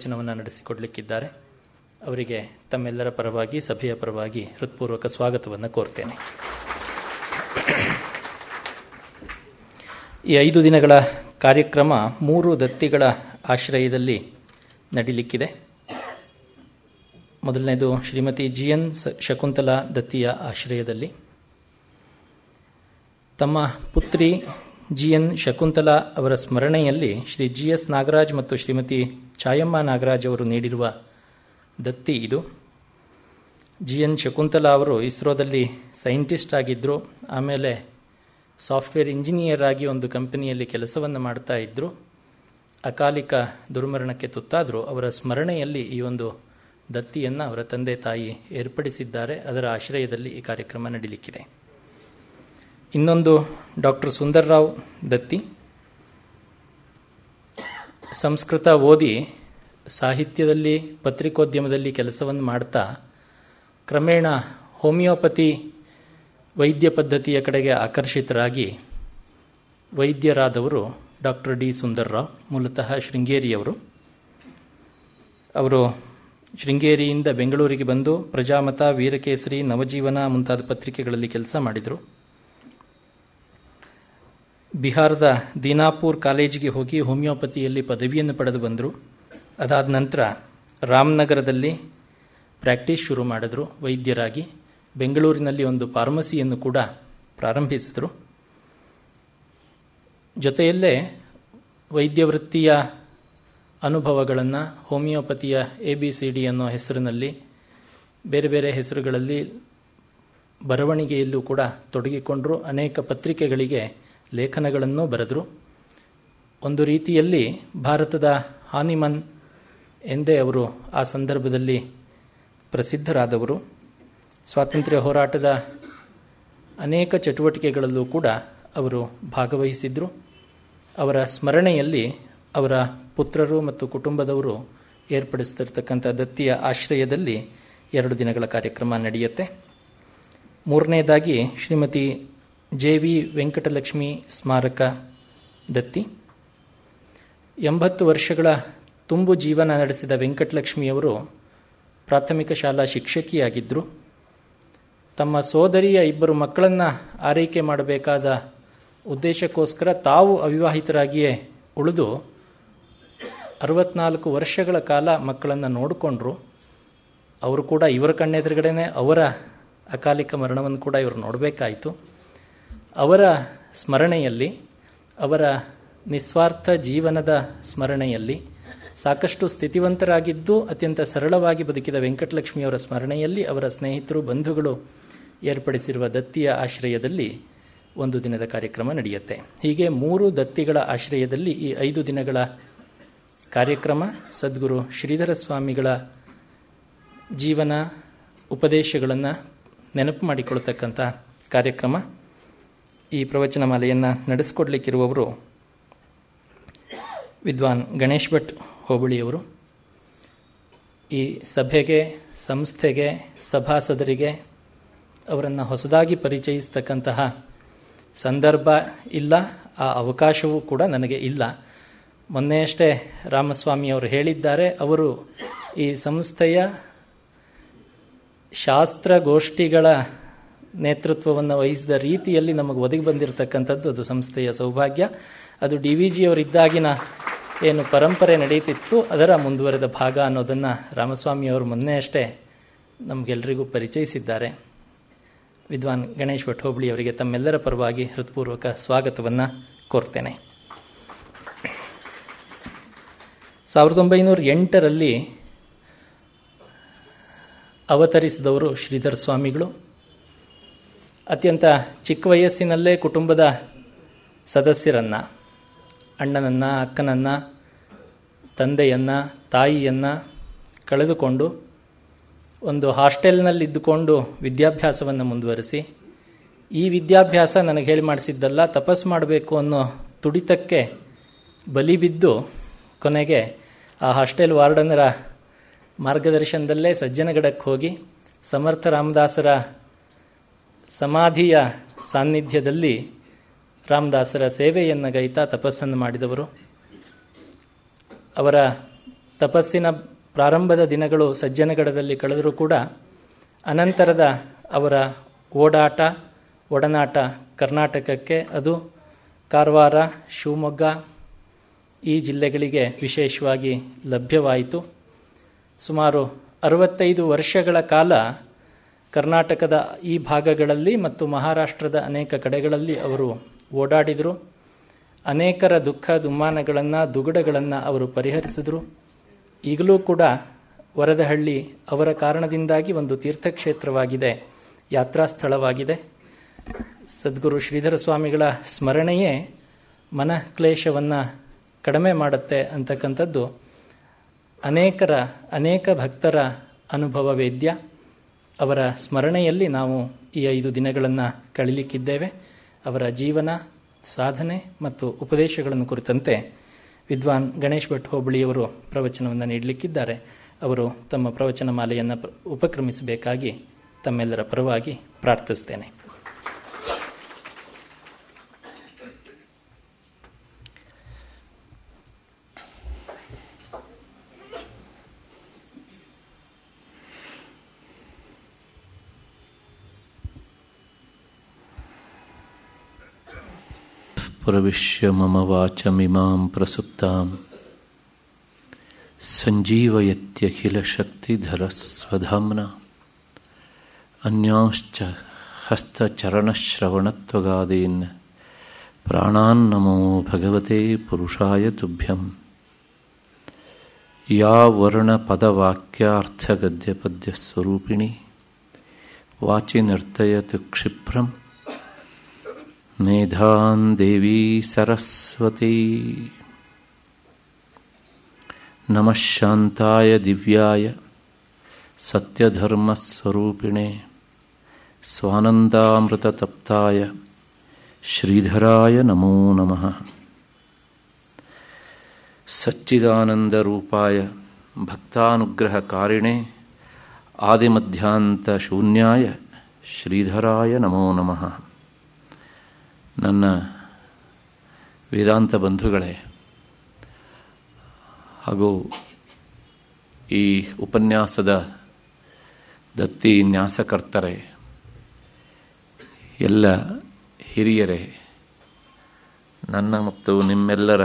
ವಚನವನ್ನು ನಡೆಸಿಕೊಡಲಿಕ್ಕಿದ್ದಾರೆ ಅವರಿಗೆ ತಮ್ಮೆಲ್ಲರ ಪರವಾಗಿ ಸಭೆಯ ಪರವಾಗಿ ಹೃತ್ಪೂರ್ವಕ ಸ್ವಾಗತವನ್ನು ಕೋರ್ತೇನೆ ಈ ಐದು ದಿನಗಳ ಕಾರ್ಯಕ್ರಮ ಮೂರು ದತ್ತಿಗಳ ಆಶ್ರಯದಲ್ಲಿ ನಡೀಲಿಕ್ಕಿದೆ ಮೊದಲನೇದು ಶ್ರೀಮತಿ ಜಿ ಎನ್ ಶಕುಂತಲಾ ದತ್ತಿಯ ಆಶ್ರಯದಲ್ಲಿ ತಮ್ಮ ಪುತ್ರಿ ಜಿ ಎನ್ ಶಕುಂತಲಾ ಅವರ ಸ್ಮರಣೆಯಲ್ಲಿ ಶ್ರೀ ಜಿ ಎಸ್ ನಾಗರಾಜ್ ಮತ್ತು ಶ್ರೀಮತಿ ಛಾಯಮ್ಮ ನಾಗರಾಜ್ ಅವರು ನೀಡಿರುವ ದತ್ತಿ ಇದು ಜಿ ಎನ್ ಶಕುಂತಲಾ ಅವರು ಇಸ್ರೋದಲ್ಲಿ ಸೈಂಟಿಸ್ಟ್ ಆಗಿದ್ದರು ಆಮೇಲೆ ಸಾಫ್ಟ್ವೇರ್ ಇಂಜಿನಿಯರ್ ಆಗಿ ಒಂದು ಕಂಪನಿಯಲ್ಲಿ ಕೆಲಸವನ್ನು ಮಾಡ್ತಾ ಇದ್ದರು ಅಕಾಲಿಕ ದುರ್ಮರಣಕ್ಕೆ ತುತ್ತಾದರೂ ಅವರ ಸ್ಮರಣೆಯಲ್ಲಿ ಈ ಒಂದು ದತ್ತಿಯನ್ನು ಅವರ ತಂದೆ ತಾಯಿ ಏರ್ಪಡಿಸಿದ್ದಾರೆ ಅದರ ಆಶ್ರಯದಲ್ಲಿ ಈ ಕಾರ್ಯಕ್ರಮ ನಡೀಲಿಕ್ಕಿದೆ ಇನ್ನೊಂದು ಡಾಕ್ಟರ್ ಸುಂದರ್ರಾವ್ ದತ್ತಿ ಸಂಸ್ಕೃತ ಓದಿ ಸಾಹಿತ್ಯದಲ್ಲಿ ಪತ್ರಿಕೋದ್ಯಮದಲ್ಲಿ ಕೆಲಸವನ್ನು ಮಾಡ್ತಾ ಕ್ರಮೇಣ ಹೋಮಿಯೋಪತಿ ವೈದ್ಯ ಪದ್ಧತಿಯ ಕಡೆಗೆ ಆಕರ್ಷಿತರಾಗಿ ವೈದ್ಯರಾದವರು ಡಾಕ್ಟರ್ ಡಿ ಸುಂದರ್ರಾವ್ ಮೂಲತಃ ಶೃಂಗೇರಿಯವರು ಅವರು ಶೃಂಗೇರಿಯಿಂದ ಬೆಂಗಳೂರಿಗೆ ಬಂದು ಪ್ರಜಾಮತ ವೀರಕೇಸರಿ ನವಜೀವನ ಮುಂತಾದ ಪತ್ರಿಕೆಗಳಲ್ಲಿ ಕೆಲಸ ಮಾಡಿದರು ಬಿಹಾರದ ದೀನಾಪುರ್ ಕಾಲೇಜಿಗೆ ಹೋಗಿ ಹೋಮಿಯೋಪತಿಯಲ್ಲಿ ಪದವಿಯನ್ನು ಪಡೆದು ಬಂದರು ಅದಾದ ನಂತರ ರಾಮನಗರದಲ್ಲಿ ಪ್ರಾಕ್ಟೀಸ್ ಶುರು ಮಾಡಿದ್ರು ವೈದ್ಯರಾಗಿ ಬೆಂಗಳೂರಿನಲ್ಲಿ ಒಂದು ಫಾರ್ಮಸಿಯನ್ನು ಕೂಡ ಪ್ರಾರಂಭಿಸಿದರು ಜೊತೆಯಲ್ಲೇ ವೈದ್ಯ ವೃತ್ತಿಯ ಅನುಭವಗಳನ್ನು ಹೋಮಿಯೋಪತಿಯ ಎ ಬಿ ಸಿ ಡಿ ಅನ್ನೋ ಹೆಸರಿನಲ್ಲಿ ಬೇರೆ ಬೇರೆ ಹೆಸರುಗಳಲ್ಲಿ ಬರವಣಿಗೆಯಲ್ಲೂ ಕೂಡ ತೊಡಗಿಕೊಂಡರು ಅನೇಕ ಪತ್ರಿಕೆಗಳಿಗೆ ಲೇಖನಗಳನ್ನು ಬರೆದರು ಒಂದು ರೀತಿಯಲ್ಲಿ ಭಾರತದ ಹಾನಿಮನ್ ಎಂದೇ ಅವರು ಆ ಸಂದರ್ಭದಲ್ಲಿ ಪ್ರಸಿದ್ಧರಾದವರು ಸ್ವಾತಂತ್ರ್ಯ ಹೋರಾಟದ ಅನೇಕ ಚಟುವಟಿಕೆಗಳಲ್ಲೂ ಕೂಡ ಅವರು ಭಾಗವಹಿಸಿದರು ಅವರ ಸ್ಮರಣೆಯಲ್ಲಿ ಅವರ ಪುತ್ರರು ಮತ್ತು ಕುಟುಂಬದವರು ಏರ್ಪಡಿಸ್ತಿರ್ತಕ್ಕಂಥ ದತ್ತಿಯ ಆಶ್ರಯದಲ್ಲಿ ಎರಡು ದಿನಗಳ ಕಾರ್ಯಕ್ರಮ ನಡೆಯುತ್ತೆ ಮೂರನೇದಾಗಿ ಶ್ರೀಮತಿ ಜೆ ವಿ ವೆಂಕಟಲಕ್ಷ್ಮಿ ಸ್ಮಾರಕ ದತ್ತಿ ಎಂಬತ್ತು ವರ್ಷಗಳ ತುಂಬು ಜೀವನ ನಡೆಸಿದ ವೆಂಕಟಲಕ್ಷ್ಮಿಯವರು ಪ್ರಾಥಮಿಕ ಶಾಲಾ ಶಿಕ್ಷಕಿಯಾಗಿದ್ದರು ತಮ್ಮ ಸೋದರಿಯ ಇಬ್ಬರು ಮಕ್ಕಳನ್ನು ಆರೈಕೆ ಮಾಡಬೇಕಾದ ಉದ್ದೇಶಕ್ಕೋಸ್ಕರ ತಾವು ಅವಿವಾಹಿತರಾಗಿಯೇ ಉಳಿದು ಅರವತ್ನಾಲ್ಕು ವರ್ಷಗಳ ಕಾಲ ಮಕ್ಕಳನ್ನು ನೋಡಿಕೊಂಡ್ರು ಅವರು ಕೂಡ ಇವರ ಕಣ್ಣೆದುರುಗಡೆನೇ ಅವರ ಅಕಾಲಿಕ ಮರಣವನ್ನು ಕೂಡ ಇವರು ನೋಡಬೇಕಾಯಿತು ಅವರ ಸ್ಮರಣೆಯಲ್ಲಿ ಅವರ ನಿಸ್ವಾರ್ಥ ಜೀವನದ ಸ್ಮರಣೆಯಲ್ಲಿ ಸಾಕಷ್ಟು ಸ್ಥಿತಿವಂತರಾಗಿದ್ದು ಅತ್ಯಂತ ಸರಳವಾಗಿ ಬದುಕಿದ ವೆಂಕಟಲಕ್ಷ್ಮಿಯವರ ಸ್ಮರಣೆಯಲ್ಲಿ ಅವರ ಸ್ನೇಹಿತರು ಬಂಧುಗಳು ಏರ್ಪಡಿಸಿರುವ ದತ್ತಿಯ ಆಶ್ರಯದಲ್ಲಿ ಒಂದು ದಿನದ ಕಾರ್ಯಕ್ರಮ ನಡೆಯುತ್ತೆ ಹೀಗೆ ಮೂರು ದತ್ತಿಗಳ ಆಶ್ರಯದಲ್ಲಿ ಈ ಐದು ದಿನಗಳ ಕಾರ್ಯಕ್ರಮ ಸದ್ಗುರು ಶ್ರೀಧರ ಸ್ವಾಮಿಗಳ ಜೀವನ ಉಪದೇಶಗಳನ್ನು ನೆನಪು ಮಾಡಿಕೊಳ್ತಕ್ಕಂಥ ಕಾರ್ಯಕ್ರಮ ಈ ಪ್ರವಚನ ಮಾಲೆಯನ್ನು ನಡೆಸಿಕೊಡ್ಲಿಕ್ಕಿರುವವರು ವಿದ್ವಾನ್ ಗಣೇಶ್ ಭಟ್ ಹೋಬಳಿಯವರು ಈ ಸಭೆಗೆ ಸಂಸ್ಥೆಗೆ ಸಭಾಸದರಿಗೆ ಅವರನ್ನು ಹೊಸದಾಗಿ ಪರಿಚಯಿಸ್ತಕ್ಕಂತಹ ಸಂದರ್ಭ ಇಲ್ಲ ಆ ಅವಕಾಶವೂ ಕೂಡ ನನಗೆ ಇಲ್ಲ ಮೊನ್ನೆಯಷ್ಟೇ ಅವರು ಹೇಳಿದ್ದಾರೆ ಅವರು ಈ ಸಂಸ್ಥೆಯ ಶಾಸ್ತ್ರಗೋಷ್ಠಿಗಳ ನೇತೃತ್ವವನ್ನು ವಹಿಸಿದ ರೀತಿಯಲ್ಲಿ ನಮಗೆ ಒದಗಿ ಬಂದಿರತಕ್ಕಂಥದ್ದು ಅದು ಸಂಸ್ಥೆಯ ಸೌಭಾಗ್ಯ ಅದು ಡಿ ವಿ ಜಿಯವರಿದ್ದಾಗಿನ ಏನು ಪರಂಪರೆ ನಡೆಯುತ್ತಿತ್ತು ಅದರ ಮುಂದುವರೆದ ಭಾಗ ಅನ್ನೋದನ್ನು ರಾಮಸ್ವಾಮಿಯವರು ಮೊನ್ನೆ ಅಷ್ಟೇ ನಮಗೆಲ್ಲರಿಗೂ ಪರಿಚಯಿಸಿದ್ದಾರೆ ವಿದ್ವಾನ್ ಗಣೇಶ್ ಭಟ್ ಅವರಿಗೆ ತಮ್ಮೆಲ್ಲರ ಪರವಾಗಿ ಹೃತ್ಪೂರ್ವಕ ಸ್ವಾಗತವನ್ನು ಕೋರ್ತೇನೆ ಸಾವಿರದ ಒಂಬೈನೂರ ಎಂಟರಲ್ಲಿ ಅವತರಿಸಿದವರು ಶ್ರೀಧರ ಸ್ವಾಮಿಗಳು ಅತ್ಯಂತ ಚಿಕ್ಕ ವಯಸ್ಸಿನಲ್ಲೇ ಕುಟುಂಬದ ಸದಸ್ಯರನ್ನು ಅಣ್ಣನನ್ನು ಅಕ್ಕನನ್ನು ತಂದೆಯನ್ನು ತಾಯಿಯನ್ನು ಕಳೆದುಕೊಂಡು ಒಂದು ಹಾಸ್ಟೆಲ್ನಲ್ಲಿದ್ದುಕೊಂಡು ವಿದ್ಯಾಭ್ಯಾಸವನ್ನು ಮುಂದುವರಿಸಿ ಈ ವಿದ್ಯಾಭ್ಯಾಸ ನನಗೆ ಹೇಳಿ ಮಾಡಿಸಿದ್ದಲ್ಲ ತಪಸ್ ಮಾಡಬೇಕು ಅನ್ನೋ ತುಡಿತಕ್ಕೆ ಬಲಿ ಬಿದ್ದು ಕೊನೆಗೆ ಆ ಹಾಸ್ಟೆಲ್ ವಾರ್ಡನರ ಮಾರ್ಗದರ್ಶನದಲ್ಲೇ ಸಜ್ಜನಗಡಕ್ಕೆ ಹೋಗಿ ಸಮರ್ಥ ರಾಮದಾಸರ ಸಮಾಧಿಯ ಸಾನ್ನಿಧ್ಯದಲ್ಲಿ ರಾಮದಾಸರ ಸೇವೆಯನ್ನು ಗೈತಾ ತಪಸ್ಸನ್ನು ಮಾಡಿದವರು ಅವರ ತಪಸ್ಸಿನ ಪ್ರಾರಂಭದ ದಿನಗಳು ಸಜ್ಜನಗಡದಲ್ಲಿ ಕಳೆದರೂ ಕೂಡ ಅನಂತರದ ಅವರ ಓಡಾಟ ಒಡನಾಟ ಕರ್ನಾಟಕಕ್ಕೆ ಅದು ಕಾರವಾರ ಶಿವಮೊಗ್ಗ ಈ ಜಿಲ್ಲೆಗಳಿಗೆ ವಿಶೇಷವಾಗಿ ಲಭ್ಯವಾಯಿತು ಸುಮಾರು ಅರವತ್ತೈದು ವರ್ಷಗಳ ಕಾಲ ಕರ್ನಾಟಕದ ಈ ಭಾಗಗಳಲ್ಲಿ ಮತ್ತು ಮಹಾರಾಷ್ಟ್ರದ ಅನೇಕ ಕಡೆಗಳಲ್ಲಿ ಅವರು ಓಡಾಡಿದರು ಅನೇಕರ ದುಃಖ ದುಮ್ಮಾನಗಳನ್ನು ದುಗುಡಗಳನ್ನು ಅವರು ಪರಿಹರಿಸಿದರು ಈಗಲೂ ಕೂಡ ವರದಹಳ್ಳಿ ಅವರ ಕಾರಣದಿಂದಾಗಿ ಒಂದು ತೀರ್ಥಕ್ಷೇತ್ರವಾಗಿದೆ ಯಾತ್ರಾ ಸ್ಥಳವಾಗಿದೆ ಸದ್ಗುರು ಶ್ರೀಧರ ಸ್ವಾಮಿಗಳ ಸ್ಮರಣೆಯೇ ಮನಃಕ್ಲೇಶವನ್ನು ಕಡಿಮೆ ಮಾಡುತ್ತೆ ಅಂತಕ್ಕಂಥದ್ದು ಅನೇಕರ ಅನೇಕ ಭಕ್ತರ ಅನುಭವ ವೇದ್ಯ ಅವರ ಸ್ಮರಣೆಯಲ್ಲಿ ನಾವು ಈ ಐದು ದಿನಗಳನ್ನು ಕಳಿಲಿಕ್ಕಿದ್ದೇವೆ ಅವರ ಜೀವನ ಸಾಧನೆ ಮತ್ತು ಉಪದೇಶಗಳನ್ನು ಕುರಿತಂತೆ ವಿದ್ವಾನ್ ಗಣೇಶ್ ಭಟ್ ಹೋಬಳಿಯವರು ಪ್ರವಚನವನ್ನು ನೀಡಲಿಕ್ಕಿದ್ದಾರೆ ಅವರು ತಮ್ಮ ಪ್ರವಚನ ಮಾಲೆಯನ್ನು ಉಪಕ್ರಮಿಸಬೇಕಾಗಿ ತಮ್ಮೆಲ್ಲರ ಪರವಾಗಿ ಪ್ರಾರ್ಥಿಸ್ತೇನೆ प्रविश्य मम वाचमीमां प्रसुप्तां सञ्जीवयत्यखिलशक्तिधरस्वधाम्ना अन्यांश्च हस्तचरणश्रवणत्वगादीन् प्राणान्नमो भगवते पुरुषाय तुभ्यं या वर्णपदवाक्यार्थगद्यपद्यस्वरूपिणी वाचि नर्तयतु क्षिप्रम् मेधां देवी सरस्वती नमः शान्ताय दिव्याय सत्यधर्मस्वरूपिणे स्वानन्दामृततप्ताय श्रीधराय नमो नमः सच्चिदानन्दरूपाय भक्तानुग्रहकारिणे आदिमध्यान्तशून्याय श्रीधराय नमो नमः ನನ್ನ ವೇದಾಂತ ಬಂಧುಗಳೇ ಹಾಗೂ ಈ ಉಪನ್ಯಾಸದ ದತ್ತಿ ನ್ಯಾಸಕರ್ತರೆ ಎಲ್ಲ ಹಿರಿಯರೇ ನನ್ನ ಮತ್ತು ನಿಮ್ಮೆಲ್ಲರ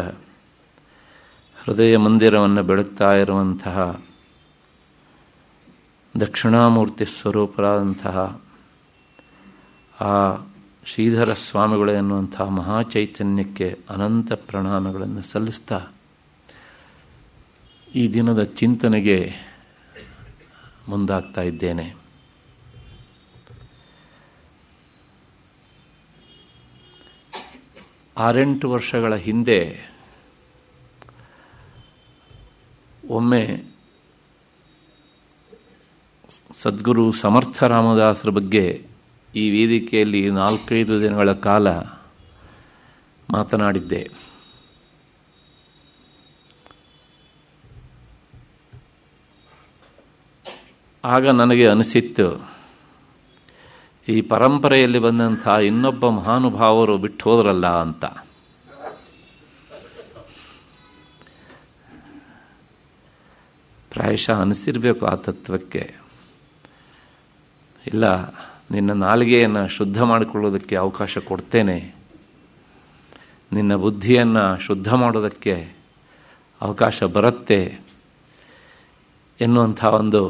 ಹೃದಯ ಮಂದಿರವನ್ನು ಬೆಳಗ್ತಾ ಇರುವಂತಹ ದಕ್ಷಿಣಾಮೂರ್ತಿ ಸ್ವರೂಪರಾದಂತಹ ಆ ಶ್ರೀಧರ ಸ್ವಾಮಿಗಳು ಎನ್ನುವಂಥ ಮಹಾಚೈತನ್ಯಕ್ಕೆ ಅನಂತ ಪ್ರಣಾಮಗಳನ್ನು ಸಲ್ಲಿಸ್ತಾ ಈ ದಿನದ ಚಿಂತನೆಗೆ ಮುಂದಾಗ್ತಾ ಇದ್ದೇನೆ ಆರೆಂಟು ವರ್ಷಗಳ ಹಿಂದೆ ಒಮ್ಮೆ ಸದ್ಗುರು ಸಮರ್ಥ ರಾಮದಾಸರ ಬಗ್ಗೆ ಈ ವೇದಿಕೆಯಲ್ಲಿ ನಾಲ್ಕೈದು ದಿನಗಳ ಕಾಲ ಮಾತನಾಡಿದ್ದೆ ಆಗ ನನಗೆ ಅನಿಸಿತ್ತು ಈ ಪರಂಪರೆಯಲ್ಲಿ ಬಂದಂಥ ಇನ್ನೊಬ್ಬ ಮಹಾನುಭಾವರು ಬಿಟ್ಟು ಹೋದ್ರಲ್ಲ ಅಂತ ಪ್ರಾಯಶಃ ಅನಿಸಿರ್ಬೇಕು ಆ ತತ್ವಕ್ಕೆ ಇಲ್ಲ ನಿನ್ನ ನಾಲಿಗೆಯನ್ನು ಶುದ್ಧ ಮಾಡಿಕೊಳ್ಳೋದಕ್ಕೆ ಅವಕಾಶ ಕೊಡ್ತೇನೆ ನಿನ್ನ ಬುದ್ಧಿಯನ್ನು ಶುದ್ಧ ಮಾಡೋದಕ್ಕೆ ಅವಕಾಶ ಬರುತ್ತೆ ಎನ್ನುವಂಥ ಒಂದು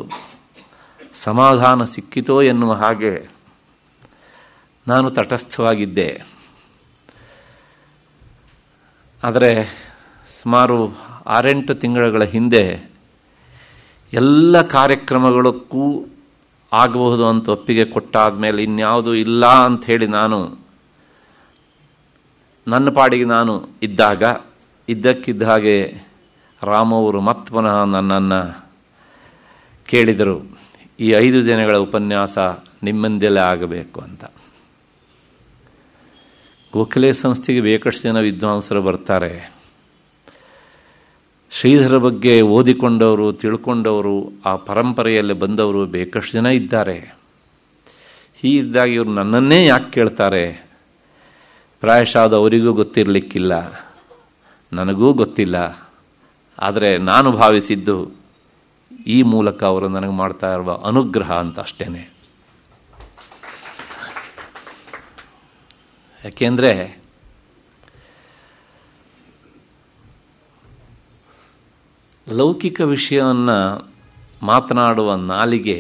ಸಮಾಧಾನ ಸಿಕ್ಕಿತೋ ಎನ್ನುವ ಹಾಗೆ ನಾನು ತಟಸ್ಥವಾಗಿದ್ದೆ ಆದರೆ ಸುಮಾರು ಆರೆಂಟು ತಿಂಗಳುಗಳ ಹಿಂದೆ ಎಲ್ಲ ಕಾರ್ಯಕ್ರಮಗಳಕ್ಕೂ ಆಗಬಹುದು ಅಂತ ಒಪ್ಪಿಗೆ ಕೊಟ್ಟಾದ ಮೇಲೆ ಇನ್ಯಾವುದು ಇಲ್ಲ ಹೇಳಿ ನಾನು ನನ್ನ ಪಾಡಿಗೆ ನಾನು ಇದ್ದಾಗ ಇದ್ದಕ್ಕಿದ್ದ ಹಾಗೆ ರಾಮವರು ಮತ್ ಪುನಃ ನನ್ನನ್ನು ಕೇಳಿದರು ಈ ಐದು ದಿನಗಳ ಉಪನ್ಯಾಸ ನಿಮ್ಮಿಂದಲೇ ಆಗಬೇಕು ಅಂತ ಗೋಖಲೆ ಸಂಸ್ಥೆಗೆ ಬೇಕಷ್ಟು ಜನ ವಿದ್ವಾಂಸರು ಬರ್ತಾರೆ ಶ್ರೀಧರ ಬಗ್ಗೆ ಓದಿಕೊಂಡವರು ತಿಳ್ಕೊಂಡವರು ಆ ಪರಂಪರೆಯಲ್ಲಿ ಬಂದವರು ಬೇಕಷ್ಟು ಜನ ಇದ್ದಾರೆ ಹೀಗಿದ್ದಾಗ ಇವರು ನನ್ನನ್ನೇ ಯಾಕೆ ಕೇಳ್ತಾರೆ ಪ್ರಾಯಶಃ ಅದು ಅವರಿಗೂ ಗೊತ್ತಿರಲಿಕ್ಕಿಲ್ಲ ನನಗೂ ಗೊತ್ತಿಲ್ಲ ಆದರೆ ನಾನು ಭಾವಿಸಿದ್ದು ಈ ಮೂಲಕ ಅವರು ನನಗೆ ಮಾಡ್ತಾ ಇರುವ ಅನುಗ್ರಹ ಅಂತ ಅಷ್ಟೇ ಯಾಕೆಂದರೆ ಲೌಕಿಕ ವಿಷಯವನ್ನು ಮಾತನಾಡುವ ನಾಲಿಗೆ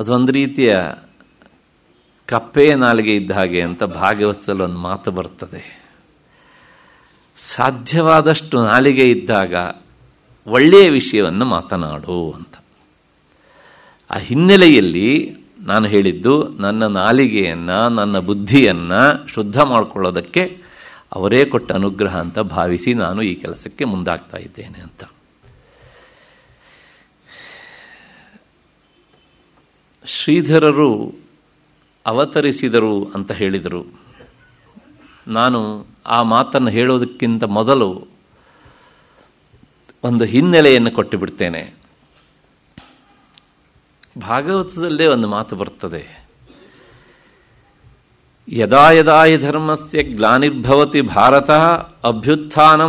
ಅದೊಂದು ರೀತಿಯ ಕಪ್ಪೆಯ ನಾಲಿಗೆ ಇದ್ದ ಹಾಗೆ ಅಂತ ಭಾಗವತದಲ್ಲಿ ಒಂದು ಮಾತು ಬರ್ತದೆ ಸಾಧ್ಯವಾದಷ್ಟು ನಾಲಿಗೆ ಇದ್ದಾಗ ಒಳ್ಳೆಯ ವಿಷಯವನ್ನು ಮಾತನಾಡು ಅಂತ ಆ ಹಿನ್ನೆಲೆಯಲ್ಲಿ ನಾನು ಹೇಳಿದ್ದು ನನ್ನ ನಾಲಿಗೆಯನ್ನು ನನ್ನ ಬುದ್ಧಿಯನ್ನು ಶುದ್ಧ ಮಾಡಿಕೊಳ್ಳೋದಕ್ಕೆ ಅವರೇ ಕೊಟ್ಟ ಅನುಗ್ರಹ ಅಂತ ಭಾವಿಸಿ ನಾನು ಈ ಕೆಲಸಕ್ಕೆ ಮುಂದಾಗ್ತಾ ಇದ್ದೇನೆ ಅಂತ ಶ್ರೀಧರರು ಅವತರಿಸಿದರು ಅಂತ ಹೇಳಿದರು ನಾನು ಆ ಮಾತನ್ನು ಹೇಳೋದಕ್ಕಿಂತ ಮೊದಲು ಒಂದು ಹಿನ್ನೆಲೆಯನ್ನು ಕೊಟ್ಟುಬಿಡ್ತೇನೆ ಭಾಗವತದಲ್ಲೇ ಒಂದು ಮಾತು ಬರ್ತದೆ ಯದಾ ಯದಾ ಹಿ ಧರ್ಮಸ್ಯ ಗ್ಲಾನಿರ್ಭವತಿ ಭಾರತ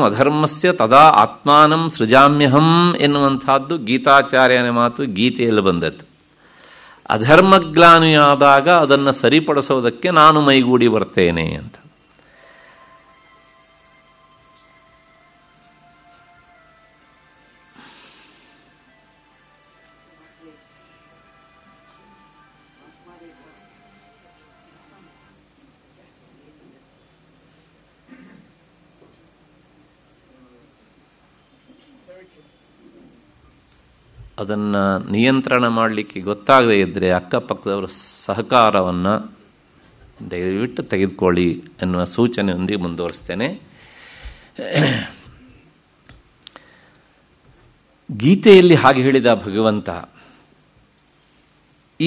ಅಧರ್ಮಸ್ಯ ತದಾ ಆತ್ಮಾನಂ ಸೃಜಾಮ್ಯಹಂ ಎನ್ನುವಂಥದ್ದು ಗೀತಾಚಾರ್ಯನ ಮಾತು ಗೀತೆಯಲ್ಲಿ ಬಂದದ್ದು ಅಧರ್ಮಗ್ಲಾನಿಯಾದಾಗ ಅದನ್ನು ಸರಿಪಡಿಸೋದಕ್ಕೆ ನಾನು ಮೈಗೂಡಿ ಬರ್ತೇನೆ ಅಂತ ಅದನ್ನು ನಿಯಂತ್ರಣ ಮಾಡಲಿಕ್ಕೆ ಗೊತ್ತಾಗದೇ ಇದ್ದರೆ ಅಕ್ಕಪಕ್ಕದವರ ಸಹಕಾರವನ್ನು ದಯವಿಟ್ಟು ತೆಗೆದುಕೊಳ್ಳಿ ಎನ್ನುವ ಸೂಚನೆಯೊಂದಿಗೆ ಮುಂದುವರಿಸ್ತೇನೆ ಗೀತೆಯಲ್ಲಿ ಹಾಗೆ ಹೇಳಿದ ಭಗವಂತ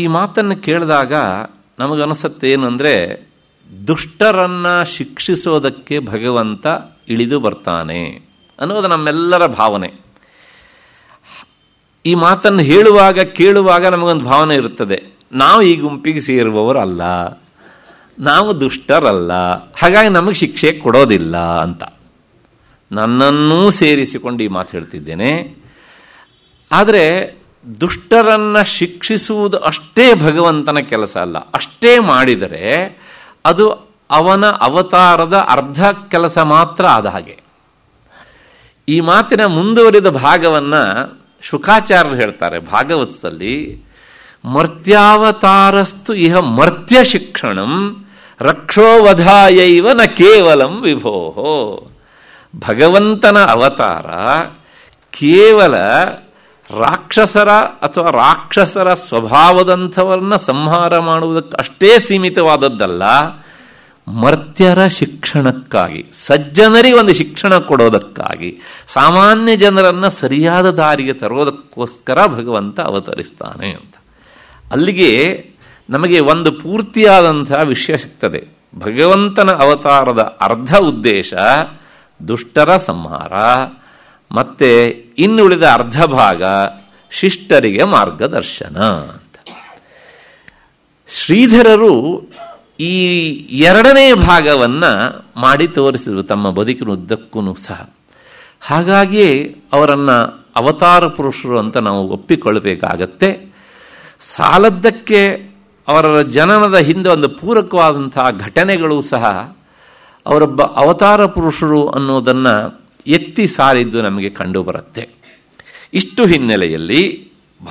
ಈ ಮಾತನ್ನು ಕೇಳಿದಾಗ ನಮಗನಿಸುತ್ತೆ ಏನು ಅಂದರೆ ದುಷ್ಟರನ್ನು ಶಿಕ್ಷಿಸೋದಕ್ಕೆ ಭಗವಂತ ಇಳಿದು ಬರ್ತಾನೆ ಅನ್ನೋದು ನಮ್ಮೆಲ್ಲರ ಭಾವನೆ ಈ ಮಾತನ್ನು ಹೇಳುವಾಗ ಕೇಳುವಾಗ ನಮಗೊಂದು ಭಾವನೆ ಇರುತ್ತದೆ ನಾವು ಈ ಗುಂಪಿಗೆ ಸೇರುವವರಲ್ಲ ನಾವು ದುಷ್ಟರಲ್ಲ ಹಾಗಾಗಿ ನಮಗೆ ಶಿಕ್ಷೆ ಕೊಡೋದಿಲ್ಲ ಅಂತ ನನ್ನನ್ನೂ ಸೇರಿಸಿಕೊಂಡು ಈ ಮಾತು ಹೇಳ್ತಿದ್ದೇನೆ ಆದರೆ ದುಷ್ಟರನ್ನು ಶಿಕ್ಷಿಸುವುದು ಅಷ್ಟೇ ಭಗವಂತನ ಕೆಲಸ ಅಲ್ಲ ಅಷ್ಟೇ ಮಾಡಿದರೆ ಅದು ಅವನ ಅವತಾರದ ಅರ್ಧ ಕೆಲಸ ಮಾತ್ರ ಆದ ಹಾಗೆ ಈ ಮಾತಿನ ಮುಂದುವರಿದ ಭಾಗವನ್ನು ಶುಕಾಚಾರ್ಯರು ಹೇಳ್ತಾರೆ ಭಾಗವತದಲ್ಲಿ ಮರ್ತ್ಯಾವತಾರಸ್ತು ಇಹ ಮರ್ತ್ಯ ಶಿಕ್ಷಣಂ ರಕ್ಷೋವಧಾಯೈವ ನ ಕೇವಲಂ ವಿಭೋ ಭಗವಂತನ ಅವತಾರ ಕೇವಲ ರಾಕ್ಷಸರ ಅಥವಾ ರಾಕ್ಷಸರ ಸ್ವಭಾವದಂಥವರನ್ನ ಸಂಹಾರ ಮಾಡುವುದಕ್ಕೆ ಅಷ್ಟೇ ಸೀಮಿತವಾದದ್ದಲ್ಲ ಮರ್ತ್ಯರ ಶಿಕ್ಷಣಕ್ಕಾಗಿ ಸಜ್ಜನರಿಗೆ ಒಂದು ಶಿಕ್ಷಣ ಕೊಡೋದಕ್ಕಾಗಿ ಸಾಮಾನ್ಯ ಜನರನ್ನು ಸರಿಯಾದ ದಾರಿಗೆ ತರೋದಕ್ಕೋಸ್ಕರ ಭಗವಂತ ಅವತರಿಸ್ತಾನೆ ಅಂತ ಅಲ್ಲಿಗೆ ನಮಗೆ ಒಂದು ಪೂರ್ತಿಯಾದಂತಹ ವಿಷಯ ಸಿಗ್ತದೆ ಭಗವಂತನ ಅವತಾರದ ಅರ್ಧ ಉದ್ದೇಶ ದುಷ್ಟರ ಸಂಹಾರ ಮತ್ತು ಇನ್ನುಳಿದ ಅರ್ಧ ಭಾಗ ಶಿಷ್ಟರಿಗೆ ಮಾರ್ಗದರ್ಶನ ಅಂತ ಶ್ರೀಧರರು ಈ ಎರಡನೇ ಭಾಗವನ್ನು ಮಾಡಿ ತೋರಿಸಿದರು ತಮ್ಮ ಉದ್ದಕ್ಕೂ ಸಹ ಹಾಗಾಗಿಯೇ ಅವರನ್ನು ಅವತಾರ ಪುರುಷರು ಅಂತ ನಾವು ಒಪ್ಪಿಕೊಳ್ಳಬೇಕಾಗತ್ತೆ ಸಾಲದ್ದಕ್ಕೆ ಅವರ ಜನನದ ಹಿಂದೆ ಒಂದು ಪೂರಕವಾದಂತಹ ಘಟನೆಗಳು ಸಹ ಅವರೊಬ್ಬ ಅವತಾರ ಪುರುಷರು ಅನ್ನೋದನ್ನು ಎತ್ತಿ ಸಾರಿದ್ದು ನಮಗೆ ಕಂಡುಬರುತ್ತೆ ಇಷ್ಟು ಹಿನ್ನೆಲೆಯಲ್ಲಿ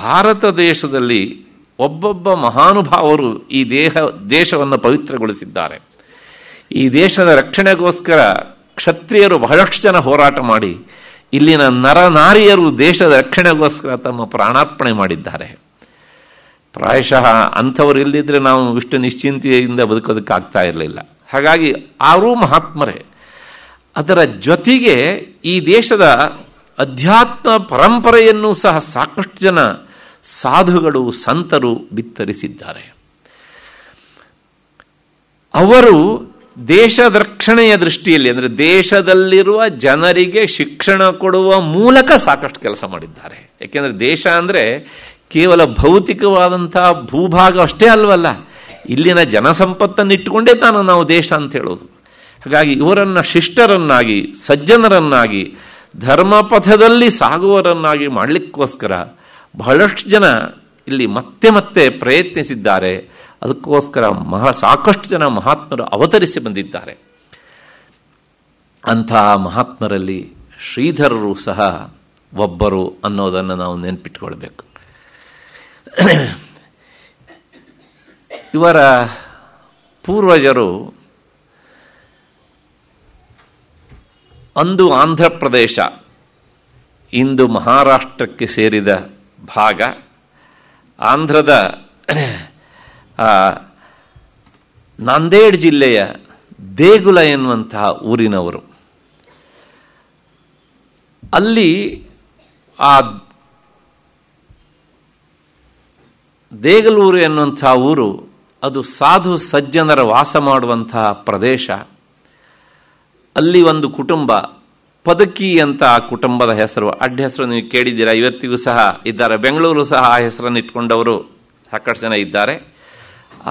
ಭಾರತ ದೇಶದಲ್ಲಿ ಒಬ್ಬೊಬ್ಬ ಮಹಾನುಭಾವರು ಈ ದೇಹ ದೇಶವನ್ನು ಪವಿತ್ರಗೊಳಿಸಿದ್ದಾರೆ ಈ ದೇಶದ ರಕ್ಷಣೆಗೋಸ್ಕರ ಕ್ಷತ್ರಿಯರು ಬಹಳಷ್ಟು ಜನ ಹೋರಾಟ ಮಾಡಿ ಇಲ್ಲಿನ ನರನಾರಿಯರು ದೇಶದ ರಕ್ಷಣೆಗೋಸ್ಕರ ತಮ್ಮ ಪ್ರಾಣಾರ್ಪಣೆ ಮಾಡಿದ್ದಾರೆ ಪ್ರಾಯಶಃ ಅಂಥವ್ರು ಇಲ್ಲದಿದ್ದರೆ ನಾವು ಇಷ್ಟು ನಿಶ್ಚಿಂತೆಯಿಂದ ಬದುಕೋದಕ್ಕಾಗ್ತಾ ಇರಲಿಲ್ಲ ಹಾಗಾಗಿ ಅವರೂ ಮಹಾತ್ಮರೇ ಅದರ ಜೊತೆಗೆ ಈ ದೇಶದ ಅಧ್ಯಾತ್ಮ ಪರಂಪರೆಯನ್ನು ಸಹ ಸಾಕಷ್ಟು ಜನ ಸಾಧುಗಳು ಸಂತರು ಬಿತ್ತರಿಸಿದ್ದಾರೆ ಅವರು ದೇಶದ ರಕ್ಷಣೆಯ ದೃಷ್ಟಿಯಲ್ಲಿ ಅಂದರೆ ದೇಶದಲ್ಲಿರುವ ಜನರಿಗೆ ಶಿಕ್ಷಣ ಕೊಡುವ ಮೂಲಕ ಸಾಕಷ್ಟು ಕೆಲಸ ಮಾಡಿದ್ದಾರೆ ಯಾಕೆಂದರೆ ದೇಶ ಅಂದರೆ ಕೇವಲ ಭೌತಿಕವಾದಂಥ ಭೂಭಾಗ ಅಷ್ಟೇ ಅಲ್ವಲ್ಲ ಇಲ್ಲಿನ ಜನಸಂಪತ್ತನ್ನು ಇಟ್ಟುಕೊಂಡೇ ತಾನು ನಾವು ದೇಶ ಅಂತ ಹೇಳೋದು ಹಾಗಾಗಿ ಇವರನ್ನು ಶಿಷ್ಟರನ್ನಾಗಿ ಸಜ್ಜನರನ್ನಾಗಿ ಧರ್ಮಪಥದಲ್ಲಿ ಸಾಗುವರನ್ನಾಗಿ ಮಾಡಲಿಕ್ಕೋಸ್ಕರ ಬಹಳಷ್ಟು ಜನ ಇಲ್ಲಿ ಮತ್ತೆ ಮತ್ತೆ ಪ್ರಯತ್ನಿಸಿದ್ದಾರೆ ಅದಕ್ಕೋಸ್ಕರ ಮಹಾ ಸಾಕಷ್ಟು ಜನ ಮಹಾತ್ಮರು ಅವತರಿಸಿ ಬಂದಿದ್ದಾರೆ ಅಂತಹ ಮಹಾತ್ಮರಲ್ಲಿ ಶ್ರೀಧರರು ಸಹ ಒಬ್ಬರು ಅನ್ನೋದನ್ನು ನಾವು ನೆನಪಿಟ್ಕೊಳ್ಬೇಕು ಇವರ ಪೂರ್ವಜರು ಅಂದು ಆಂಧ್ರ ಪ್ರದೇಶ ಇಂದು ಮಹಾರಾಷ್ಟ್ರಕ್ಕೆ ಸೇರಿದ ಭಾಗ ಆಂಧ್ರದ ನಾಂದೇಡ್ ಜಿಲ್ಲೆಯ ದೇಗುಲ ಎನ್ನುವಂತಹ ಊರಿನವರು ಅಲ್ಲಿ ಆ ದೇಗಲೂರು ಎನ್ನುವಂತಹ ಊರು ಅದು ಸಾಧು ಸಜ್ಜನರ ವಾಸ ಮಾಡುವಂತಹ ಪ್ರದೇಶ ಅಲ್ಲಿ ಒಂದು ಕುಟುಂಬ ಪದಕಿ ಅಂತ ಆ ಕುಟುಂಬದ ಹೆಸರು ಅಡ್ಡ ಹೆಸರು ನೀವು ಕೇಳಿದ್ದೀರಾ ಇವತ್ತಿಗೂ ಸಹ ಇದ್ದಾರೆ ಬೆಂಗಳೂರು ಸಹ ಆ ಹೆಸರನ್ನು ಇಟ್ಕೊಂಡವರು ಸಾಕಷ್ಟು ಜನ ಇದ್ದಾರೆ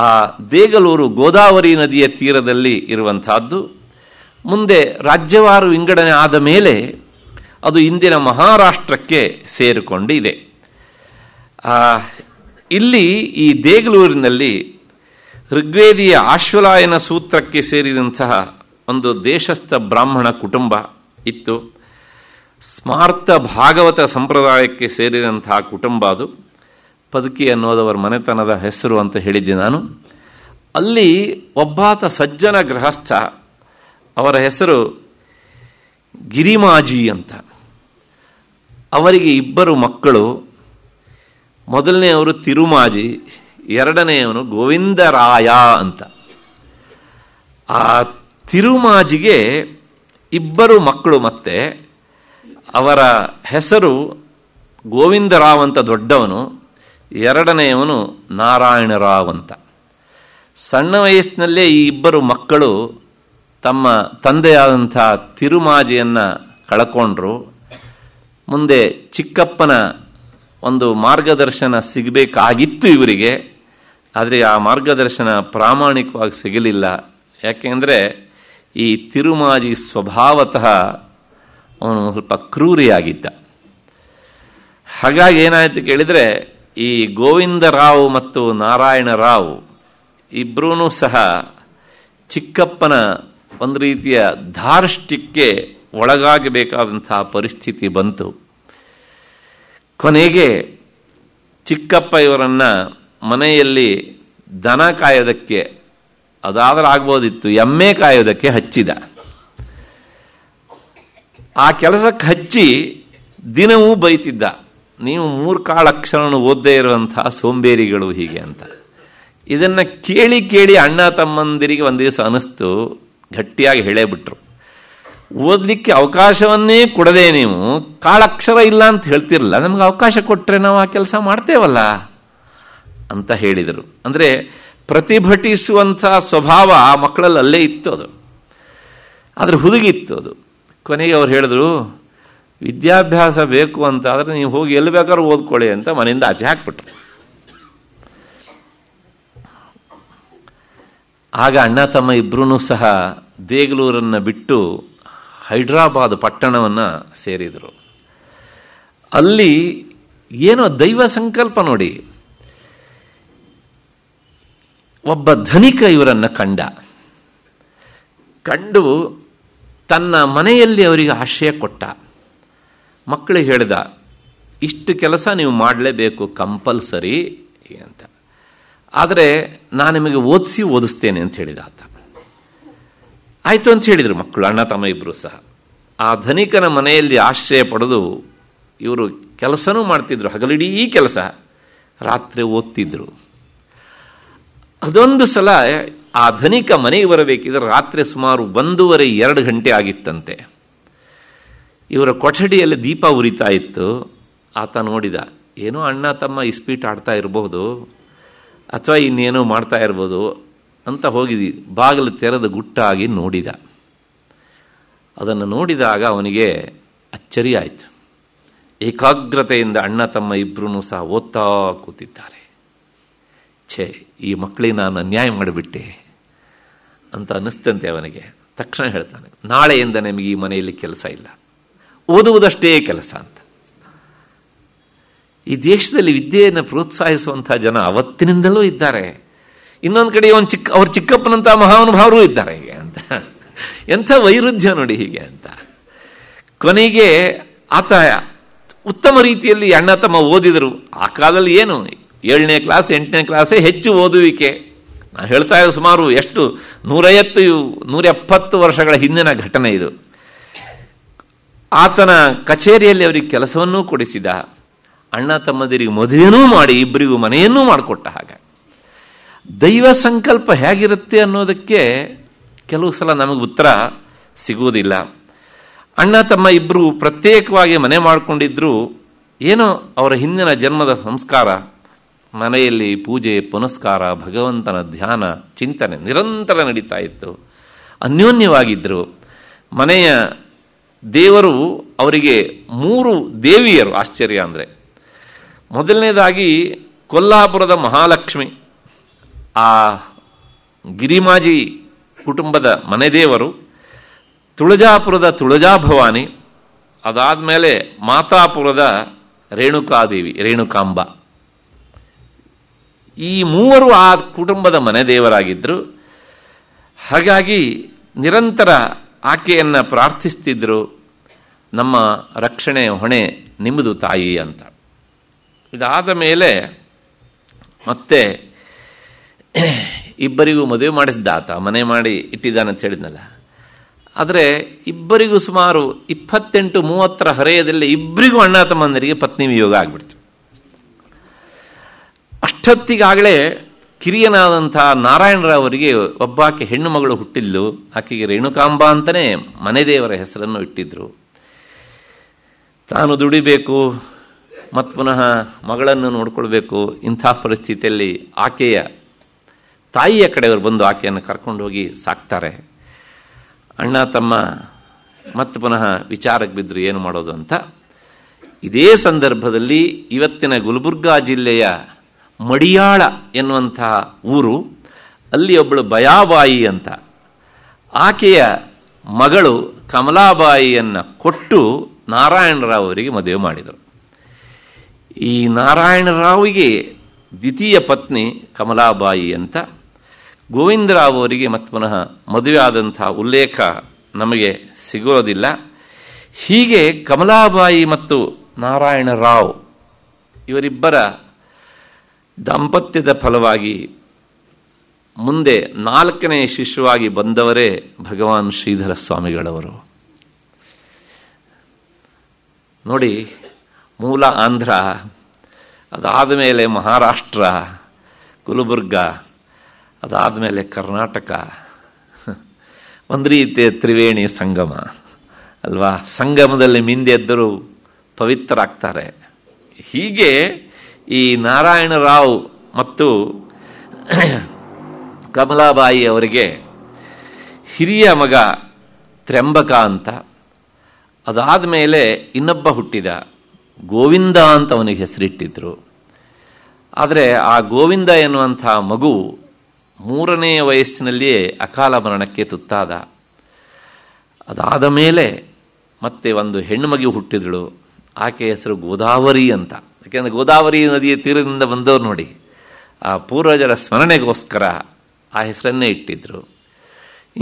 ಆ ದೇಗಲೂರು ಗೋದಾವರಿ ನದಿಯ ತೀರದಲ್ಲಿ ಇರುವಂತಹದ್ದು ಮುಂದೆ ರಾಜ್ಯವಾರು ವಿಂಗಡಣೆ ಆದ ಮೇಲೆ ಅದು ಇಂದಿನ ಮಹಾರಾಷ್ಟ್ರಕ್ಕೆ ಸೇರಿಕೊಂಡಿದೆ ಇಲ್ಲಿ ಈ ದೇಗಲೂರಿನಲ್ಲಿ ಋಗ್ವೇದಿಯ ಆಶ್ವಲಾಯನ ಸೂತ್ರಕ್ಕೆ ಸೇರಿದಂತಹ ಒಂದು ದೇಶಸ್ಥ ಬ್ರಾಹ್ಮಣ ಕುಟುಂಬ ಇತ್ತು ಸ್ಮಾರ್ತ ಭಾಗವತ ಸಂಪ್ರದಾಯಕ್ಕೆ ಸೇರಿದಂತಹ ಕುಟುಂಬ ಅದು ಪದುಕಿ ಅನ್ನೋದವರ ಮನೆತನದ ಹೆಸರು ಅಂತ ಹೇಳಿದ್ದೆ ನಾನು ಅಲ್ಲಿ ಒಬ್ಬಾತ ಸಜ್ಜನ ಗೃಹಸ್ಥ ಅವರ ಹೆಸರು ಗಿರಿಮಾಜಿ ಅಂತ ಅವರಿಗೆ ಇಬ್ಬರು ಮಕ್ಕಳು ಮೊದಲನೆಯವರು ತಿರುಮಾಜಿ ಎರಡನೆಯವನು ಗೋವಿಂದರಾಯ ಅಂತ ಆ ತಿರುಮಾಜಿಗೆ ಇಬ್ಬರು ಮಕ್ಕಳು ಮತ್ತೆ ಅವರ ಹೆಸರು ಗೋವಿಂದರಾವ್ ಅಂತ ದೊಡ್ಡವನು ಎರಡನೆಯವನು ನಾರಾಯಣರಾವ್ ಅಂತ ಸಣ್ಣ ವಯಸ್ಸಿನಲ್ಲೇ ಈ ಇಬ್ಬರು ಮಕ್ಕಳು ತಮ್ಮ ತಂದೆಯಾದಂಥ ತಿರುಮಾಜಿಯನ್ನು ಕಳ್ಕೊಂಡ್ರು ಮುಂದೆ ಚಿಕ್ಕಪ್ಪನ ಒಂದು ಮಾರ್ಗದರ್ಶನ ಸಿಗಬೇಕಾಗಿತ್ತು ಇವರಿಗೆ ಆದರೆ ಆ ಮಾರ್ಗದರ್ಶನ ಪ್ರಾಮಾಣಿಕವಾಗಿ ಸಿಗಲಿಲ್ಲ ಯಾಕೆಂದರೆ ಈ ತಿರುಮಾಜಿ ಸ್ವಭಾವತಃ ಅವನು ಸ್ವಲ್ಪ ಕ್ರೂರಿಯಾಗಿದ್ದ ಹಾಗಾಗಿ ಏನಾಯಿತು ಕೇಳಿದರೆ ಈ ಗೋವಿಂದರಾವ್ ಮತ್ತು ನಾರಾಯಣರಾವ್ ಇಬ್ಬರೂ ಸಹ ಚಿಕ್ಕಪ್ಪನ ಒಂದು ರೀತಿಯ ಧಾರ್ಷ್ಟಿಕ್ಕೆ ಒಳಗಾಗಬೇಕಾದಂತಹ ಪರಿಸ್ಥಿತಿ ಬಂತು ಕೊನೆಗೆ ಚಿಕ್ಕಪ್ಪ ಇವರನ್ನು ಮನೆಯಲ್ಲಿ ದನ ಕಾಯೋದಕ್ಕೆ ಅದಾದರೂ ಆಗ್ಬೋದಿತ್ತು ಎಮ್ಮೆ ಕಾಯೋದಕ್ಕೆ ಹಚ್ಚಿದ ಆ ಕೆಲಸಕ್ಕೆ ಹಚ್ಚಿ ದಿನವೂ ಬೈತಿದ್ದ ನೀವು ಮೂರು ಕಾಳು ಅಕ್ಷರನ ಓದದೇ ಇರುವಂತಹ ಸೋಂಬೇರಿಗಳು ಹೀಗೆ ಅಂತ ಇದನ್ನು ಕೇಳಿ ಕೇಳಿ ಅಣ್ಣ ತಮ್ಮಂದಿರಿಗೆ ಒಂದು ದಿವಸ ಅನಿಸ್ತು ಗಟ್ಟಿಯಾಗಿ ಹೇಳೇಬಿಟ್ರು ಓದಲಿಕ್ಕೆ ಅವಕಾಶವನ್ನೇ ಕೊಡದೆ ನೀವು ಕಾಳಕ್ಷರ ಇಲ್ಲ ಅಂತ ಹೇಳ್ತಿರಲ್ಲ ನಮ್ಗೆ ಅವಕಾಶ ಕೊಟ್ಟರೆ ನಾವು ಆ ಕೆಲಸ ಮಾಡ್ತೇವಲ್ಲ ಅಂತ ಹೇಳಿದರು ಅಂದರೆ ಪ್ರತಿಭಟಿಸುವಂಥ ಸ್ವಭಾವ ಆ ಮಕ್ಕಳಲ್ಲಿ ಅಲ್ಲೇ ಇತ್ತು ಅದು ಆದರೆ ಹುದುಗಿತ್ತು ಅದು ಕೊನೆಗೆ ಅವ್ರು ಹೇಳಿದ್ರು ವಿದ್ಯಾಭ್ಯಾಸ ಬೇಕು ಅಂತ ಆದರೆ ನೀವು ಹೋಗಿ ಎಲ್ಲಿ ಬೇಕಾದ್ರೂ ಓದ್ಕೊಳ್ಳಿ ಅಂತ ಮನೆಯಿಂದ ಆಚೆ ಹಾಕ್ಬಿಟ್ರು ಆಗ ಅಣ್ಣ ತಮ್ಮ ಇಬ್ಬರೂ ಸಹ ದೇಗಲೂರನ್ನು ಬಿಟ್ಟು ಹೈದ್ರಾಬಾದ್ ಪಟ್ಟಣವನ್ನು ಸೇರಿದರು ಅಲ್ಲಿ ಏನೋ ದೈವ ಸಂಕಲ್ಪ ನೋಡಿ ಒಬ್ಬ ಧನಿಕ ಇವರನ್ನು ಕಂಡ ಕಂಡು ತನ್ನ ಮನೆಯಲ್ಲಿ ಅವರಿಗೆ ಆಶ್ರಯ ಕೊಟ್ಟ ಮಕ್ಕಳಿಗೆ ಹೇಳಿದ ಇಷ್ಟು ಕೆಲಸ ನೀವು ಮಾಡಲೇಬೇಕು ಕಂಪಲ್ಸರಿ ಅಂತ ಆದರೆ ನಾನು ನಿಮಗೆ ಓದಿಸಿ ಓದಿಸ್ತೇನೆ ಅಂತ ಹೇಳಿದ ಆತ ಆಯಿತು ಅಂತ ಹೇಳಿದರು ಮಕ್ಕಳು ಅಣ್ಣ ತಮ್ಮ ಇಬ್ಬರು ಸಹ ಆ ಧನಿಕನ ಮನೆಯಲ್ಲಿ ಆಶ್ರಯ ಪಡೆದು ಇವರು ಕೆಲಸನೂ ಮಾಡ್ತಿದ್ರು ಹಗಲಿಡೀ ಕೆಲಸ ರಾತ್ರಿ ಓದ್ತಿದ್ರು ಅದೊಂದು ಸಲ ಆ ಧನಿಕ ಮನೆಗೆ ಬರಬೇಕಿದ್ರೆ ರಾತ್ರಿ ಸುಮಾರು ಒಂದೂವರೆ ಎರಡು ಗಂಟೆ ಆಗಿತ್ತಂತೆ ಇವರ ಕೊಠಡಿಯಲ್ಲಿ ದೀಪ ಉರಿತಾ ಇತ್ತು ಆತ ನೋಡಿದ ಏನೋ ಅಣ್ಣ ತಮ್ಮ ಇಸ್ಪೀಟ್ ಆಡ್ತಾ ಇರಬಹುದು ಅಥವಾ ಇನ್ನೇನೋ ಮಾಡ್ತಾ ಇರ್ಬೋದು ಅಂತ ಹೋಗಿದ್ದಿ ಬಾಗಿಲು ತೆರೆದು ಗುಟ್ಟಾಗಿ ನೋಡಿದ ಅದನ್ನು ನೋಡಿದಾಗ ಅವನಿಗೆ ಅಚ್ಚರಿ ಆಯಿತು ಏಕಾಗ್ರತೆಯಿಂದ ಅಣ್ಣ ತಮ್ಮ ಇಬ್ಬರೂ ಸಹ ಓದ್ತಾ ಕೂತಿದ್ದಾರೆ ಛೇ ಈ ಮಕ್ಕಳಿಗೆ ನಾನು ಅನ್ಯಾಯ ಮಾಡಿಬಿಟ್ಟೆ ಅಂತ ಅನ್ನಿಸ್ತಂತೆ ಅವನಿಗೆ ತಕ್ಷಣ ಹೇಳ್ತಾನೆ ನಾಳೆಯಿಂದ ನಿಮಗೆ ಈ ಮನೆಯಲ್ಲಿ ಕೆಲಸ ಇಲ್ಲ ಓದುವುದಷ್ಟೇ ಕೆಲಸ ಅಂತ ಈ ದೇಶದಲ್ಲಿ ವಿದ್ಯೆಯನ್ನು ಪ್ರೋತ್ಸಾಹಿಸುವಂಥ ಜನ ಅವತ್ತಿನಿಂದಲೂ ಇದ್ದಾರೆ ಇನ್ನೊಂದು ಕಡೆ ಒಂದು ಚಿಕ್ಕ ಅವ್ರ ಚಿಕ್ಕಪ್ಪನಂಥ ಮಹಾನುಭಾವರೂ ಇದ್ದಾರೆ ಹೀಗೆ ಅಂತ ಎಂಥ ವೈರುಧ್ಯ ನೋಡಿ ಹೀಗೆ ಅಂತ ಕೊನೆಗೆ ಆತ ಉತ್ತಮ ರೀತಿಯಲ್ಲಿ ಅಣ್ಣ ತಮ್ಮ ಓದಿದರು ಆ ಕಾಲದಲ್ಲಿ ಏನು ಏಳನೇ ಕ್ಲಾಸ್ ಎಂಟನೇ ಕ್ಲಾಸೇ ಹೆಚ್ಚು ಓದುವಿಕೆ ನಾನು ಹೇಳ್ತಾ ಇರೋ ಸುಮಾರು ಎಷ್ಟು ನೂರೈವತ್ತು ನೂರೆಪ್ಪತ್ತು ವರ್ಷಗಳ ಹಿಂದಿನ ಘಟನೆ ಇದು ಆತನ ಕಚೇರಿಯಲ್ಲಿ ಅವರಿಗೆ ಕೆಲಸವನ್ನೂ ಕೊಡಿಸಿದ ಅಣ್ಣ ತಮ್ಮದಿರಿಗೆ ಮದುವೆನೂ ಮಾಡಿ ಇಬ್ಬರಿಗೂ ಮನೆಯನ್ನೂ ಮಾಡಿಕೊಟ್ಟ ಹಾಗೆ ದೈವ ಸಂಕಲ್ಪ ಹೇಗಿರುತ್ತೆ ಅನ್ನೋದಕ್ಕೆ ಕೆಲವು ಸಲ ನಮಗೆ ಉತ್ತರ ಸಿಗುವುದಿಲ್ಲ ಅಣ್ಣ ತಮ್ಮ ಇಬ್ಬರು ಪ್ರತ್ಯೇಕವಾಗಿ ಮನೆ ಮಾಡಿಕೊಂಡಿದ್ದರೂ ಏನೋ ಅವರ ಹಿಂದಿನ ಜನ್ಮದ ಸಂಸ್ಕಾರ ಮನೆಯಲ್ಲಿ ಪೂಜೆ ಪುನಸ್ಕಾರ ಭಗವಂತನ ಧ್ಯಾನ ಚಿಂತನೆ ನಿರಂತರ ನಡೀತಾ ಇತ್ತು ಅನ್ಯೋನ್ಯವಾಗಿದ್ದರು ಮನೆಯ ದೇವರು ಅವರಿಗೆ ಮೂರು ದೇವಿಯರು ಆಶ್ಚರ್ಯ ಅಂದರೆ ಮೊದಲನೇದಾಗಿ ಕೊಲ್ಲಾಪುರದ ಮಹಾಲಕ್ಷ್ಮಿ ಆ ಗಿರಿಮಾಜಿ ಕುಟುಂಬದ ಮನೆದೇವರು ತುಳಜಾಪುರದ ತುಳಜಾಭವಾನಿ ಅದಾದ ಮೇಲೆ ಮಾತಾಪುರದ ರೇಣುಕಾದೇವಿ ರೇಣುಕಾಂಬಾ ಈ ಮೂವರು ಆ ಕುಟುಂಬದ ಮನೆ ದೇವರಾಗಿದ್ದರು ಹಾಗಾಗಿ ನಿರಂತರ ಆಕೆಯನ್ನು ಪ್ರಾರ್ಥಿಸ್ತಿದ್ರು ನಮ್ಮ ರಕ್ಷಣೆ ಹೊಣೆ ನಿಮ್ಮದು ತಾಯಿ ಅಂತ ಇದಾದ ಮೇಲೆ ಮತ್ತೆ ಇಬ್ಬರಿಗೂ ಮದುವೆ ಮಾಡಿಸಿದ್ದ ಆತ ಮನೆ ಮಾಡಿ ಇಟ್ಟಿದ್ದಾನೆ ಅಂತ ಹೇಳಿದ್ನಲ್ಲ ಆದರೆ ಇಬ್ಬರಿಗೂ ಸುಮಾರು ಇಪ್ಪತ್ತೆಂಟು ಮೂವತ್ತರ ಹರೆಯದಲ್ಲಿ ಇಬ್ಬರಿಗೂ ಅಣ್ಣ ತಮ್ಮಂದರಿಗೆ ಪತ್ನಿ ವಿಯೋಗ ಆಗ್ಬಿಡ್ತು ಅಷ್ಟೊತ್ತಿಗಾಗಲೇ ಕಿರಿಯನಾದಂಥ ನಾರಾಯಣರಾವರಿಗೆ ಒಬ್ಬಾಕೆ ಹೆಣ್ಣು ಮಗಳು ಹುಟ್ಟಿದ್ಲು ಆಕೆಗೆ ರೇಣುಕಾಂಬ ಅಂತಲೇ ಮನೆದೇವರ ಹೆಸರನ್ನು ಇಟ್ಟಿದ್ರು ತಾನು ದುಡಿಬೇಕು ಮತ್ತು ಪುನಃ ಮಗಳನ್ನು ನೋಡಿಕೊಳ್ಬೇಕು ಇಂಥ ಪರಿಸ್ಥಿತಿಯಲ್ಲಿ ಆಕೆಯ ತಾಯಿಯ ಕಡೆಯವರು ಬಂದು ಆಕೆಯನ್ನು ಕರ್ಕೊಂಡು ಹೋಗಿ ಸಾಕ್ತಾರೆ ಅಣ್ಣ ತಮ್ಮ ಮತ್ತು ಪುನಃ ವಿಚಾರಕ್ಕೆ ಬಿದ್ದರು ಏನು ಮಾಡೋದು ಅಂತ ಇದೇ ಸಂದರ್ಭದಲ್ಲಿ ಇವತ್ತಿನ ಗುಲ್ಬರ್ಗಾ ಜಿಲ್ಲೆಯ ಮಡಿಯಾಳ ಎನ್ನುವಂತಹ ಊರು ಅಲ್ಲಿ ಒಬ್ಬಳು ಬಯಾಬಾಯಿ ಅಂತ ಆಕೆಯ ಮಗಳು ಕಮಲಾಬಾಯಿಯನ್ನು ಕೊಟ್ಟು ನಾರಾಯಣರಾವ್ ಅವರಿಗೆ ಮದುವೆ ಮಾಡಿದರು ಈ ನಾರಾಯಣರಾವಿಗೆ ದ್ವಿತೀಯ ಪತ್ನಿ ಕಮಲಾಬಾಯಿ ಅಂತ ಗೋವಿಂದರಾವ್ ಅವರಿಗೆ ಮತ್ತೆ ಮದುವೆ ಆದಂಥ ಉಲ್ಲೇಖ ನಮಗೆ ಸಿಗೋದಿಲ್ಲ ಹೀಗೆ ಕಮಲಾಬಾಯಿ ಮತ್ತು ನಾರಾಯಣರಾವ್ ಇವರಿಬ್ಬರ ದಾಂಪತ್ಯದ ಫಲವಾಗಿ ಮುಂದೆ ನಾಲ್ಕನೇ ಶಿಶುವಾಗಿ ಬಂದವರೇ ಭಗವಾನ್ ಶ್ರೀಧರ ಸ್ವಾಮಿಗಳವರು ನೋಡಿ ಮೂಲ ಆಂಧ್ರ ಅದಾದ ಮೇಲೆ ಮಹಾರಾಷ್ಟ್ರ ಗುಲ್ಬರ್ಗ ಅದಾದ ಮೇಲೆ ಕರ್ನಾಟಕ ಒಂದು ರೀತಿಯ ತ್ರಿವೇಣಿ ಸಂಗಮ ಅಲ್ವಾ ಸಂಗಮದಲ್ಲಿ ಮಿಂದೆ ಎದ್ದರೂ ಪವಿತ್ರ ಆಗ್ತಾರೆ ಹೀಗೆ ಈ ನಾರಾಯಣರಾವ್ ಮತ್ತು ಕಮಲಾಬಾಯಿ ಅವರಿಗೆ ಹಿರಿಯ ಮಗ ತ್ರ್ಯಂಬಕ ಅಂತ ಅದಾದ ಮೇಲೆ ಇನ್ನೊಬ್ಬ ಹುಟ್ಟಿದ ಗೋವಿಂದ ಅಂತ ಅವನಿಗೆ ಹೆಸರಿಟ್ಟಿದ್ರು ಆದರೆ ಆ ಗೋವಿಂದ ಎನ್ನುವಂಥ ಮಗು ಮೂರನೆಯ ವಯಸ್ಸಿನಲ್ಲಿಯೇ ಅಕಾಲ ಮರಣಕ್ಕೆ ತುತ್ತಾದ ಅದಾದ ಮೇಲೆ ಮತ್ತೆ ಒಂದು ಹೆಣ್ಣು ಮಗು ಹುಟ್ಟಿದಳು ಆಕೆ ಹೆಸರು ಗೋದಾವರಿ ಅಂತ ಯಾಕೆಂದರೆ ಗೋದಾವರಿ ನದಿಯ ತೀರದಿಂದ ಬಂದವರು ನೋಡಿ ಆ ಪೂರ್ವಜರ ಸ್ಮರಣೆಗೋಸ್ಕರ ಆ ಹೆಸರನ್ನೇ ಇಟ್ಟಿದ್ದರು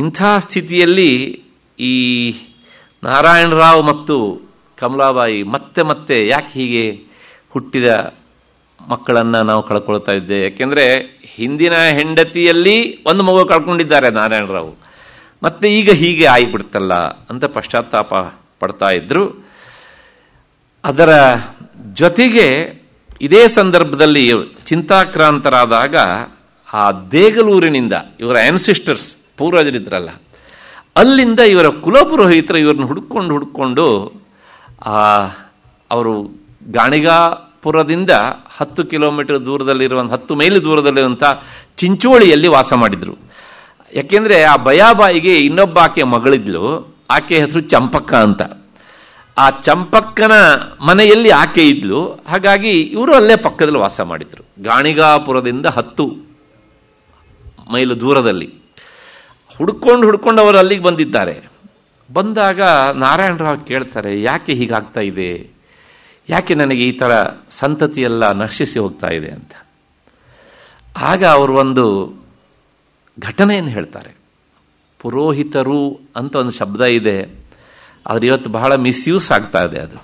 ಇಂಥ ಸ್ಥಿತಿಯಲ್ಲಿ ಈ ನಾರಾಯಣರಾವ್ ಮತ್ತು ಕಮಲಾಬಾಯಿ ಮತ್ತೆ ಮತ್ತೆ ಯಾಕೆ ಹೀಗೆ ಹುಟ್ಟಿದ ಮಕ್ಕಳನ್ನು ನಾವು ಕಳ್ಕೊಳ್ತಾ ಇದ್ದೆ ಯಾಕೆಂದರೆ ಹಿಂದಿನ ಹೆಂಡತಿಯಲ್ಲಿ ಒಂದು ಮಗು ಕಳ್ಕೊಂಡಿದ್ದಾರೆ ನಾರಾಯಣರಾವ್ ಮತ್ತೆ ಈಗ ಹೀಗೆ ಆಗಿಬಿಡ್ತಲ್ಲ ಅಂತ ಪಶ್ಚಾತ್ತಾಪ ಪಡ್ತಾ ಇದ್ದರು ಅದರ ಜೊತೆಗೆ ಇದೇ ಸಂದರ್ಭದಲ್ಲಿ ಚಿಂತಾಕ್ರಾಂತರಾದಾಗ ಆ ದೇಗಲೂರಿನಿಂದ ಇವರ ಆನ್ಸಿಸ್ಟರ್ಸ್ ಪೂರ್ವಜರಿದ್ರಲ್ಲ ಅಲ್ಲಿಂದ ಇವರ ಕುಲಪುರೋಹಿತರು ಇವ್ರನ್ನ ಹುಡುಕೊಂಡು ಆ ಅವರು ಗಾಣಿಗಾಪುರದಿಂದ ಹತ್ತು ಕಿಲೋಮೀಟರ್ ದೂರದಲ್ಲಿರುವಂಥ ಹತ್ತು ಮೈಲಿ ದೂರದಲ್ಲಿರುವಂಥ ಚಿಂಚೋಳಿಯಲ್ಲಿ ವಾಸ ಮಾಡಿದರು ಯಾಕೆಂದರೆ ಆ ಬಯಾಬಾಯಿಗೆ ಇನ್ನೊಬ್ಬ ಆಕೆಯ ಮಗಳಿದ್ಲು ಆಕೆ ಹೆಸರು ಚಂಪಕ್ಕ ಅಂತ ಆ ಚಂಪಕ್ಕನ ಮನೆಯಲ್ಲಿ ಆಕೆ ಇದ್ಲು ಹಾಗಾಗಿ ಇವರು ಅಲ್ಲೇ ಪಕ್ಕದಲ್ಲಿ ವಾಸ ಮಾಡಿದರು ಗಾಣಿಗಾಪುರದಿಂದ ಹತ್ತು ಮೈಲು ದೂರದಲ್ಲಿ ಹುಡ್ಕೊಂಡು ಹುಡ್ಕೊಂಡು ಅವರು ಅಲ್ಲಿಗೆ ಬಂದಿದ್ದಾರೆ ಬಂದಾಗ ನಾರಾಯಣರಾವ್ ಕೇಳ್ತಾರೆ ಯಾಕೆ ಹೀಗಾಗ್ತಾ ಇದೆ ಯಾಕೆ ನನಗೆ ಈ ಥರ ಸಂತತಿಯೆಲ್ಲ ನಶಿಸಿ ಹೋಗ್ತಾ ಇದೆ ಅಂತ ಆಗ ಅವರು ಒಂದು ಘಟನೆಯನ್ನು ಹೇಳ್ತಾರೆ ಪುರೋಹಿತರು ಅಂತ ಒಂದು ಶಬ್ದ ಇದೆ ಆದರೆ ಇವತ್ತು ಬಹಳ ಮಿಸ್ಯೂಸ್ ಆಗ್ತಾ ಇದೆ ಅದು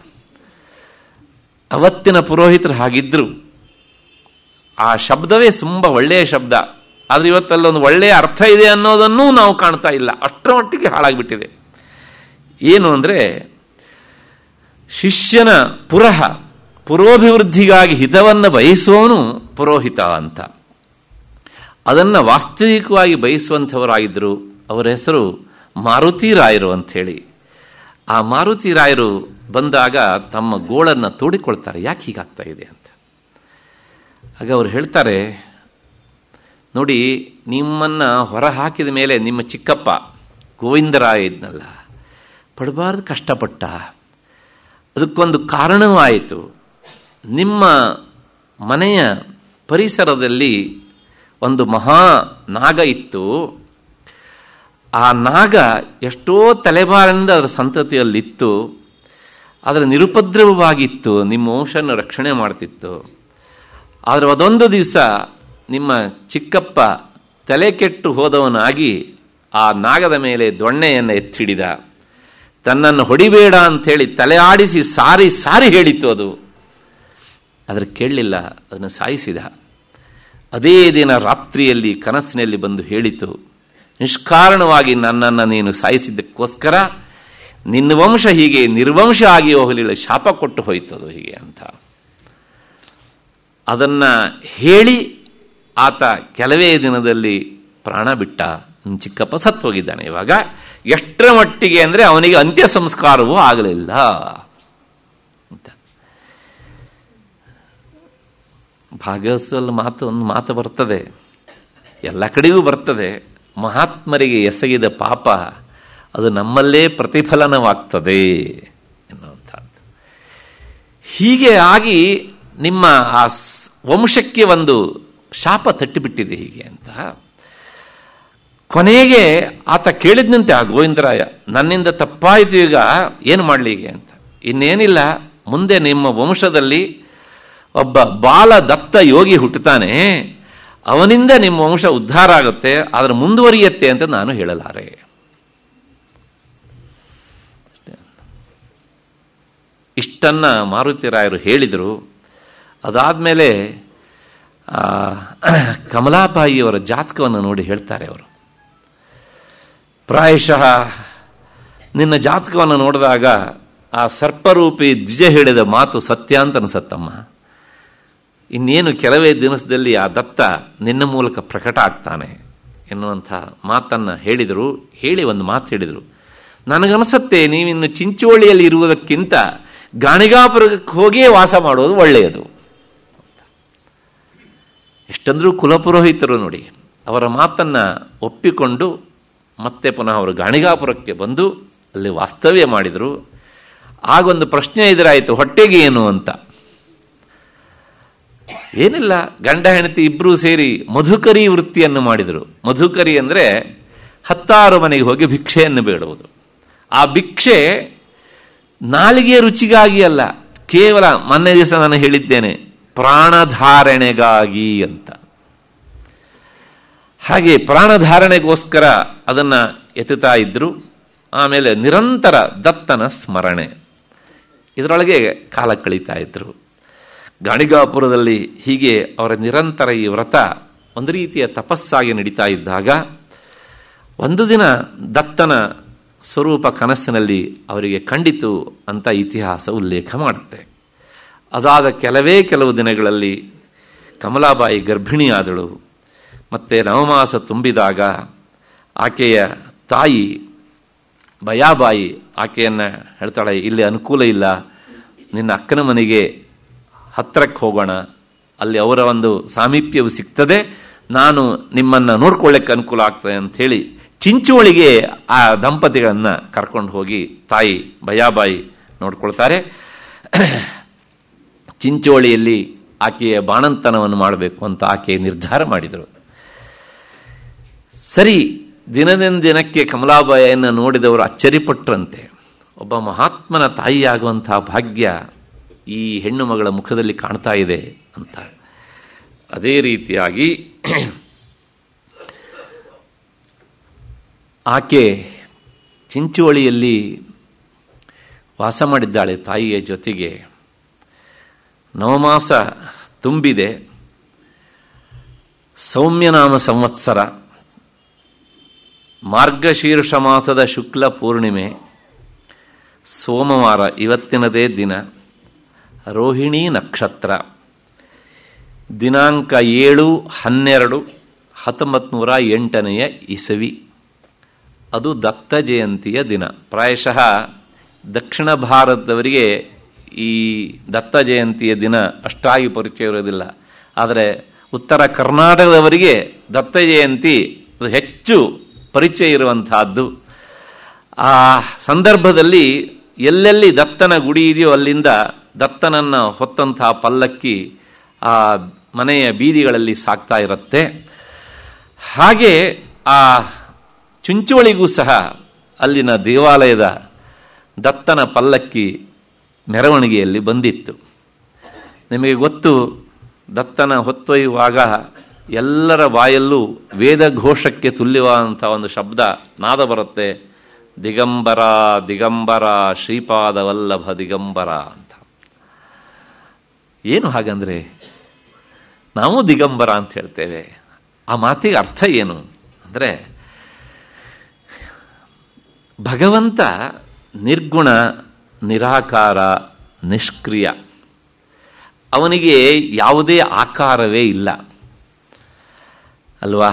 ಅವತ್ತಿನ ಪುರೋಹಿತರು ಹಾಗಿದ್ರು ಆ ಶಬ್ದವೇ ತುಂಬ ಒಳ್ಳೆಯ ಶಬ್ದ ಆದರೆ ಇವತ್ತಲ್ಲೊಂದು ಒಳ್ಳೆಯ ಅರ್ಥ ಇದೆ ಅನ್ನೋದನ್ನೂ ನಾವು ಕಾಣ್ತಾ ಇಲ್ಲ ಅಷ್ಟರ ಮಟ್ಟಿಗೆ ಹಾಳಾಗಿಬಿಟ್ಟಿದೆ ಏನು ಅಂದರೆ ಶಿಷ್ಯನ ಪುರಹ ಪುರೋಭಿವೃದ್ಧಿಗಾಗಿ ಹಿತವನ್ನು ಬಯಸುವವನು ಪುರೋಹಿತ ಅಂತ ಅದನ್ನು ವಾಸ್ತವಿಕವಾಗಿ ಬಯಸುವಂಥವರಾಗಿದ್ದರು ಅವರ ಹೆಸರು ಮಾರುತಿ ರಾಯರು ಅಂಥೇಳಿ ಆ ಮಾರುತಿ ರಾಯರು ಬಂದಾಗ ತಮ್ಮ ಗೋಳನ್ನು ತೋಡಿಕೊಳ್ತಾರೆ ಯಾಕೆ ಹೀಗಾಗ್ತಾ ಇದೆ ಅಂತ ಆಗ ಅವರು ಹೇಳ್ತಾರೆ ನೋಡಿ ನಿಮ್ಮನ್ನು ಹೊರ ಹಾಕಿದ ಮೇಲೆ ನಿಮ್ಮ ಚಿಕ್ಕಪ್ಪ ಗೋವಿಂದರಾಯ ಇದ್ನಲ್ಲ ಪಡಬಾರ್ದು ಕಷ್ಟಪಟ್ಟ ಅದಕ್ಕೊಂದು ಕಾರಣವೂ ಆಯಿತು ನಿಮ್ಮ ಮನೆಯ ಪರಿಸರದಲ್ಲಿ ಒಂದು ಮಹಾ ನಾಗ ಇತ್ತು ಆ ನಾಗ ಎಷ್ಟೋ ತಲೆಬಾರಿಂದ ಅದರ ಸಂತತಿಯಲ್ಲಿತ್ತು ಅದರ ನಿರುಪದ್ರವವಾಗಿತ್ತು ನಿಮ್ಮ ವಂಶನ ರಕ್ಷಣೆ ಮಾಡ್ತಿತ್ತು ಆದರೆ ಅದೊಂದು ದಿವಸ ನಿಮ್ಮ ಚಿಕ್ಕಪ್ಪ ತಲೆ ಕೆಟ್ಟು ಹೋದವನಾಗಿ ಆ ನಾಗದ ಮೇಲೆ ದೊಣ್ಣೆಯನ್ನು ಎತ್ತಿಡಿದ ತನ್ನನ್ನು ಹೊಡಿಬೇಡ ಅಂಥೇಳಿ ತಲೆ ಆಡಿಸಿ ಸಾರಿ ಸಾರಿ ಹೇಳಿತ್ತು ಅದು ಅದರ ಕೇಳಲಿಲ್ಲ ಅದನ್ನು ಸಾಯಿಸಿದ ಅದೇ ದಿನ ರಾತ್ರಿಯಲ್ಲಿ ಕನಸಿನಲ್ಲಿ ಬಂದು ಹೇಳಿತು ನಿಷ್ಕಾರಣವಾಗಿ ನನ್ನನ್ನು ನೀನು ಸಾಯಿಸಿದ್ದಕ್ಕೋಸ್ಕರ ನಿನ್ನ ವಂಶ ಹೀಗೆ ನಿರ್ವಂಶ ಆಗಿ ಹೋಗಲಿಲ್ಲ ಶಾಪ ಕೊಟ್ಟು ಹೋಯ್ತದೋ ಹೀಗೆ ಅಂತ ಅದನ್ನು ಹೇಳಿ ಆತ ಕೆಲವೇ ದಿನದಲ್ಲಿ ಪ್ರಾಣ ಬಿಟ್ಟ ಚಿಕ್ಕಪ್ಪ ಸತ್ತು ಹೋಗಿದ್ದಾನೆ ಇವಾಗ ಎಷ್ಟರ ಮಟ್ಟಿಗೆ ಅಂದರೆ ಅವನಿಗೆ ಅಂತ್ಯ ಸಂಸ್ಕಾರವೂ ಆಗಲಿಲ್ಲ ಅಂತ ಭಾಗವತದಲ್ಲಿ ಮಾತು ಒಂದು ಮಾತು ಬರ್ತದೆ ಎಲ್ಲ ಕಡೆಗೂ ಬರ್ತದೆ ಮಹಾತ್ಮರಿಗೆ ಎಸಗಿದ ಪಾಪ ಅದು ನಮ್ಮಲ್ಲೇ ಪ್ರತಿಫಲನವಾಗ್ತದೆ ಎನ್ನುವಂಥದ್ದು ಹೀಗೆ ಆಗಿ ನಿಮ್ಮ ಆ ವಂಶಕ್ಕೆ ಒಂದು ಶಾಪ ತಟ್ಟಿಬಿಟ್ಟಿದೆ ಹೀಗೆ ಅಂತ ಕೊನೆಗೆ ಆತ ಕೇಳಿದ್ನಂತೆ ಆ ಗೋವಿಂದರಾಯ ನನ್ನಿಂದ ತಪ್ಪಾಯಿತು ಈಗ ಏನು ಮಾಡಲಿ ಹೀಗೆ ಅಂತ ಇನ್ನೇನಿಲ್ಲ ಮುಂದೆ ನಿಮ್ಮ ವಂಶದಲ್ಲಿ ಒಬ್ಬ ಬಾಲ ದತ್ತ ಯೋಗಿ ಹುಟ್ಟುತ್ತಾನೆ ಅವನಿಂದ ನಿಮ್ಮ ವಂಶ ಉದ್ಧಾರ ಆಗುತ್ತೆ ಆದರೆ ಮುಂದುವರಿಯುತ್ತೆ ಅಂತ ನಾನು ಹೇಳಲಾರೆ ಇಷ್ಟನ್ನು ಮಾರುತಿ ರಾಯರು ಹೇಳಿದರು ಅದಾದಮೇಲೆ ಕಮಲಾಬಾಯಿಯವರ ಜಾತಕವನ್ನು ನೋಡಿ ಹೇಳ್ತಾರೆ ಅವರು ಪ್ರಾಯಶಃ ನಿನ್ನ ಜಾತಕವನ್ನು ನೋಡಿದಾಗ ಆ ಸರ್ಪರೂಪಿ ದ್ವಿಜ ಹೇಳಿದ ಮಾತು ಸತ್ಯ ಅಂತ ಅನಿಸತ್ತಮ್ಮ ಇನ್ನೇನು ಕೆಲವೇ ದಿವಸದಲ್ಲಿ ಆ ದತ್ತ ನಿನ್ನ ಮೂಲಕ ಪ್ರಕಟ ಆಗ್ತಾನೆ ಎನ್ನುವಂಥ ಮಾತನ್ನು ಹೇಳಿದರು ಹೇಳಿ ಒಂದು ಮಾತು ಹೇಳಿದರು ನನಗನಿಸುತ್ತೆ ನೀವಿನ್ನು ಚಿಂಚೋಳಿಯಲ್ಲಿ ಇರುವುದಕ್ಕಿಂತ ಗಾಣಿಗಾಪುರಕ್ಕೆ ಹೋಗಿಯೇ ವಾಸ ಮಾಡೋದು ಒಳ್ಳೆಯದು ಎಷ್ಟಂದರೂ ಕುಲಪುರೋಹಿತರು ನೋಡಿ ಅವರ ಮಾತನ್ನು ಒಪ್ಪಿಕೊಂಡು ಮತ್ತೆ ಪುನಃ ಅವರು ಗಾಣಿಗಾಪುರಕ್ಕೆ ಬಂದು ಅಲ್ಲಿ ವಾಸ್ತವ್ಯ ಮಾಡಿದರು ಆಗೊಂದು ಪ್ರಶ್ನೆ ಇದರಾಯಿತು ಹೊಟ್ಟೆಗೆ ಏನು ಅಂತ ಏನಿಲ್ಲ ಗಂಡ ಹೆಂಡತಿ ಇಬ್ಬರೂ ಸೇರಿ ಮಧುಕರಿ ವೃತ್ತಿಯನ್ನು ಮಾಡಿದರು ಮಧುಕರಿ ಅಂದರೆ ಹತ್ತಾರು ಮನೆಗೆ ಹೋಗಿ ಭಿಕ್ಷೆಯನ್ನು ಬೇಡುವುದು ಆ ಭಿಕ್ಷೆ ನಾಲಿಗೆ ರುಚಿಗಾಗಿ ಅಲ್ಲ ಕೇವಲ ಮೊನ್ನೆ ದಿವಸ ನಾನು ಹೇಳಿದ್ದೇನೆ ಪ್ರಾಣಧಾರಣೆಗಾಗಿ ಅಂತ ಹಾಗೆ ಪ್ರಾಣಧಾರಣೆಗೋಸ್ಕರ ಅದನ್ನು ಎತ್ತುತ್ತಾ ಇದ್ರು ಆಮೇಲೆ ನಿರಂತರ ದತ್ತನ ಸ್ಮರಣೆ ಇದರೊಳಗೆ ಕಾಲ ಕಳೀತಾ ಇದ್ರು ಗಾಣಿಗಾಪುರದಲ್ಲಿ ಹೀಗೆ ಅವರ ನಿರಂತರ ಈ ವ್ರತ ಒಂದು ರೀತಿಯ ತಪಸ್ಸಾಗಿ ನಡೀತಾ ಇದ್ದಾಗ ಒಂದು ದಿನ ದತ್ತನ ಸ್ವರೂಪ ಕನಸಿನಲ್ಲಿ ಅವರಿಗೆ ಕಂಡಿತು ಅಂತ ಇತಿಹಾಸ ಉಲ್ಲೇಖ ಮಾಡುತ್ತೆ ಅದಾದ ಕೆಲವೇ ಕೆಲವು ದಿನಗಳಲ್ಲಿ ಕಮಲಾಬಾಯಿ ಗರ್ಭಿಣಿಯಾದಳು ಮತ್ತು ನವಮಾಸ ತುಂಬಿದಾಗ ಆಕೆಯ ತಾಯಿ ಬಯಾಬಾಯಿ ಆಕೆಯನ್ನು ಹೇಳ್ತಾಳೆ ಇಲ್ಲಿ ಅನುಕೂಲ ಇಲ್ಲ ನಿನ್ನ ಅಕ್ಕನ ಮನೆಗೆ ಹತ್ತಿರಕ್ಕೆ ಹೋಗೋಣ ಅಲ್ಲಿ ಅವರ ಒಂದು ಸಾಮೀಪ್ಯವು ಸಿಗ್ತದೆ ನಾನು ನಿಮ್ಮನ್ನು ನೋಡ್ಕೊಳ್ಳಕ್ಕೆ ಅನುಕೂಲ ಆಗ್ತದೆ ಅಂಥೇಳಿ ಚಿಂಚೋಳಿಗೆ ಆ ದಂಪತಿಗಳನ್ನು ಕರ್ಕೊಂಡು ಹೋಗಿ ತಾಯಿ ಭಯಾಬಾಯಿ ನೋಡ್ಕೊಳ್ತಾರೆ ಚಿಂಚೋಳಿಯಲ್ಲಿ ಆಕೆಯ ಬಾಣಂತನವನ್ನು ಮಾಡಬೇಕು ಅಂತ ಆಕೆ ನಿರ್ಧಾರ ಮಾಡಿದರು ಸರಿ ದಿನದಿಂದ ದಿನಕ್ಕೆ ಕಮಲಾಬಾಯಿಯನ್ನು ನೋಡಿದವರು ಅಚ್ಚರಿಪಟ್ಟರಂತೆ ಒಬ್ಬ ಮಹಾತ್ಮನ ತಾಯಿಯಾಗುವಂತಹ ಭಾಗ್ಯ ಈ ಹೆಣ್ಣು ಮಗಳ ಮುಖದಲ್ಲಿ ಕಾಣ್ತಾ ಇದೆ ಅಂತ ಅದೇ ರೀತಿಯಾಗಿ ಆಕೆ ಚಿಂಚುವಳಿಯಲ್ಲಿ ವಾಸ ಮಾಡಿದ್ದಾಳೆ ತಾಯಿಯ ಜೊತೆಗೆ ನವಮಾಸ ತುಂಬಿದೆ ಸೌಮ್ಯನಾಮ ಸಂವತ್ಸರ ಮಾರ್ಗಶೀರ್ಷ ಮಾಸದ ಶುಕ್ಲ ಪೂರ್ಣಿಮೆ ಸೋಮವಾರ ಇವತ್ತಿನದೇ ದಿನ ರೋಹಿಣಿ ನಕ್ಷತ್ರ ದಿನಾಂಕ ಏಳು ಹನ್ನೆರಡು ಹತ್ತೊಂಬತ್ತು ನೂರ ಎಂಟನೆಯ ಇಸವಿ ಅದು ದತ್ತ ಜಯಂತಿಯ ದಿನ ಪ್ರಾಯಶಃ ದಕ್ಷಿಣ ಭಾರತದವರಿಗೆ ಈ ದತ್ತ ಜಯಂತಿಯ ದಿನ ಅಷ್ಟಾಗಿ ಪರಿಚಯ ಇರೋದಿಲ್ಲ ಆದರೆ ಉತ್ತರ ಕರ್ನಾಟಕದವರಿಗೆ ದತ್ತ ಜಯಂತಿ ಹೆಚ್ಚು ಪರಿಚಯ ಇರುವಂತಹದ್ದು ಆ ಸಂದರ್ಭದಲ್ಲಿ ಎಲ್ಲೆಲ್ಲಿ ದತ್ತನ ಗುಡಿ ಇದೆಯೋ ಅಲ್ಲಿಂದ ದತ್ತನನ್ನು ಹೊತ್ತಂತಹ ಪಲ್ಲಕ್ಕಿ ಆ ಮನೆಯ ಬೀದಿಗಳಲ್ಲಿ ಸಾಕ್ತಾ ಇರುತ್ತೆ ಹಾಗೆ ಆ ಚುಂಚುವಳಿಗೂ ಸಹ ಅಲ್ಲಿನ ದೇವಾಲಯದ ದತ್ತನ ಪಲ್ಲಕ್ಕಿ ಮೆರವಣಿಗೆಯಲ್ಲಿ ಬಂದಿತ್ತು ನಿಮಗೆ ಗೊತ್ತು ದತ್ತನ ಹೊತ್ತೊಯ್ಯುವಾಗ ಎಲ್ಲರ ಬಾಯಲ್ಲೂ ವೇದ ಘೋಷಕ್ಕೆ ತುಲ್ಯವಾದಂಥ ಒಂದು ಶಬ್ದ ನಾದ ಬರುತ್ತೆ ದಿಗಂಬರ ದಿಗಂಬರ ಶ್ರೀಪಾದ ವಲ್ಲಭ ದಿಗಂಬರ ಏನು ಹಾಗಂದ್ರೆ ನಾವು ದಿಗಂಬರ ಅಂತ ಹೇಳ್ತೇವೆ ಆ ಮಾತಿಗೆ ಅರ್ಥ ಏನು ಅಂದರೆ ಭಗವಂತ ನಿರ್ಗುಣ ನಿರಾಕಾರ ನಿಷ್ಕ್ರಿಯ ಅವನಿಗೆ ಯಾವುದೇ ಆಕಾರವೇ ಇಲ್ಲ ಅಲ್ವಾ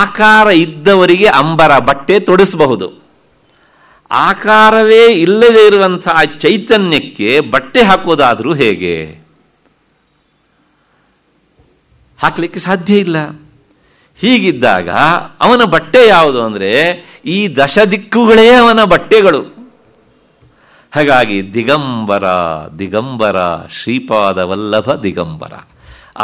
ಆಕಾರ ಇದ್ದವರಿಗೆ ಅಂಬರ ಬಟ್ಟೆ ತೊಡಿಸಬಹುದು ಆಕಾರವೇ ಇಲ್ಲದೇ ಇರುವಂತಹ ಚೈತನ್ಯಕ್ಕೆ ಬಟ್ಟೆ ಹಾಕೋದಾದರೂ ಹೇಗೆ ಹಾಕಲಿಕ್ಕೆ ಸಾಧ್ಯ ಇಲ್ಲ ಹೀಗಿದ್ದಾಗ ಅವನ ಬಟ್ಟೆ ಯಾವುದು ಅಂದರೆ ಈ ದಶ ದಿಕ್ಕುಗಳೇ ಅವನ ಬಟ್ಟೆಗಳು ಹಾಗಾಗಿ ದಿಗಂಬರ ದಿಗಂಬರ ಶ್ರೀಪಾದ ವಲ್ಲಭ ದಿಗಂಬರ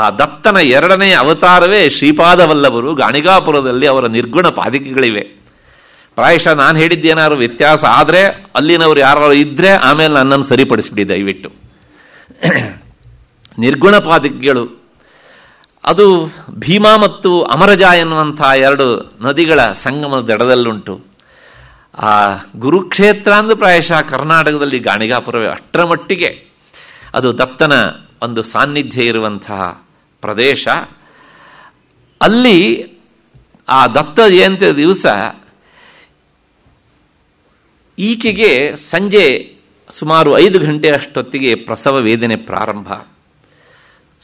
ಆ ದತ್ತನ ಎರಡನೇ ಅವತಾರವೇ ಶ್ರೀಪಾದವಲ್ಲಭರು ಗಾಣಿಗಾಪುರದಲ್ಲಿ ಅವರ ನಿರ್ಗುಣ ಪಾದಿಕೆಗಳಿವೆ ಪ್ರಾಯಶಃ ನಾನು ಹೇಳಿದ್ದೇನಾದ್ರು ವ್ಯತ್ಯಾಸ ಆದರೆ ಅಲ್ಲಿನವರು ಯಾರು ಇದ್ದರೆ ಆಮೇಲೆ ನನ್ನನ್ನು ಸರಿಪಡಿಸಿಬಿಟ್ಟಿದ್ದೆ ದಯವಿಟ್ಟು ನಿರ್ಗುಣ ಪಾದಿಕೆಗಳು ಅದು ಭೀಮಾ ಮತ್ತು ಅಮರಜ ಎನ್ನುವಂಥ ಎರಡು ನದಿಗಳ ಸಂಗಮದ ದಡದಲ್ಲುಂಟು ಆ ಗುರುಕ್ಷೇತ್ರ ಅಂದು ಪ್ರಾಯಶಃ ಕರ್ನಾಟಕದಲ್ಲಿ ಗಾಣಿಗಾಪುರವೇ ಅಷ್ಟರ ಮಟ್ಟಿಗೆ ಅದು ದತ್ತನ ಒಂದು ಸಾನ್ನಿಧ್ಯ ಇರುವಂತಹ ಪ್ರದೇಶ ಅಲ್ಲಿ ಆ ದತ್ತ ಜಯಂತಿಯ ದಿವಸ ಈಕೆಗೆ ಸಂಜೆ ಸುಮಾರು ಐದು ಗಂಟೆ ಅಷ್ಟೊತ್ತಿಗೆ ಪ್ರಸವ ವೇದನೆ ಪ್ರಾರಂಭ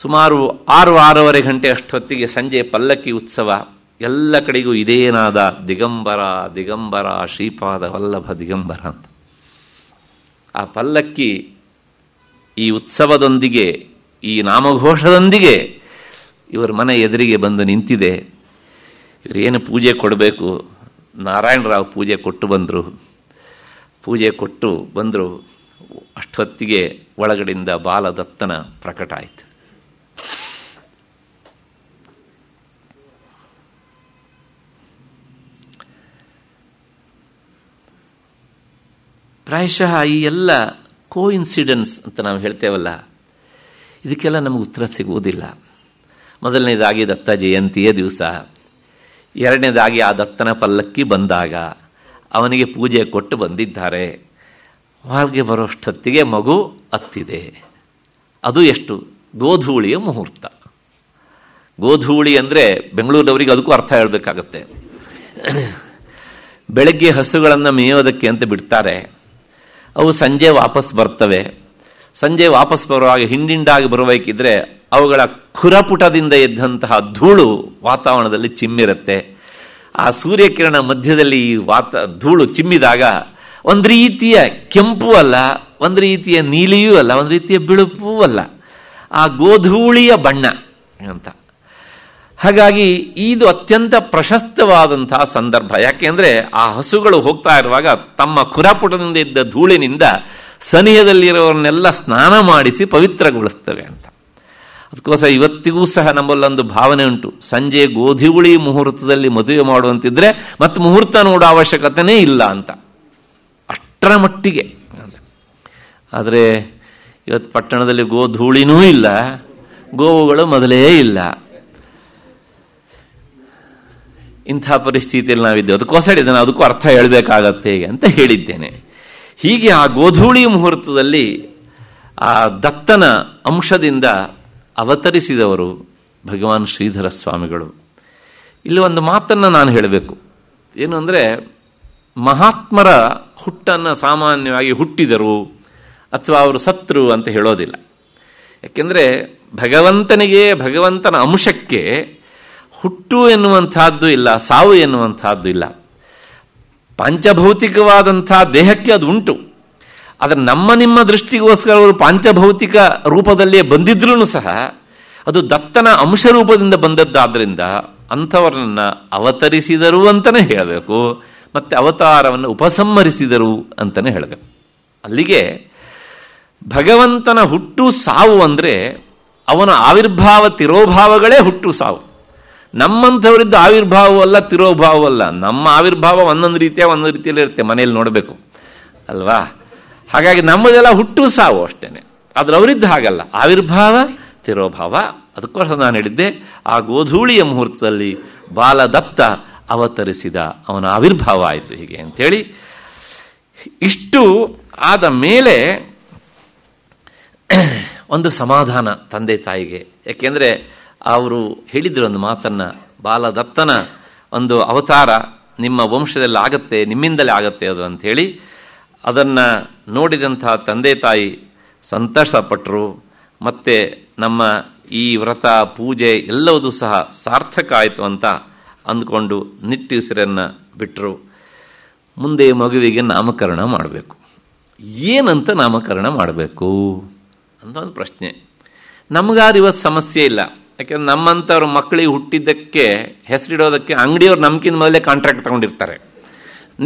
ಸುಮಾರು ಆರು ಆರೂವರೆ ಗಂಟೆ ಅಷ್ಟೊತ್ತಿಗೆ ಸಂಜೆ ಪಲ್ಲಕ್ಕಿ ಉತ್ಸವ ಎಲ್ಲ ಕಡೆಗೂ ಇದೇನಾದ ದಿಗಂಬರ ದಿಗಂಬರ ಶ್ರೀಪಾದ ವಲ್ಲಭ ದಿಗಂಬರ ಅಂತ ಆ ಪಲ್ಲಕ್ಕಿ ಈ ಉತ್ಸವದೊಂದಿಗೆ ಈ ನಾಮಘೋಷದೊಂದಿಗೆ ಇವರ ಮನೆ ಎದುರಿಗೆ ಬಂದು ನಿಂತಿದೆ ಇವರೇನು ಪೂಜೆ ಕೊಡಬೇಕು ನಾರಾಯಣರಾವ್ ಪೂಜೆ ಕೊಟ್ಟು ಬಂದರು ಪೂಜೆ ಕೊಟ್ಟು ಬಂದರು ಅಷ್ಟೊತ್ತಿಗೆ ಒಳಗಡೆಯಿಂದ ಬಾಲದತ್ತನ ಪ್ರಕಟ ಆಯಿತು ಪ್ರಾಯಶಃ ಈ ಎಲ್ಲ ಕೋಇನ್ಸಿಡೆನ್ಸ್ ಅಂತ ನಾವು ಹೇಳ್ತೇವಲ್ಲ ಇದಕ್ಕೆಲ್ಲ ನಮಗೆ ಉತ್ತರ ಸಿಗುವುದಿಲ್ಲ ಮೊದಲನೇದಾಗಿ ದತ್ತ ಜಯಂತಿಯ ದಿವಸ ಎರಡನೇದಾಗಿ ಆ ದತ್ತನ ಪಲ್ಲಕ್ಕಿ ಬಂದಾಗ ಅವನಿಗೆ ಪೂಜೆ ಕೊಟ್ಟು ಬಂದಿದ್ದಾರೆ ಅವಳಿಗೆ ಬರೋಷ್ಟೊತ್ತಿಗೆ ಮಗು ಅತ್ತಿದೆ ಅದು ಎಷ್ಟು ಗೋಧೂಳಿಯ ಮುಹೂರ್ತ ಗೋಧೂಳಿ ಅಂದರೆ ಬೆಂಗಳೂರಿನವರಿಗೆ ಅದಕ್ಕೂ ಅರ್ಥ ಹೇಳಬೇಕಾಗತ್ತೆ ಬೆಳಗ್ಗೆ ಹಸುಗಳನ್ನು ಮೇಯೋದಕ್ಕೆ ಅಂತ ಬಿಡ್ತಾರೆ ಅವು ಸಂಜೆ ವಾಪಸ್ ಬರ್ತವೆ ಸಂಜೆ ವಾಪಸ್ ಬರುವಾಗ ಹಿಂಡಿಂಡಾಗಿ ಬರಬೇಕಿದ್ರೆ ಅವುಗಳ ಖುರಪುಟದಿಂದ ಎದ್ದಂತಹ ಧೂಳು ವಾತಾವರಣದಲ್ಲಿ ಚಿಮ್ಮಿರುತ್ತೆ ಆ ಸೂರ್ಯಕಿರಣ ಮಧ್ಯದಲ್ಲಿ ಈ ವಾತ ಧೂಳು ಚಿಮ್ಮಿದಾಗ ಒಂದು ರೀತಿಯ ಕೆಂಪು ಅಲ್ಲ ಒಂದು ರೀತಿಯ ನೀಲಿಯೂ ಅಲ್ಲ ಒಂದು ರೀತಿಯ ಬಿಳುಪೂ ಅಲ್ಲ ಆ ಗೋಧೂಳಿಯ ಬಣ್ಣ ಅಂತ ಹಾಗಾಗಿ ಇದು ಅತ್ಯಂತ ಪ್ರಶಸ್ತವಾದಂತಹ ಸಂದರ್ಭ ಯಾಕೆಂದ್ರೆ ಆ ಹಸುಗಳು ಹೋಗ್ತಾ ಇರುವಾಗ ತಮ್ಮ ಖುರಾಪುಟದಿಂದ ಇದ್ದ ಧೂಳಿನಿಂದ ಸನಿಹದಲ್ಲಿರೋರನ್ನೆಲ್ಲ ಸ್ನಾನ ಮಾಡಿಸಿ ಪವಿತ್ರಗೊಳಿಸ್ತವೆ ಅಂತ ಅದಕ್ಕೋಸ್ಕರ ಇವತ್ತಿಗೂ ಸಹ ನಮ್ಮಲ್ಲೊಂದು ಭಾವನೆ ಉಂಟು ಸಂಜೆ ಗೋಧಿ ಉಳಿ ಮುಹೂರ್ತದಲ್ಲಿ ಮದುವೆ ಮಾಡುವಂತಿದ್ರೆ ಮತ್ತು ಮುಹೂರ್ತ ನೋಡೋ ಅವಶ್ಯಕತೆನೇ ಇಲ್ಲ ಅಂತ ಅಷ್ಟರ ಮಟ್ಟಿಗೆ ಆದರೆ ಇವತ್ತು ಪಟ್ಟಣದಲ್ಲಿ ಗೋಧೂಳಿನೂ ಇಲ್ಲ ಗೋವುಗಳು ಮೊದಲೇ ಇಲ್ಲ ಇಂಥ ಪರಿಸ್ಥಿತಿಯಲ್ಲಿ ನಾವಿದ್ದೇವೆ ಅದಕ್ಕೋಸ್ಕರ ಇದನ್ನು ಅದಕ್ಕೂ ಅರ್ಥ ಹೇಳಬೇಕಾಗತ್ತೆ ಅಂತ ಹೇಳಿದ್ದೇನೆ ಹೀಗೆ ಆ ಗೋಧೂಳಿ ಮುಹೂರ್ತದಲ್ಲಿ ಆ ದತ್ತನ ಅಂಶದಿಂದ ಅವತರಿಸಿದವರು ಭಗವಾನ್ ಶ್ರೀಧರ ಸ್ವಾಮಿಗಳು ಇಲ್ಲಿ ಒಂದು ಮಾತನ್ನು ನಾನು ಹೇಳಬೇಕು ಏನು ಅಂದರೆ ಮಹಾತ್ಮರ ಹುಟ್ಟನ್ನು ಸಾಮಾನ್ಯವಾಗಿ ಹುಟ್ಟಿದರು ಅಥವಾ ಅವರು ಸತ್ರು ಅಂತ ಹೇಳೋದಿಲ್ಲ ಯಾಕೆಂದರೆ ಭಗವಂತನಿಗೆ ಭಗವಂತನ ಅಂಶಕ್ಕೆ ಹುಟ್ಟು ಎನ್ನುವಂತಹದ್ದು ಇಲ್ಲ ಸಾವು ಎನ್ನುವಂತಹದ್ದು ಇಲ್ಲ ಪಂಚಭೌತಿಕವಾದಂಥ ದೇಹಕ್ಕೆ ಅದು ಉಂಟು ಆದರೆ ನಮ್ಮ ನಿಮ್ಮ ದೃಷ್ಟಿಗೋಸ್ಕರ ಅವರು ಪಾಂಚಭೌತಿಕ ರೂಪದಲ್ಲಿಯೇ ಬಂದಿದ್ರೂ ಸಹ ಅದು ದತ್ತನ ಅಂಶ ರೂಪದಿಂದ ಬಂದದ್ದಾದ್ದರಿಂದ ಅಂಥವರನ್ನು ಅವತರಿಸಿದರು ಅಂತಲೇ ಹೇಳಬೇಕು ಮತ್ತು ಅವತಾರವನ್ನು ಉಪಸಂಹರಿಸಿದರು ಅಂತಲೇ ಹೇಳಬೇಕು ಅಲ್ಲಿಗೆ ಭಗವಂತನ ಹುಟ್ಟು ಸಾವು ಅಂದರೆ ಅವನ ಆವಿರ್ಭಾವ ತಿರೋಭಾವಗಳೇ ಹುಟ್ಟು ಸಾವು ನಮ್ಮಂಥವರಿದ್ದು ಆವಿರ್ಭಾವವಲ್ಲ ತಿರೋಭಾವವಲ್ಲ ನಮ್ಮ ಆವಿರ್ಭಾವ ಒಂದೊಂದು ರೀತಿಯ ಒಂದೊಂದು ರೀತಿಯಲ್ಲಿ ಇರುತ್ತೆ ಮನೆಯಲ್ಲಿ ನೋಡಬೇಕು ಅಲ್ವಾ ಹಾಗಾಗಿ ನಮ್ಮದೆಲ್ಲ ಹುಟ್ಟು ಸಾವು ಅಷ್ಟೇನೆ ಆದರೆ ಅವರಿದ್ದು ಹಾಗಲ್ಲ ಆವಿರ್ಭಾವ ತಿರೋಭಾವ ಅದಕ್ಕೋಸ್ಕರ ನಾನು ಹೇಳಿದ್ದೆ ಆ ಗೋಧೂಳಿಯ ಮುಹೂರ್ತದಲ್ಲಿ ಬಾಲದತ್ತ ಅವತರಿಸಿದ ಅವನ ಆವಿರ್ಭಾವ ಆಯಿತು ಹೀಗೆ ಅಂಥೇಳಿ ಇಷ್ಟು ಆದ ಮೇಲೆ ಒಂದು ಸಮಾಧಾನ ತಂದೆ ತಾಯಿಗೆ ಯಾಕೆಂದರೆ ಅವರು ಹೇಳಿದ್ರು ಒಂದು ಮಾತನ್ನು ಬಾಲದತ್ತನ ಒಂದು ಅವತಾರ ನಿಮ್ಮ ವಂಶದಲ್ಲಿ ಆಗತ್ತೆ ನಿಮ್ಮಿಂದಲೇ ಆಗತ್ತೆ ಅದು ಅಂಥೇಳಿ ಅದನ್ನು ನೋಡಿದಂಥ ತಂದೆ ತಾಯಿ ಪಟ್ಟರು ಮತ್ತು ನಮ್ಮ ಈ ವ್ರತ ಪೂಜೆ ಎಲ್ಲವೂ ಸಹ ಸಾರ್ಥಕ ಆಯಿತು ಅಂತ ಅಂದ್ಕೊಂಡು ನಿಟ್ಟುಸಿರನ್ನು ಬಿಟ್ಟರು ಮುಂದೆ ಮಗುವಿಗೆ ನಾಮಕರಣ ಮಾಡಬೇಕು ಏನಂತ ನಾಮಕರಣ ಮಾಡಬೇಕು ಅಂತ ಒಂದು ಪ್ರಶ್ನೆ ನಮಗಾರು ಇವತ್ತು ಸಮಸ್ಯೆ ಇಲ್ಲ ಯಾಕೆಂದ್ರೆ ನಮ್ಮಂಥವ್ರ ಮಕ್ಕಳಿಗೆ ಹುಟ್ಟಿದ್ದಕ್ಕೆ ಹೆಸರಿಡೋದಕ್ಕೆ ಅಂಗಡಿಯವ್ರು ನಮ್ಗಿಂತ ಮೊದಲೇ ಕಾಂಟ್ರಾಕ್ಟ್ ತಗೊಂಡಿರ್ತಾರೆ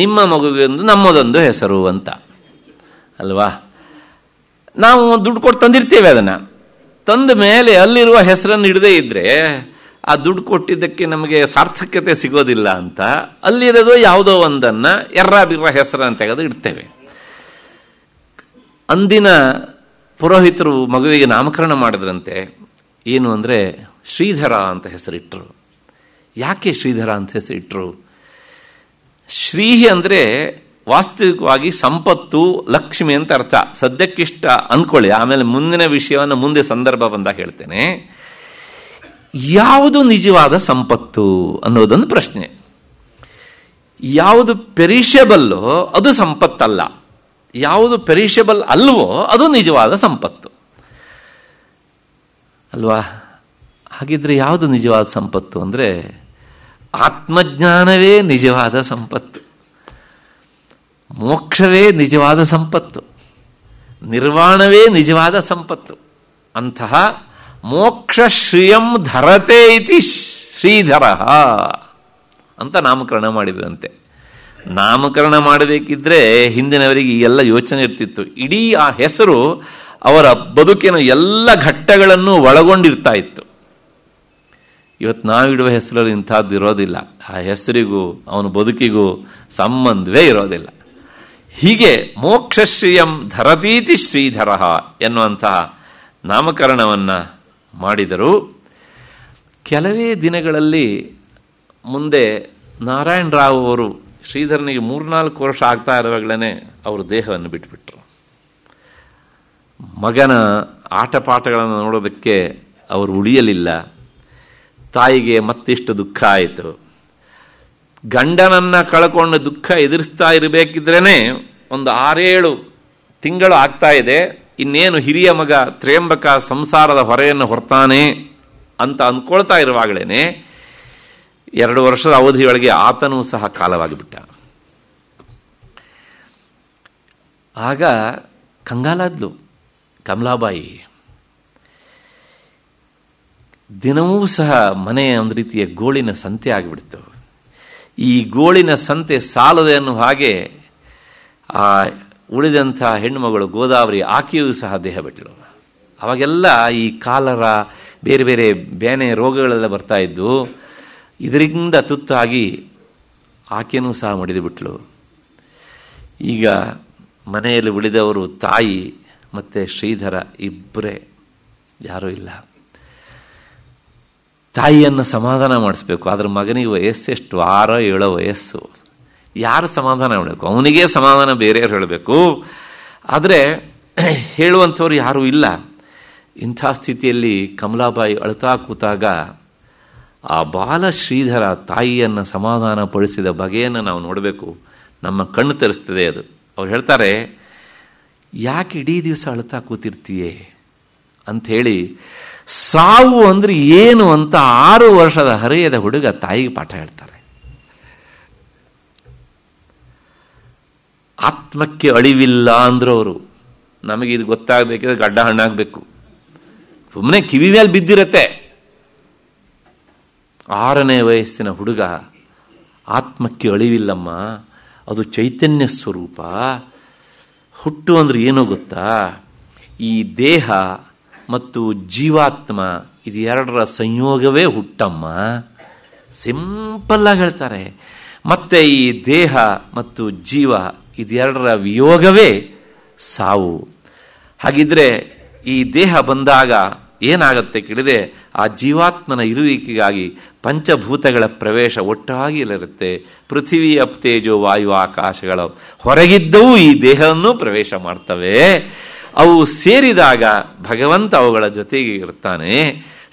ನಿಮ್ಮ ಮಗುವೆಂದು ನಮ್ಮದೊಂದು ಹೆಸರು ಅಂತ ಅಲ್ವಾ ನಾವು ದುಡ್ಡು ಕೊಟ್ಟು ತಂದಿರ್ತೇವೆ ಅದನ್ನು ತಂದ ಮೇಲೆ ಅಲ್ಲಿರುವ ಹೆಸರನ್ನು ಇಡದೇ ಇದ್ದರೆ ಆ ದುಡ್ಡು ಕೊಟ್ಟಿದ್ದಕ್ಕೆ ನಮಗೆ ಸಾರ್ಥಕ್ಯತೆ ಸಿಗೋದಿಲ್ಲ ಅಂತ ಅಲ್ಲಿರೋದು ಯಾವುದೋ ಒಂದನ್ನು ಎರ್ರ ಬಿರ್ರ ಹೆಸರನ್ನು ತೆಗೆದು ಇಡ್ತೇವೆ ಅಂದಿನ ಪುರೋಹಿತರು ಮಗುವಿಗೆ ನಾಮಕರಣ ಮಾಡಿದ್ರಂತೆ ಏನು ಅಂದರೆ ಶ್ರೀಧರ ಅಂತ ಹೆಸರಿಟ್ಟರು ಯಾಕೆ ಶ್ರೀಧರ ಅಂತ ಹೆಸರಿಟ್ಟರು ಶ್ರೀ ಅಂದರೆ ವಾಸ್ತವಿಕವಾಗಿ ಸಂಪತ್ತು ಲಕ್ಷ್ಮಿ ಅಂತ ಅರ್ಥ ಸದ್ಯಕ್ಕಿಷ್ಟ ಅಂದ್ಕೊಳ್ಳಿ ಆಮೇಲೆ ಮುಂದಿನ ವಿಷಯವನ್ನು ಮುಂದೆ ಸಂದರ್ಭ ಬಂದಾಗ ಹೇಳ್ತೇನೆ ಯಾವುದು ನಿಜವಾದ ಸಂಪತ್ತು ಅನ್ನೋದೊಂದು ಪ್ರಶ್ನೆ ಯಾವುದು ಪೆರಿಷಬಲ್ಲೋ ಅದು ಸಂಪತ್ತಲ್ಲ ಯಾವುದು ಪೆರಿಷಬಲ್ ಅಲ್ವೋ ಅದು ನಿಜವಾದ ಸಂಪತ್ತು ಅಲ್ವಾ ಹಾಗಿದ್ರೆ ಯಾವುದು ನಿಜವಾದ ಸಂಪತ್ತು ಅಂದರೆ ಆತ್ಮಜ್ಞಾನವೇ ನಿಜವಾದ ಸಂಪತ್ತು ಮೋಕ್ಷವೇ ನಿಜವಾದ ಸಂಪತ್ತು ನಿರ್ವಾಣವೇ ನಿಜವಾದ ಸಂಪತ್ತು ಅಂತಹ ಮೋಕ್ಷ ಶ್ರಿಯಂ ಧರತೆ ಇತಿ ಶ್ರೀಧರ ಅಂತ ನಾಮಕರಣ ಮಾಡಿದ್ರಂತೆ ನಾಮಕರಣ ಮಾಡಬೇಕಿದ್ರೆ ಹಿಂದಿನವರಿಗೆ ಎಲ್ಲ ಯೋಚನೆ ಇರ್ತಿತ್ತು ಇಡೀ ಆ ಹೆಸರು ಅವರ ಬದುಕಿನ ಎಲ್ಲ ಘಟ್ಟಗಳನ್ನು ಒಳಗೊಂಡಿರ್ತಾ ಇತ್ತು ಇವತ್ತು ನಾವಿಡುವ ಹೆಸರಲ್ಲಿ ಇಂಥದ್ದು ಇರೋದಿಲ್ಲ ಆ ಹೆಸರಿಗೂ ಅವನ ಬದುಕಿಗೂ ಸಂಬಂಧವೇ ಇರೋದಿಲ್ಲ ಹೀಗೆ ಮೋಕ್ಷಶ್ರೀಯಂ ಧರತೀತಿ ಶ್ರೀಧರ ಎನ್ನುವಂತಹ ನಾಮಕರಣವನ್ನು ಮಾಡಿದರು ಕೆಲವೇ ದಿನಗಳಲ್ಲಿ ಮುಂದೆ ನಾರಾಯಣರಾವ್ ಅವರು ಶ್ರೀಧರನಿಗೆ ಮೂರ್ನಾಲ್ಕು ವರ್ಷ ಆಗ್ತಾ ಇರುವಾಗಲೇ ಅವರು ದೇಹವನ್ನು ಬಿಟ್ಬಿಟ್ರು ಮಗನ ಆಟಪಾಠಗಳನ್ನು ನೋಡೋದಕ್ಕೆ ಅವರು ಉಳಿಯಲಿಲ್ಲ ತಾಯಿಗೆ ಮತ್ತಿಷ್ಟು ದುಃಖ ಆಯಿತು ಗಂಡನನ್ನು ಕಳ್ಕೊಂಡು ದುಃಖ ಎದುರಿಸ್ತಾ ಇರಬೇಕಿದ್ರೇ ಒಂದು ಆರೇಳು ತಿಂಗಳು ಆಗ್ತಾ ಇದೆ ಇನ್ನೇನು ಹಿರಿಯ ಮಗ ತ್ರಯಂಬಕ ಸಂಸಾರದ ಹೊರೆಯನ್ನು ಹೊರತಾನೆ ಅಂತ ಅಂದ್ಕೊಳ್ತಾ ಇರುವಾಗಲೇ ಎರಡು ವರ್ಷದ ಅವಧಿಯೊಳಗೆ ಆತನೂ ಸಹ ಕಾಲವಾಗಿಬಿಟ್ಟ ಆಗ ಕಂಗಾಲಾದ್ಲು ಕಮಲಾಬಾಯಿ ದಿನವೂ ಸಹ ಮನೆಯ ಒಂದು ರೀತಿಯ ಗೋಳಿನ ಸಂತೆ ಆಗಿಬಿಡ್ತು ಈ ಗೋಳಿನ ಸಂತೆ ಸಾಲದೆ ಅನ್ನುವ ಹಾಗೆ ಆ ಉಳಿದಂಥ ಹೆಣ್ಣುಮಗಳು ಗೋದಾವರಿ ಆಕೆಯೂ ಸಹ ದೇಹ ಬಿಟ್ಟಳು ಅವಾಗೆಲ್ಲ ಈ ಕಾಲರ ಬೇರೆ ಬೇರೆ ಬೇನೆ ರೋಗಗಳೆಲ್ಲ ಬರ್ತಾ ಇದ್ದು ಇದರಿಂದ ತುತ್ತಾಗಿ ಆಕೆಯೂ ಸಹ ಮಡಿದು ಬಿಟ್ಟಳು ಈಗ ಮನೆಯಲ್ಲಿ ಉಳಿದವರು ತಾಯಿ ಮತ್ತು ಶ್ರೀಧರ ಇಬ್ಬರೇ ಯಾರೂ ಇಲ್ಲ ತಾಯಿಯನ್ನು ಸಮಾಧಾನ ಮಾಡಿಸ್ಬೇಕು ಆದ್ರ ಮಗನಿಗೆ ಎಷ್ಟು ಆರೋ ಏಳೋ ವಯಸ್ಸು ಯಾರು ಸಮಾಧಾನ ಮಾಡಬೇಕು ಅವನಿಗೆ ಸಮಾಧಾನ ಬೇರೆಯವ್ರು ಹೇಳಬೇಕು ಆದರೆ ಹೇಳುವಂಥವ್ರು ಯಾರೂ ಇಲ್ಲ ಇಂಥ ಸ್ಥಿತಿಯಲ್ಲಿ ಕಮಲಾಬಾಯಿ ಅಳತಾ ಕೂತಾಗ ಆ ಬಾಲ ಶ್ರೀಧರ ತಾಯಿಯನ್ನು ಸಮಾಧಾನಪಡಿಸಿದ ಬಗೆಯನ್ನು ನಾವು ನೋಡಬೇಕು ನಮ್ಮ ಕಣ್ಣು ತರಿಸ್ತದೆ ಅದು ಅವ್ರು ಹೇಳ್ತಾರೆ ಯಾಕೆ ಇಡೀ ದಿವಸ ಅಳ್ತಾ ಕೂತಿರ್ತೀಯೇ ಅಂಥೇಳಿ ಸಾವು ಅಂದರೆ ಏನು ಅಂತ ಆರು ವರ್ಷದ ಹರೆಯದ ಹುಡುಗ ತಾಯಿಗೆ ಪಾಠ ಹೇಳ್ತಾರೆ ಆತ್ಮಕ್ಕೆ ಅಳಿವಿಲ್ಲ ಅಂದರು ಅವರು ನಮಗೆ ಇದು ಗೊತ್ತಾಗಬೇಕಿದ್ರೆ ಗಡ್ಡ ಹಣ್ಣಾಗಬೇಕು ಸುಮ್ಮನೆ ಕಿವಿ ಮೇಲೆ ಬಿದ್ದಿರತ್ತೆ ಆರನೇ ವಯಸ್ಸಿನ ಹುಡುಗ ಆತ್ಮಕ್ಕೆ ಅಳಿವಿಲ್ಲಮ್ಮ ಅದು ಚೈತನ್ಯ ಸ್ವರೂಪ ಹುಟ್ಟು ಅಂದ್ರೆ ಏನೋ ಗೊತ್ತಾ ಈ ದೇಹ ಮತ್ತು ಜೀವಾತ್ಮ ಇದು ಎರಡರ ಸಂಯೋಗವೇ ಹುಟ್ಟಮ್ಮ ಸಿಂಪಲ್ಲಾಗಿ ಹೇಳ್ತಾರೆ ಮತ್ತೆ ಈ ದೇಹ ಮತ್ತು ಜೀವ ಇದೆರಡರ ವಿಯೋಗವೇ ಸಾವು ಹಾಗಿದ್ರೆ ಈ ದೇಹ ಬಂದಾಗ ಏನಾಗುತ್ತೆ ಕೇಳಿದರೆ ಆ ಜೀವಾತ್ಮನ ಇರುವಿಕೆಗಾಗಿ ಪಂಚಭೂತಗಳ ಪ್ರವೇಶ ಒಟ್ಟಾಗಿ ಇಲ್ಲಿರುತ್ತೆ ಪೃಥ್ವಿ ಅಪ್ತೇಜೋ ವಾಯು ಆಕಾಶಗಳು ಹೊರಗಿದ್ದವು ಈ ದೇಹವನ್ನು ಪ್ರವೇಶ ಮಾಡ್ತವೆ ಅವು ಸೇರಿದಾಗ ಭಗವಂತ ಅವುಗಳ ಜೊತೆಗೆ ಇರ್ತಾನೆ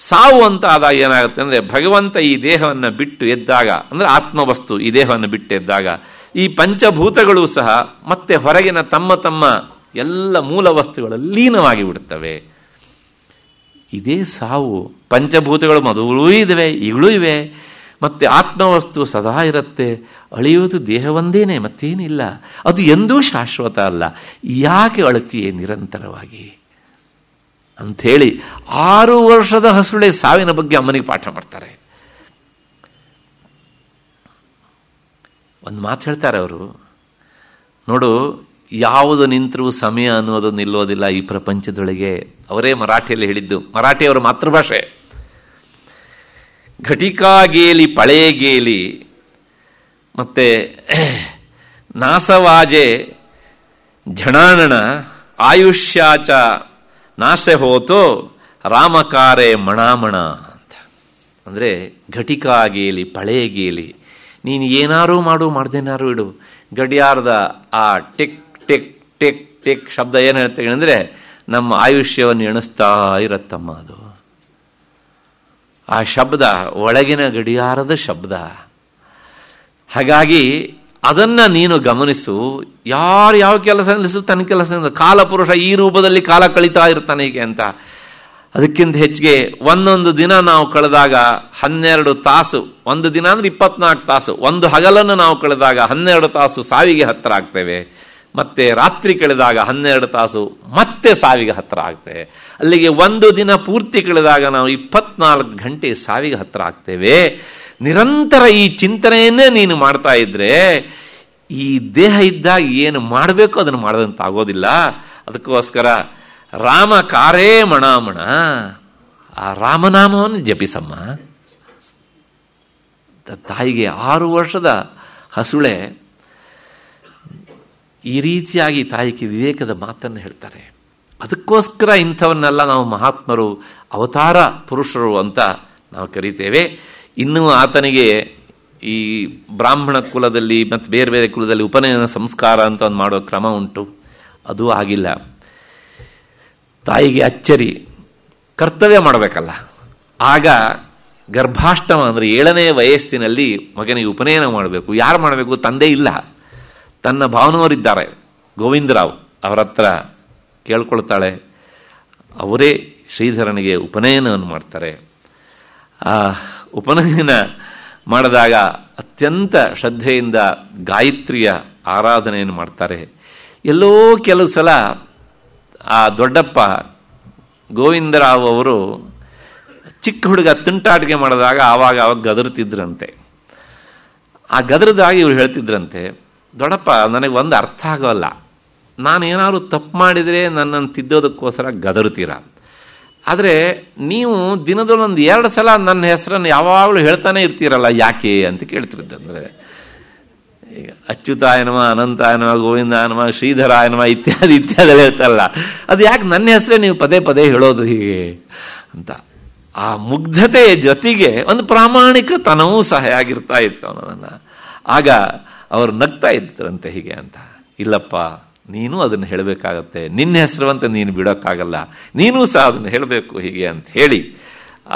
ಸಾವು ಅಂತ ಆದಾಗ ಏನಾಗುತ್ತೆ ಅಂದರೆ ಭಗವಂತ ಈ ದೇಹವನ್ನು ಬಿಟ್ಟು ಎದ್ದಾಗ ಅಂದರೆ ಆತ್ಮವಸ್ತು ಈ ದೇಹವನ್ನು ಬಿಟ್ಟು ಎದ್ದಾಗ ಈ ಪಂಚಭೂತಗಳು ಸಹ ಮತ್ತೆ ಹೊರಗಿನ ತಮ್ಮ ತಮ್ಮ ಎಲ್ಲ ಮೂಲ ವಸ್ತುಗಳು ಲೀನವಾಗಿ ಬಿಡುತ್ತವೆ ಇದೇ ಸಾವು ಪಂಚಭೂತಗಳು ಮೊದಲೂ ಇದಾವೆ ಈಗಲೂ ಇವೆ ಮತ್ತೆ ಆತ್ಮವಸ್ತು ಸದಾ ಇರುತ್ತೆ ಅಳೆಯುವುದು ದೇಹವೊಂದೇನೆ ಮತ್ತೇನಿಲ್ಲ ಅದು ಎಂದೂ ಶಾಶ್ವತ ಅಲ್ಲ ಯಾಕೆ ಅಳತಿಯೇ ನಿರಂತರವಾಗಿ ಅಂಥೇಳಿ ಆರು ವರ್ಷದ ಹಸುಳೆ ಸಾವಿನ ಬಗ್ಗೆ ಅಮ್ಮನಿಗೆ ಪಾಠ ಮಾಡ್ತಾರೆ ಒಂದು ಮಾತು ಹೇಳ್ತಾರೆ ಅವರು ನೋಡು ಯಾವುದು ನಿಂತರೂ ಸಮಯ ಅನ್ನೋದು ನಿಲ್ಲೋದಿಲ್ಲ ಈ ಪ್ರಪಂಚದೊಳಗೆ ಅವರೇ ಮರಾಠಿಯಲ್ಲಿ ಹೇಳಿದ್ದು ಮರಾಠಿಯವರ ಮಾತೃಭಾಷೆ ಘಟಿಕಾಗೇಲಿ ಗೇಲಿ ಮತ್ತೆ ನಾಸವಾಜೆ ಝಣಾಣನ ಆಯುಷ್ಯಾಚ ನಾಶ ಹೋತು ರಾಮಕಾರೆ ಮಣಾಮಣ ಅಂತ ಅಂದರೆ ಘಟಿಕಾಗೇಲಿ ಪಳೆಗೇಲಿ ನೀನು ಏನಾರು ಮಾಡು ಮಾಡ್ದೇನಾರು ಇಡು ಗಡಿಯಾರದ ಆ ಟಿಕ್ ಟಿಕ್ ಟಿಕ್ ಟಿಕ್ ಶಬ್ದ ಏನು ಹೇಳ್ತೀವಿ ಅಂದರೆ ನಮ್ಮ ಆಯುಷ್ಯವನ್ನು ಎಣಿಸ್ತಾ ಇರತ್ತಮ್ಮ ಅದು ಆ ಶಬ್ದ ಒಳಗಿನ ಗಡಿಯಾರದ ಶಬ್ದ ಹಾಗಾಗಿ ಅದನ್ನು ನೀನು ಗಮನಿಸು ಯಾರು ಯಾವ ಕೆಲಸ ನಿಲ್ಲಿಸು ತನ್ನ ಕೆಲಸ ಕಾಲಪುರುಷ ಈ ರೂಪದಲ್ಲಿ ಕಾಲ ಕಳೀತಾ ಇರ್ತಾನೆ ಹೀಗೆ ಅಂತ ಅದಕ್ಕಿಂತ ಹೆಚ್ಚಿಗೆ ಒಂದೊಂದು ದಿನ ನಾವು ಕಳೆದಾಗ ಹನ್ನೆರಡು ತಾಸು ಒಂದು ದಿನ ಅಂದ್ರೆ ಇಪ್ಪತ್ನಾಲ್ಕು ತಾಸು ಒಂದು ಹಗಲನ್ನು ನಾವು ಕಳೆದಾಗ ಹನ್ನೆರಡು ತಾಸು ಸಾವಿಗೆ ಹತ್ತಿರ ಆಗ್ತೇವೆ ಮತ್ತೆ ರಾತ್ರಿ ಕಳೆದಾಗ ಹನ್ನೆರಡು ತಾಸು ಮತ್ತೆ ಸಾವಿಗೆ ಹತ್ತಿರ ಆಗ್ತೆ ಅಲ್ಲಿಗೆ ಒಂದು ದಿನ ಪೂರ್ತಿ ಕಳೆದಾಗ ನಾವು ಇಪ್ಪತ್ನಾಲ್ಕು ಗಂಟೆ ಸಾವಿಗೆ ಹತ್ತಿರ ಆಗ್ತೇವೆ ನಿರಂತರ ಈ ಚಿಂತನೆಯನ್ನೇ ನೀನು ಮಾಡ್ತಾ ಇದ್ರೆ ಈ ದೇಹ ಇದ್ದಾಗ ಏನು ಮಾಡಬೇಕು ಅದನ್ನು ಮಾಡದಂತ ಅದಕ್ಕೋಸ್ಕರ ರಾಮ ಕಾರೇ ಮಣಾಮಣ ಆ ರಾಮನಾಮವನ್ನು ಜಪಿಸಮ್ಮ ತಾಯಿಗೆ ಆರು ವರ್ಷದ ಹಸುಳೆ ಈ ರೀತಿಯಾಗಿ ತಾಯಿಗೆ ವಿವೇಕದ ಮಾತನ್ನು ಹೇಳ್ತಾರೆ ಅದಕ್ಕೋಸ್ಕರ ಇಂಥವನ್ನೆಲ್ಲ ನಾವು ಮಹಾತ್ಮರು ಅವತಾರ ಪುರುಷರು ಅಂತ ನಾವು ಕರಿತೇವೆ ಇನ್ನೂ ಆತನಿಗೆ ಈ ಬ್ರಾಹ್ಮಣ ಕುಲದಲ್ಲಿ ಮತ್ತು ಬೇರೆ ಬೇರೆ ಕುಲದಲ್ಲಿ ಉಪನಯನ ಸಂಸ್ಕಾರ ಅಂತ ಒಂದು ಮಾಡೋ ಕ್ರಮ ಉಂಟು ಅದು ಆಗಿಲ್ಲ ತಾಯಿಗೆ ಅಚ್ಚರಿ ಕರ್ತವ್ಯ ಮಾಡಬೇಕಲ್ಲ ಆಗ ಗರ್ಭಾಷ್ಟಮ ಅಂದರೆ ಏಳನೇ ವಯಸ್ಸಿನಲ್ಲಿ ಮಗನಿಗೆ ಉಪನಯನ ಮಾಡಬೇಕು ಯಾರು ಮಾಡಬೇಕು ತಂದೆ ಇಲ್ಲ ತನ್ನ ಭಾವನವರಿದ್ದಾರೆ ಗೋವಿಂದರಾವ್ ಅವರ ಹತ್ರ ಕೇಳ್ಕೊಳ್ತಾಳೆ ಅವರೇ ಶ್ರೀಧರನಿಗೆ ಉಪನಯನವನ್ನು ಮಾಡ್ತಾರೆ ಆ ಉಪನಯನ ಮಾಡಿದಾಗ ಅತ್ಯಂತ ಶ್ರದ್ಧೆಯಿಂದ ಗಾಯತ್ರಿಯ ಆರಾಧನೆಯನ್ನು ಮಾಡ್ತಾರೆ ಎಲ್ಲೋ ಕೆಲವು ಸಲ ಆ ದೊಡ್ಡಪ್ಪ ಗೋವಿಂದರಾವ್ ಅವರು ಚಿಕ್ಕ ಹುಡುಗ ತುಂಟಾಟಿಕೆ ಮಾಡಿದಾಗ ಆವಾಗ ಅವಾಗ ಗದರುತ್ತಿದ್ರಂತೆ ಆ ಗದರದಾಗಿ ಇವರು ಹೇಳ್ತಿದ್ರಂತೆ ದೊಡಪ್ಪ ನನಗೆ ಒಂದು ಅರ್ಥ ಆಗೋಲ್ಲ ನಾನೇನಾದ್ರು ತಪ್ಪು ಮಾಡಿದರೆ ನನ್ನನ್ನು ತಿದ್ದೋದಕ್ಕೋಸ್ಕರ ಗದರುತ್ತೀರ ಆದರೆ ನೀವು ದಿನದಲ್ಲೊಂದು ಎರಡು ಸಲ ನನ್ನ ಹೆಸರನ್ನು ಯಾವಾಗಲೂ ಹೇಳ್ತಾನೆ ಇರ್ತೀರಲ್ಲ ಯಾಕೆ ಅಂತ ಕೇಳ್ತಿರ್ತಂದ್ರೆ ಈಗ ಅಚ್ಯುತಾಯನಮ ಅನಂತಾಯನಮ ಗೋವಿಂದಾಯನಮ ಶ್ರೀಧರಾಯನಮ ಇತ್ಯಾದಿ ಇತ್ಯಾದಿ ಹೇಳ್ತಾರಲ್ಲ ಅದು ಯಾಕೆ ನನ್ನ ಹೆಸರೇ ನೀವು ಪದೇ ಪದೇ ಹೇಳೋದು ಹೀಗೆ ಅಂತ ಆ ಮುಗ್ಧತೆಯ ಜೊತೆಗೆ ಒಂದು ಪ್ರಾಮಾಣಿಕತನವೂ ಸಹ ಆಗಿರ್ತಾ ಇತ್ತು ಅವನನ್ನು ಆಗ ಅವರು ನಗ್ತಾ ಇದ್ರಂತೆ ಹೀಗೆ ಅಂತ ಇಲ್ಲಪ್ಪ ನೀನು ಅದನ್ನು ಹೇಳಬೇಕಾಗತ್ತೆ ನಿನ್ನ ಹೆಸರು ಅಂತ ನೀನು ಬಿಡೋಕ್ಕಾಗಲ್ಲ ನೀನು ಸಹ ಅದನ್ನು ಹೇಳಬೇಕು ಹೀಗೆ ಅಂತ ಹೇಳಿ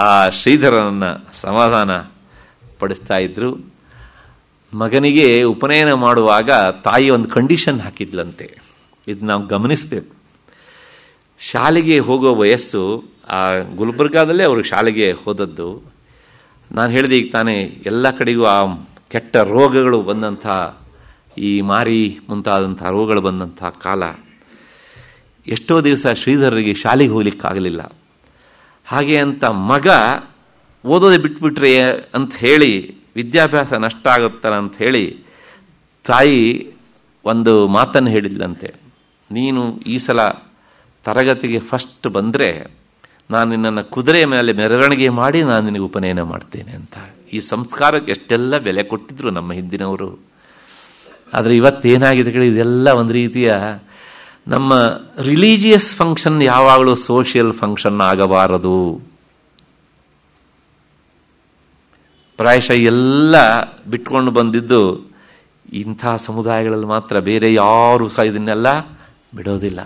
ಆ ಶ್ರೀಧರನನ್ನು ಸಮಾಧಾನ ಪಡಿಸ್ತಾ ಇದ್ರು ಮಗನಿಗೆ ಉಪನಯನ ಮಾಡುವಾಗ ತಾಯಿ ಒಂದು ಕಂಡೀಷನ್ ಹಾಕಿದ್ಲಂತೆ ಇದು ನಾವು ಗಮನಿಸಬೇಕು ಶಾಲೆಗೆ ಹೋಗುವ ವಯಸ್ಸು ಆ ಗುಲ್ಬರ್ಗಾದಲ್ಲೇ ಅವರು ಶಾಲೆಗೆ ಹೋದದ್ದು ನಾನು ಹೇಳಿದೆ ಈಗ ತಾನೇ ಎಲ್ಲ ಕಡೆಗೂ ಆ ಕೆಟ್ಟ ರೋಗಗಳು ಬಂದಂಥ ಈ ಮಾರಿ ಮುಂತಾದಂಥ ರೋಗಗಳು ಬಂದಂಥ ಕಾಲ ಎಷ್ಟೋ ದಿವಸ ಶ್ರೀಧರರಿಗೆ ಶಾಲೆಗೆ ಹೋಗ್ಲಿಕ್ಕಾಗಲಿಲ್ಲ ಹಾಗೆ ಅಂತ ಮಗ ಓದೋದೇ ಬಿಟ್ಬಿಟ್ರೆ ಅಂತ ಹೇಳಿ ವಿದ್ಯಾಭ್ಯಾಸ ನಷ್ಟ ಆಗುತ್ತಲ್ಲ ಅಂತ ಹೇಳಿ ತಾಯಿ ಒಂದು ಮಾತನ್ನು ಹೇಳಿದ್ಲಂತೆ ನೀನು ಈ ಸಲ ತರಗತಿಗೆ ಫಸ್ಟ್ ಬಂದರೆ ನಾನು ನಿನ್ನನ್ನು ಕುದುರೆ ಮೇಲೆ ಮೆರವಣಿಗೆ ಮಾಡಿ ನಾನು ನಿನಗೆ ಉಪನಯನ ಮಾಡ್ತೇನೆ ಅಂತ ಈ ಸಂಸ್ಕಾರಕ್ಕೆ ಎಷ್ಟೆಲ್ಲ ಬೆಲೆ ಕೊಟ್ಟಿದ್ರು ನಮ್ಮ ಹಿಂದಿನವರು ಆದರೆ ಇವತ್ತೇನಾಗಿದೆ ಕೇಳಿ ಇದೆಲ್ಲ ಒಂದು ರೀತಿಯ ನಮ್ಮ ರಿಲೀಜಿಯಸ್ ಫಂಕ್ಷನ್ ಯಾವಾಗಲೂ ಸೋಷಿಯಲ್ ಫಂಕ್ಷನ್ ಆಗಬಾರದು ಪ್ರಾಯಶಃ ಎಲ್ಲ ಬಿಟ್ಕೊಂಡು ಬಂದಿದ್ದು ಇಂಥ ಸಮುದಾಯಗಳಲ್ಲಿ ಮಾತ್ರ ಬೇರೆ ಯಾರು ಸಹ ಇದನ್ನೆಲ್ಲ ಬಿಡೋದಿಲ್ಲ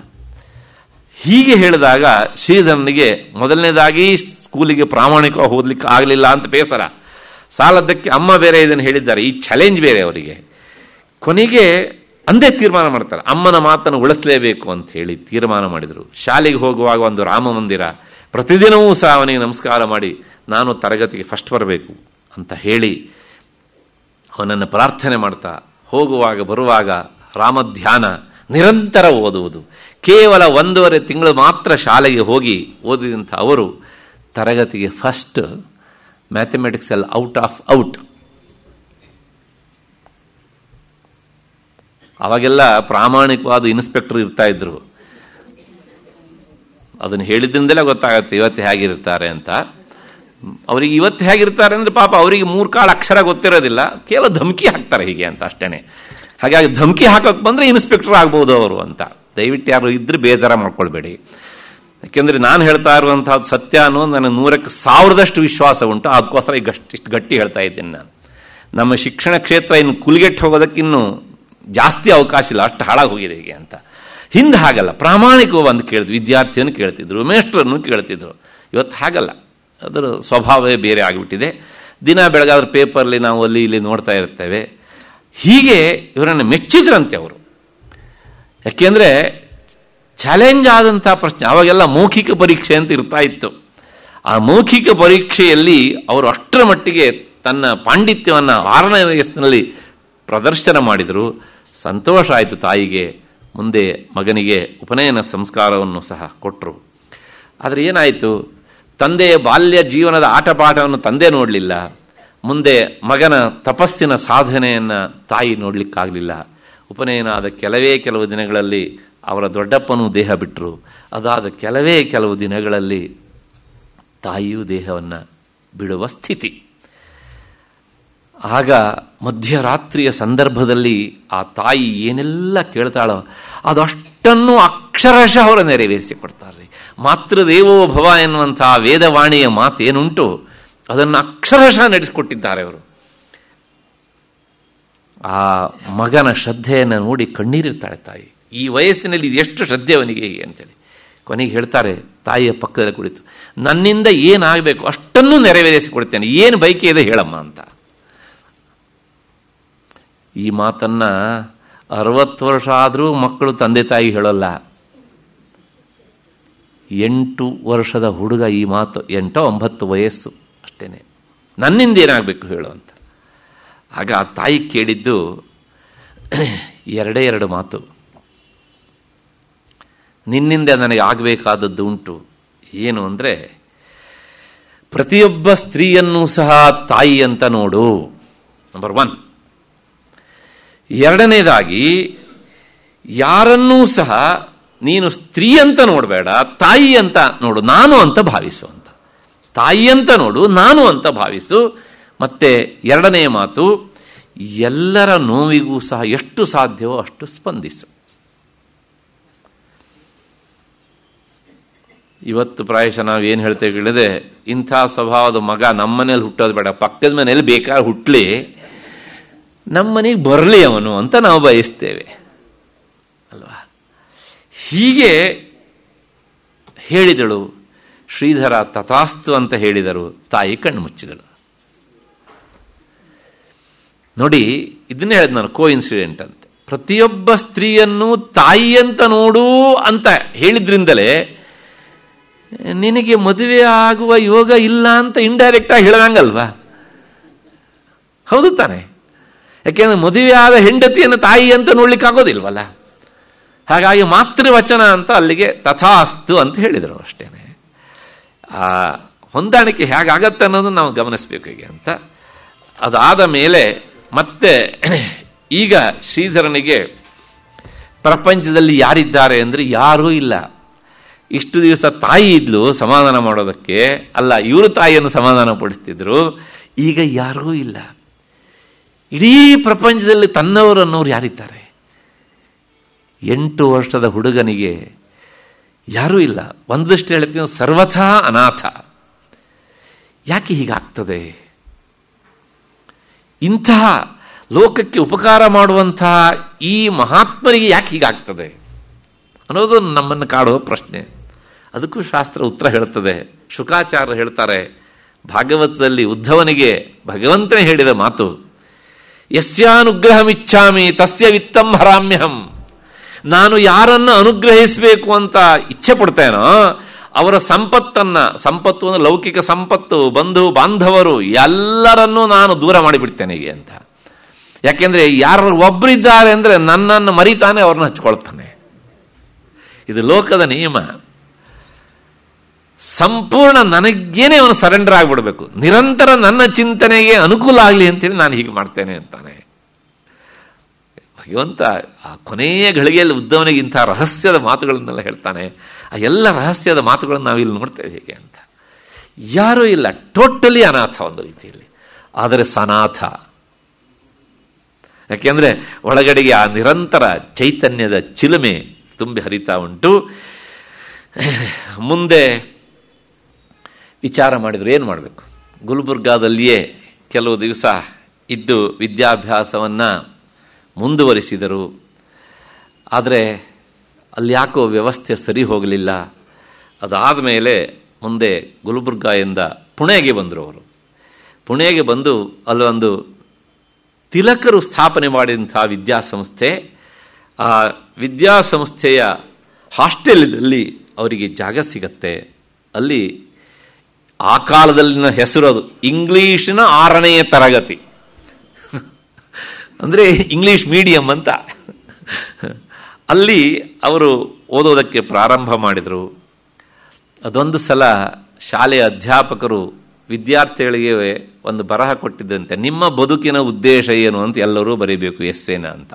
ಹೀಗೆ ಹೇಳಿದಾಗ ಶ್ರೀಧರನಿಗೆ ಮೊದಲನೇದಾಗಿ ಸ್ಕೂಲಿಗೆ ಪ್ರಾಮಾಣಿಕವಾಗಿ ಓದಲಿಕ್ಕೆ ಆಗಲಿಲ್ಲ ಅಂತ ಬೇಸರ ಸಾಲದ್ದಕ್ಕೆ ಅಮ್ಮ ಬೇರೆ ಇದನ್ನು ಹೇಳಿದ್ದಾರೆ ಈ ಚಾಲೆಂಜ್ ಬೇರೆ ಅವರಿಗೆ ಕೊನೆಗೆ ಅಂದೇ ತೀರ್ಮಾನ ಮಾಡ್ತಾರೆ ಅಮ್ಮನ ಮಾತನ್ನು ಉಳಿಸಲೇಬೇಕು ಅಂತ ಹೇಳಿ ತೀರ್ಮಾನ ಮಾಡಿದರು ಶಾಲೆಗೆ ಹೋಗುವಾಗ ಒಂದು ರಾಮ ಮಂದಿರ ಪ್ರತಿದಿನವೂ ಸಹ ಅವನಿಗೆ ನಮಸ್ಕಾರ ಮಾಡಿ ನಾನು ತರಗತಿಗೆ ಫಸ್ಟ್ ಬರಬೇಕು ಅಂತ ಹೇಳಿ ಅವನನ್ನು ಪ್ರಾರ್ಥನೆ ಮಾಡ್ತಾ ಹೋಗುವಾಗ ಬರುವಾಗ ರಾಮಧ್ಯಾನ ನಿರಂತರ ಓದುವುದು ಕೇವಲ ಒಂದೂವರೆ ತಿಂಗಳು ಮಾತ್ರ ಶಾಲೆಗೆ ಹೋಗಿ ಓದಿದಂಥ ಅವರು ತರಗತಿಗೆ ಫಸ್ಟ್ ಮ್ಯಾಥಮೆಟಿಕ್ಸಲ್ಲಿ ಔಟ್ ಆಫ್ ಔಟ್ ಅವಾಗೆಲ್ಲ ಪ್ರಾಮಾಣಿಕವಾದ ಇನ್ಸ್ಪೆಕ್ಟರ್ ಇರ್ತಾ ಇದ್ರು ಅದನ್ನು ಹೇಳಿದ್ರಿಂದಲೇ ಗೊತ್ತಾಗತ್ತೆ ಇವತ್ತು ಹೇಗಿರ್ತಾರೆ ಅಂತ ಅವರಿಗೆ ಇವತ್ತು ಹೇಗಿರ್ತಾರೆ ಅಂದರೆ ಪಾಪ ಅವರಿಗೆ ಮೂರು ಕಾಳು ಅಕ್ಷರ ಗೊತ್ತಿರೋದಿಲ್ಲ ಕೇವಲ ಧಮಕಿ ಹಾಕ್ತಾರೆ ಹೀಗೆ ಅಂತ ಅಷ್ಟೇ ಹಾಗಾಗಿ ಧಮಕಿ ಹಾಕೋಕೆ ಬಂದರೆ ಇನ್ಸ್ಪೆಕ್ಟರ್ ಆಗ್ಬೋದು ಅವರು ಅಂತ ದಯವಿಟ್ಟು ಯಾರು ಇದ್ರೆ ಬೇಜಾರ ಮಾಡ್ಕೊಳ್ಬೇಡಿ ಯಾಕೆಂದರೆ ನಾನು ಹೇಳ್ತಾ ಇರುವಂಥದ್ದು ಸತ್ಯ ಅನ್ನೋದು ನನಗೆ ನೂರಕ್ಕೆ ಸಾವಿರದಷ್ಟು ವಿಶ್ವಾಸ ಉಂಟು ಅದಕ್ಕೋಸ್ಕರ ಈಗ ಇಷ್ಟು ಗಟ್ಟಿ ಹೇಳ್ತಾ ಇದ್ದೀನಿ ನಾನು ನಮ್ಮ ಶಿಕ್ಷಣ ಕ್ಷೇತ್ರ ಇನ್ನು ಕುಲಿಗೆಟ್ಟು ಹೋಗೋದಕ್ಕಿನ್ನೂ ಜಾಸ್ತಿ ಅವಕಾಶ ಇಲ್ಲ ಅಷ್ಟು ಹಾಳಾಗಿ ಹೋಗಿದೆ ಹೀಗೆ ಅಂತ ಹಿಂದೆ ಹಾಗಲ್ಲ ಒಂದು ಕೇಳಿದ್ವಿ ವಿದ್ಯಾರ್ಥಿಯನ್ನು ಕೇಳ್ತಿದ್ರು ಮೇಷ್ಟ್ರನ್ನು ಕೇಳ್ತಿದ್ರು ಇವತ್ತು ಹಾಗಲ್ಲ ಅದರ ಸ್ವಭಾವವೇ ಬೇರೆ ಆಗಿಬಿಟ್ಟಿದೆ ದಿನ ಬೆಳಗಾದ್ರೆ ಪೇಪರಲ್ಲಿ ನಾವು ಅಲ್ಲಿ ಇಲ್ಲಿ ನೋಡ್ತಾ ಇರ್ತೇವೆ ಹೀಗೆ ಇವರನ್ನು ಮೆಚ್ಚಿದ್ರಂತೆ ಅವರು ಯಾಕೆಂದರೆ ಚಾಲೆಂಜ್ ಆದಂಥ ಪ್ರಶ್ನೆ ಅವಾಗೆಲ್ಲ ಮೌಖಿಕ ಪರೀಕ್ಷೆ ಅಂತ ಇರ್ತಾ ಇತ್ತು ಆ ಮೌಖಿಕ ಪರೀಕ್ಷೆಯಲ್ಲಿ ಅವರು ಅಷ್ಟರ ಮಟ್ಟಿಗೆ ತನ್ನ ಪಾಂಡಿತ್ಯವನ್ನು ಆರನೇ ವಯಸ್ಸಿನಲ್ಲಿ ಪ್ರದರ್ಶನ ಮಾಡಿದರು ಸಂತೋಷ ಆಯಿತು ತಾಯಿಗೆ ಮುಂದೆ ಮಗನಿಗೆ ಉಪನಯನ ಸಂಸ್ಕಾರವನ್ನು ಸಹ ಕೊಟ್ಟರು ಆದರೆ ಏನಾಯಿತು ತಂದೆಯ ಬಾಲ್ಯ ಜೀವನದ ಆಟಪಾಠವನ್ನು ತಂದೆ ನೋಡಲಿಲ್ಲ ಮುಂದೆ ಮಗನ ತಪಸ್ಸಿನ ಸಾಧನೆಯನ್ನು ತಾಯಿ ನೋಡಲಿಕ್ಕಾಗಲಿಲ್ಲ ಉಪನಯನ ಆದ ಕೆಲವೇ ಕೆಲವು ದಿನಗಳಲ್ಲಿ ಅವರ ದೊಡ್ಡಪ್ಪನೂ ದೇಹ ಬಿಟ್ಟರು ಅದಾದ ಕೆಲವೇ ಕೆಲವು ದಿನಗಳಲ್ಲಿ ತಾಯಿಯೂ ದೇಹವನ್ನು ಬಿಡುವ ಸ್ಥಿತಿ ಆಗ ಮಧ್ಯರಾತ್ರಿಯ ಸಂದರ್ಭದಲ್ಲಿ ಆ ತಾಯಿ ಏನೆಲ್ಲ ಕೇಳ್ತಾಳೋ ಅದಷ್ಟನ್ನು ಅಕ್ಷರಶಃ ಅವರ ನೆರವೇರಿಸಿಕೊಡ್ತಾರೆ ದೇವೋ ಭವ ಎನ್ನುವಂಥ ವೇದವಾಣಿಯ ಮಾತೇನುಂಟು ಅದನ್ನು ಅಕ್ಷರಶಃ ನಡೆಸಿಕೊಟ್ಟಿದ್ದಾರೆ ಅವರು ಆ ಮಗನ ಶ್ರದ್ಧೆಯನ್ನು ನೋಡಿ ಕಣ್ಣೀರಿರ್ತಾಳೆ ತಾಯಿ ಈ ವಯಸ್ಸಿನಲ್ಲಿ ಇದು ಎಷ್ಟು ಶ್ರದ್ಧೆ ಅವನಿಗೆ ಹೇಗೆ ಅಂತೇಳಿ ಕೊನೆಗೆ ಹೇಳ್ತಾರೆ ತಾಯಿಯ ಪಕ್ಕದಲ್ಲಿ ಕುಳಿತು ನನ್ನಿಂದ ಏನಾಗಬೇಕು ಅಷ್ಟನ್ನು ನೆರವೇರಿಸಿ ಕೊಡ್ತೇನೆ ಏನು ಬೈಕೆ ಇದೆ ಹೇಳಮ್ಮ ಅಂತ ಈ ಮಾತನ್ನು ಅರವತ್ತು ವರ್ಷ ಆದರೂ ಮಕ್ಕಳು ತಂದೆ ತಾಯಿ ಹೇಳಲ್ಲ ಎಂಟು ವರ್ಷದ ಹುಡುಗ ಈ ಮಾತು ಎಂಟೋ ಒಂಬತ್ತು ವಯಸ್ಸು ಅಷ್ಟೇ ನನ್ನಿಂದ ಏನಾಗಬೇಕು ಹೇಳು ಅಂತ ಆಗ ಆ ತಾಯಿ ಕೇಳಿದ್ದು ಎರಡೇ ಎರಡು ಮಾತು ನಿನ್ನಿಂದ ನನಗೆ ಆಗಬೇಕಾದದ್ದು ಉಂಟು ಏನು ಅಂದರೆ ಪ್ರತಿಯೊಬ್ಬ ಸ್ತ್ರೀಯನ್ನು ಸಹ ತಾಯಿ ಅಂತ ನೋಡು ನಂಬರ್ ಒನ್ ಎರಡನೇದಾಗಿ ಯಾರನ್ನೂ ಸಹ ನೀನು ಸ್ತ್ರೀ ಅಂತ ನೋಡಬೇಡ ತಾಯಿ ಅಂತ ನೋಡು ನಾನು ಅಂತ ಭಾವಿಸು ಅಂತ ತಾಯಿ ಅಂತ ನೋಡು ನಾನು ಅಂತ ಭಾವಿಸು ಮತ್ತೆ ಎರಡನೆಯ ಮಾತು ಎಲ್ಲರ ನೋವಿಗೂ ಸಹ ಎಷ್ಟು ಸಾಧ್ಯವೋ ಅಷ್ಟು ಸ್ಪಂದಿಸು ಇವತ್ತು ಪ್ರಾಯಶಃ ನಾವು ಏನು ಹೇಳ್ತೇವೆ ಹೇಳಿದೆ ಇಂಥ ಸ್ವಭಾವದ ಮಗ ನಮ್ಮನೇಲಿ ಹುಟ್ಟೋದು ಬೇಡ ಪಕ್ಕದ ಮನೇಲಿ ಬೇಕಾದ ಹುಟ್ಟಲಿ ನಮ್ಮನೆಗೆ ಬರಲಿ ಅವನು ಅಂತ ನಾವು ಬಯಸ್ತೇವೆ ಅಲ್ವಾ ಹೀಗೆ ಹೇಳಿದಳು ಶ್ರೀಧರ ತಥಾಸ್ತು ಅಂತ ಹೇಳಿದರು ತಾಯಿ ಕಣ್ಣು ಮುಚ್ಚಿದಳು ನೋಡಿ ಇದನ್ನ ಹೇಳಿದ್ ನಾನು ಕೋ ಇನ್ಸಿಡೆಂಟ್ ಅಂತ ಪ್ರತಿಯೊಬ್ಬ ಸ್ತ್ರೀಯನ್ನು ತಾಯಿಯಂತ ನೋಡು ಅಂತ ಹೇಳಿದ್ರಿಂದಲೇ ನಿನಗೆ ಮದುವೆ ಆಗುವ ಯೋಗ ಇಲ್ಲ ಅಂತ ಇಂಡೈರೆಕ್ಟ್ ಆಗಿ ಹೇಳದಂಗಲ್ವಾ ಹೌದು ತಾನೆ ಯಾಕೆಂದ್ರೆ ಮದುವೆ ಆದ ಹೆಂಡತಿಯನ್ನು ತಾಯಿ ಅಂತ ನೋಡ್ಲಿಕ್ಕಾಗೋದಿಲ್ವಲ್ಲ ಹಾಗಾಗಿ ಮಾತೃವಚನ ಅಂತ ಅಲ್ಲಿಗೆ ತಥಾಸ್ತು ಅಂತ ಹೇಳಿದರು ಅಷ್ಟೇನೆ ಆ ಹೊಂದಾಣಿಕೆ ಹೇಗಾಗತ್ತೆ ಅನ್ನೋದು ನಾವು ಗಮನಿಸಬೇಕು ಹೀಗೆ ಅಂತ ಅದಾದ ಮೇಲೆ ಮತ್ತೆ ಈಗ ಶ್ರೀಧರನಿಗೆ ಪ್ರಪಂಚದಲ್ಲಿ ಯಾರಿದ್ದಾರೆ ಅಂದರೆ ಯಾರೂ ಇಲ್ಲ ಇಷ್ಟು ದಿವಸ ತಾಯಿ ಇದ್ಲು ಸಮಾಧಾನ ಮಾಡೋದಕ್ಕೆ ಅಲ್ಲ ಇವರು ತಾಯಿಯನ್ನು ಸಮಾಧಾನ ಪಡಿಸ್ತಿದ್ರು ಈಗ ಯಾರೂ ಇಲ್ಲ ಇಡೀ ಪ್ರಪಂಚದಲ್ಲಿ ತನ್ನವರು ಅನ್ನೋರು ಯಾರಿದ್ದಾರೆ ಎಂಟು ವರ್ಷದ ಹುಡುಗನಿಗೆ ಯಾರೂ ಇಲ್ಲ ಒಂದಷ್ಟು ಹೇಳಬೇಕು ಸರ್ವಥಾ ಅನಾಥ ಯಾಕೆ ಹೀಗಾಗ್ತದೆ ಇಂತಹ ಲೋಕಕ್ಕೆ ಉಪಕಾರ ಮಾಡುವಂತಹ ಈ ಮಹಾತ್ಮರಿಗೆ ಯಾಕೆ ಹೀಗಾಗ್ತದೆ ಅನ್ನೋದು ನಮ್ಮನ್ನು ಕಾಡುವ ಪ್ರಶ್ನೆ ಅದಕ್ಕೂ ಶಾಸ್ತ್ರ ಉತ್ತರ ಹೇಳ್ತದೆ ಶುಕಾಚಾರ್ಯರು ಹೇಳ್ತಾರೆ ಭಾಗವತದಲ್ಲಿ ಉದ್ಧವನಿಗೆ ಭಗವಂತನೇ ಹೇಳಿದ ಮಾತು ಯಸ್ಯಾನುಗ್ರಹಮಿಚ್ಛಾಮಿ ತಸ್ಯ ವಿತ್ತಂ ಹರಾಮ್ಯಹಂ ನಾನು ಯಾರನ್ನು ಅನುಗ್ರಹಿಸಬೇಕು ಅಂತ ಇಚ್ಛೆ ಪಡ್ತೇನೋ ಅವರ ಸಂಪತ್ತನ್ನ ಸಂಪತ್ತು ಅಂದರೆ ಲೌಕಿಕ ಸಂಪತ್ತು ಬಂಧು ಬಾಂಧವರು ಎಲ್ಲರನ್ನೂ ನಾನು ದೂರ ಮಾಡಿಬಿಡ್ತೇನೆ ಹೀಗೆ ಅಂತ ಯಾಕೆಂದ್ರೆ ಯಾರು ಒಬ್ಬರಿದ್ದಾರೆ ಅಂದರೆ ನನ್ನನ್ನು ಮರಿತಾನೆ ಅವ್ರನ್ನ ಹಚ್ಕೊಳ್ತಾನೆ ಇದು ಲೋಕದ ನಿಯಮ ಸಂಪೂರ್ಣ ನನಗೇನೆ ಅವನು ಸರೆಂಡರ್ ಆಗಿಬಿಡ್ಬೇಕು ನಿರಂತರ ನನ್ನ ಚಿಂತನೆಗೆ ಅನುಕೂಲ ಆಗಲಿ ಅಂತೇಳಿ ನಾನು ಹೀಗೆ ಮಾಡ್ತೇನೆ ಅಂತಾನೆ ಭಗವಂತ ಆ ಕೊನೆಯ ಘಳಿಗೆಯಲ್ಲಿ ಇಂಥ ರಹಸ್ಯದ ಮಾತುಗಳನ್ನೆಲ್ಲ ಹೇಳ್ತಾನೆ ಆ ಎಲ್ಲ ರಹಸ್ಯದ ಮಾತುಗಳನ್ನು ನಾವಿಲ್ಲಿ ನೋಡ್ತೇವೆ ಹೇಗೆ ಅಂತ ಯಾರೂ ಇಲ್ಲ ಟೋಟಲಿ ಅನಾಥ ಒಂದು ರೀತಿಯಲ್ಲಿ ಆದರೆ ಸನಾಥ ಯಾಕೆಂದರೆ ಒಳಗಡೆಗೆ ಆ ನಿರಂತರ ಚೈತನ್ಯದ ಚಿಲುಮೆ ತುಂಬಿ ಹರಿತಾ ಉಂಟು ಮುಂದೆ ವಿಚಾರ ಮಾಡಿದರೆ ಏನು ಮಾಡಬೇಕು ಗುಲ್ಬುರ್ಗಾದಲ್ಲಿಯೇ ಕೆಲವು ದಿವಸ ಇದ್ದು ವಿದ್ಯಾಭ್ಯಾಸವನ್ನು ಮುಂದುವರಿಸಿದರು ಆದರೆ ಅಲ್ಲಿ ಯಾಕೋ ವ್ಯವಸ್ಥೆ ಸರಿ ಹೋಗಲಿಲ್ಲ ಅದಾದ ಮೇಲೆ ಮುಂದೆ ಗುಲ್ಬರ್ಗಾ ಪುಣೆಗೆ ಬಂದರು ಅವರು ಪುಣೆಗೆ ಬಂದು ಅಲ್ಲೊಂದು ತಿಲಕರು ಸ್ಥಾಪನೆ ಮಾಡಿದಂಥ ವಿದ್ಯಾಸಂಸ್ಥೆ ಆ ವಿದ್ಯಾಸಂಸ್ಥೆಯ ಹಾಸ್ಟೆಲ್ನಲ್ಲಿ ಅವರಿಗೆ ಜಾಗ ಸಿಗತ್ತೆ ಅಲ್ಲಿ ಆ ಕಾಲದಲ್ಲಿನ ಹೆಸರು ಅದು ಇಂಗ್ಲೀಷಿನ ಆರನೆಯ ತರಗತಿ ಅಂದರೆ ಇಂಗ್ಲೀಷ್ ಮೀಡಿಯಂ ಅಂತ ಅಲ್ಲಿ ಅವರು ಓದೋದಕ್ಕೆ ಪ್ರಾರಂಭ ಮಾಡಿದರು ಅದೊಂದು ಸಲ ಶಾಲೆಯ ಅಧ್ಯಾಪಕರು ವಿದ್ಯಾರ್ಥಿಗಳಿಗೆ ಒಂದು ಬರಹ ಕೊಟ್ಟಿದ್ದಂತೆ ನಿಮ್ಮ ಬದುಕಿನ ಉದ್ದೇಶ ಏನು ಅಂತ ಎಲ್ಲರೂ ಬರೀಬೇಕು ಎಸ್ಸೇನ ಅಂತ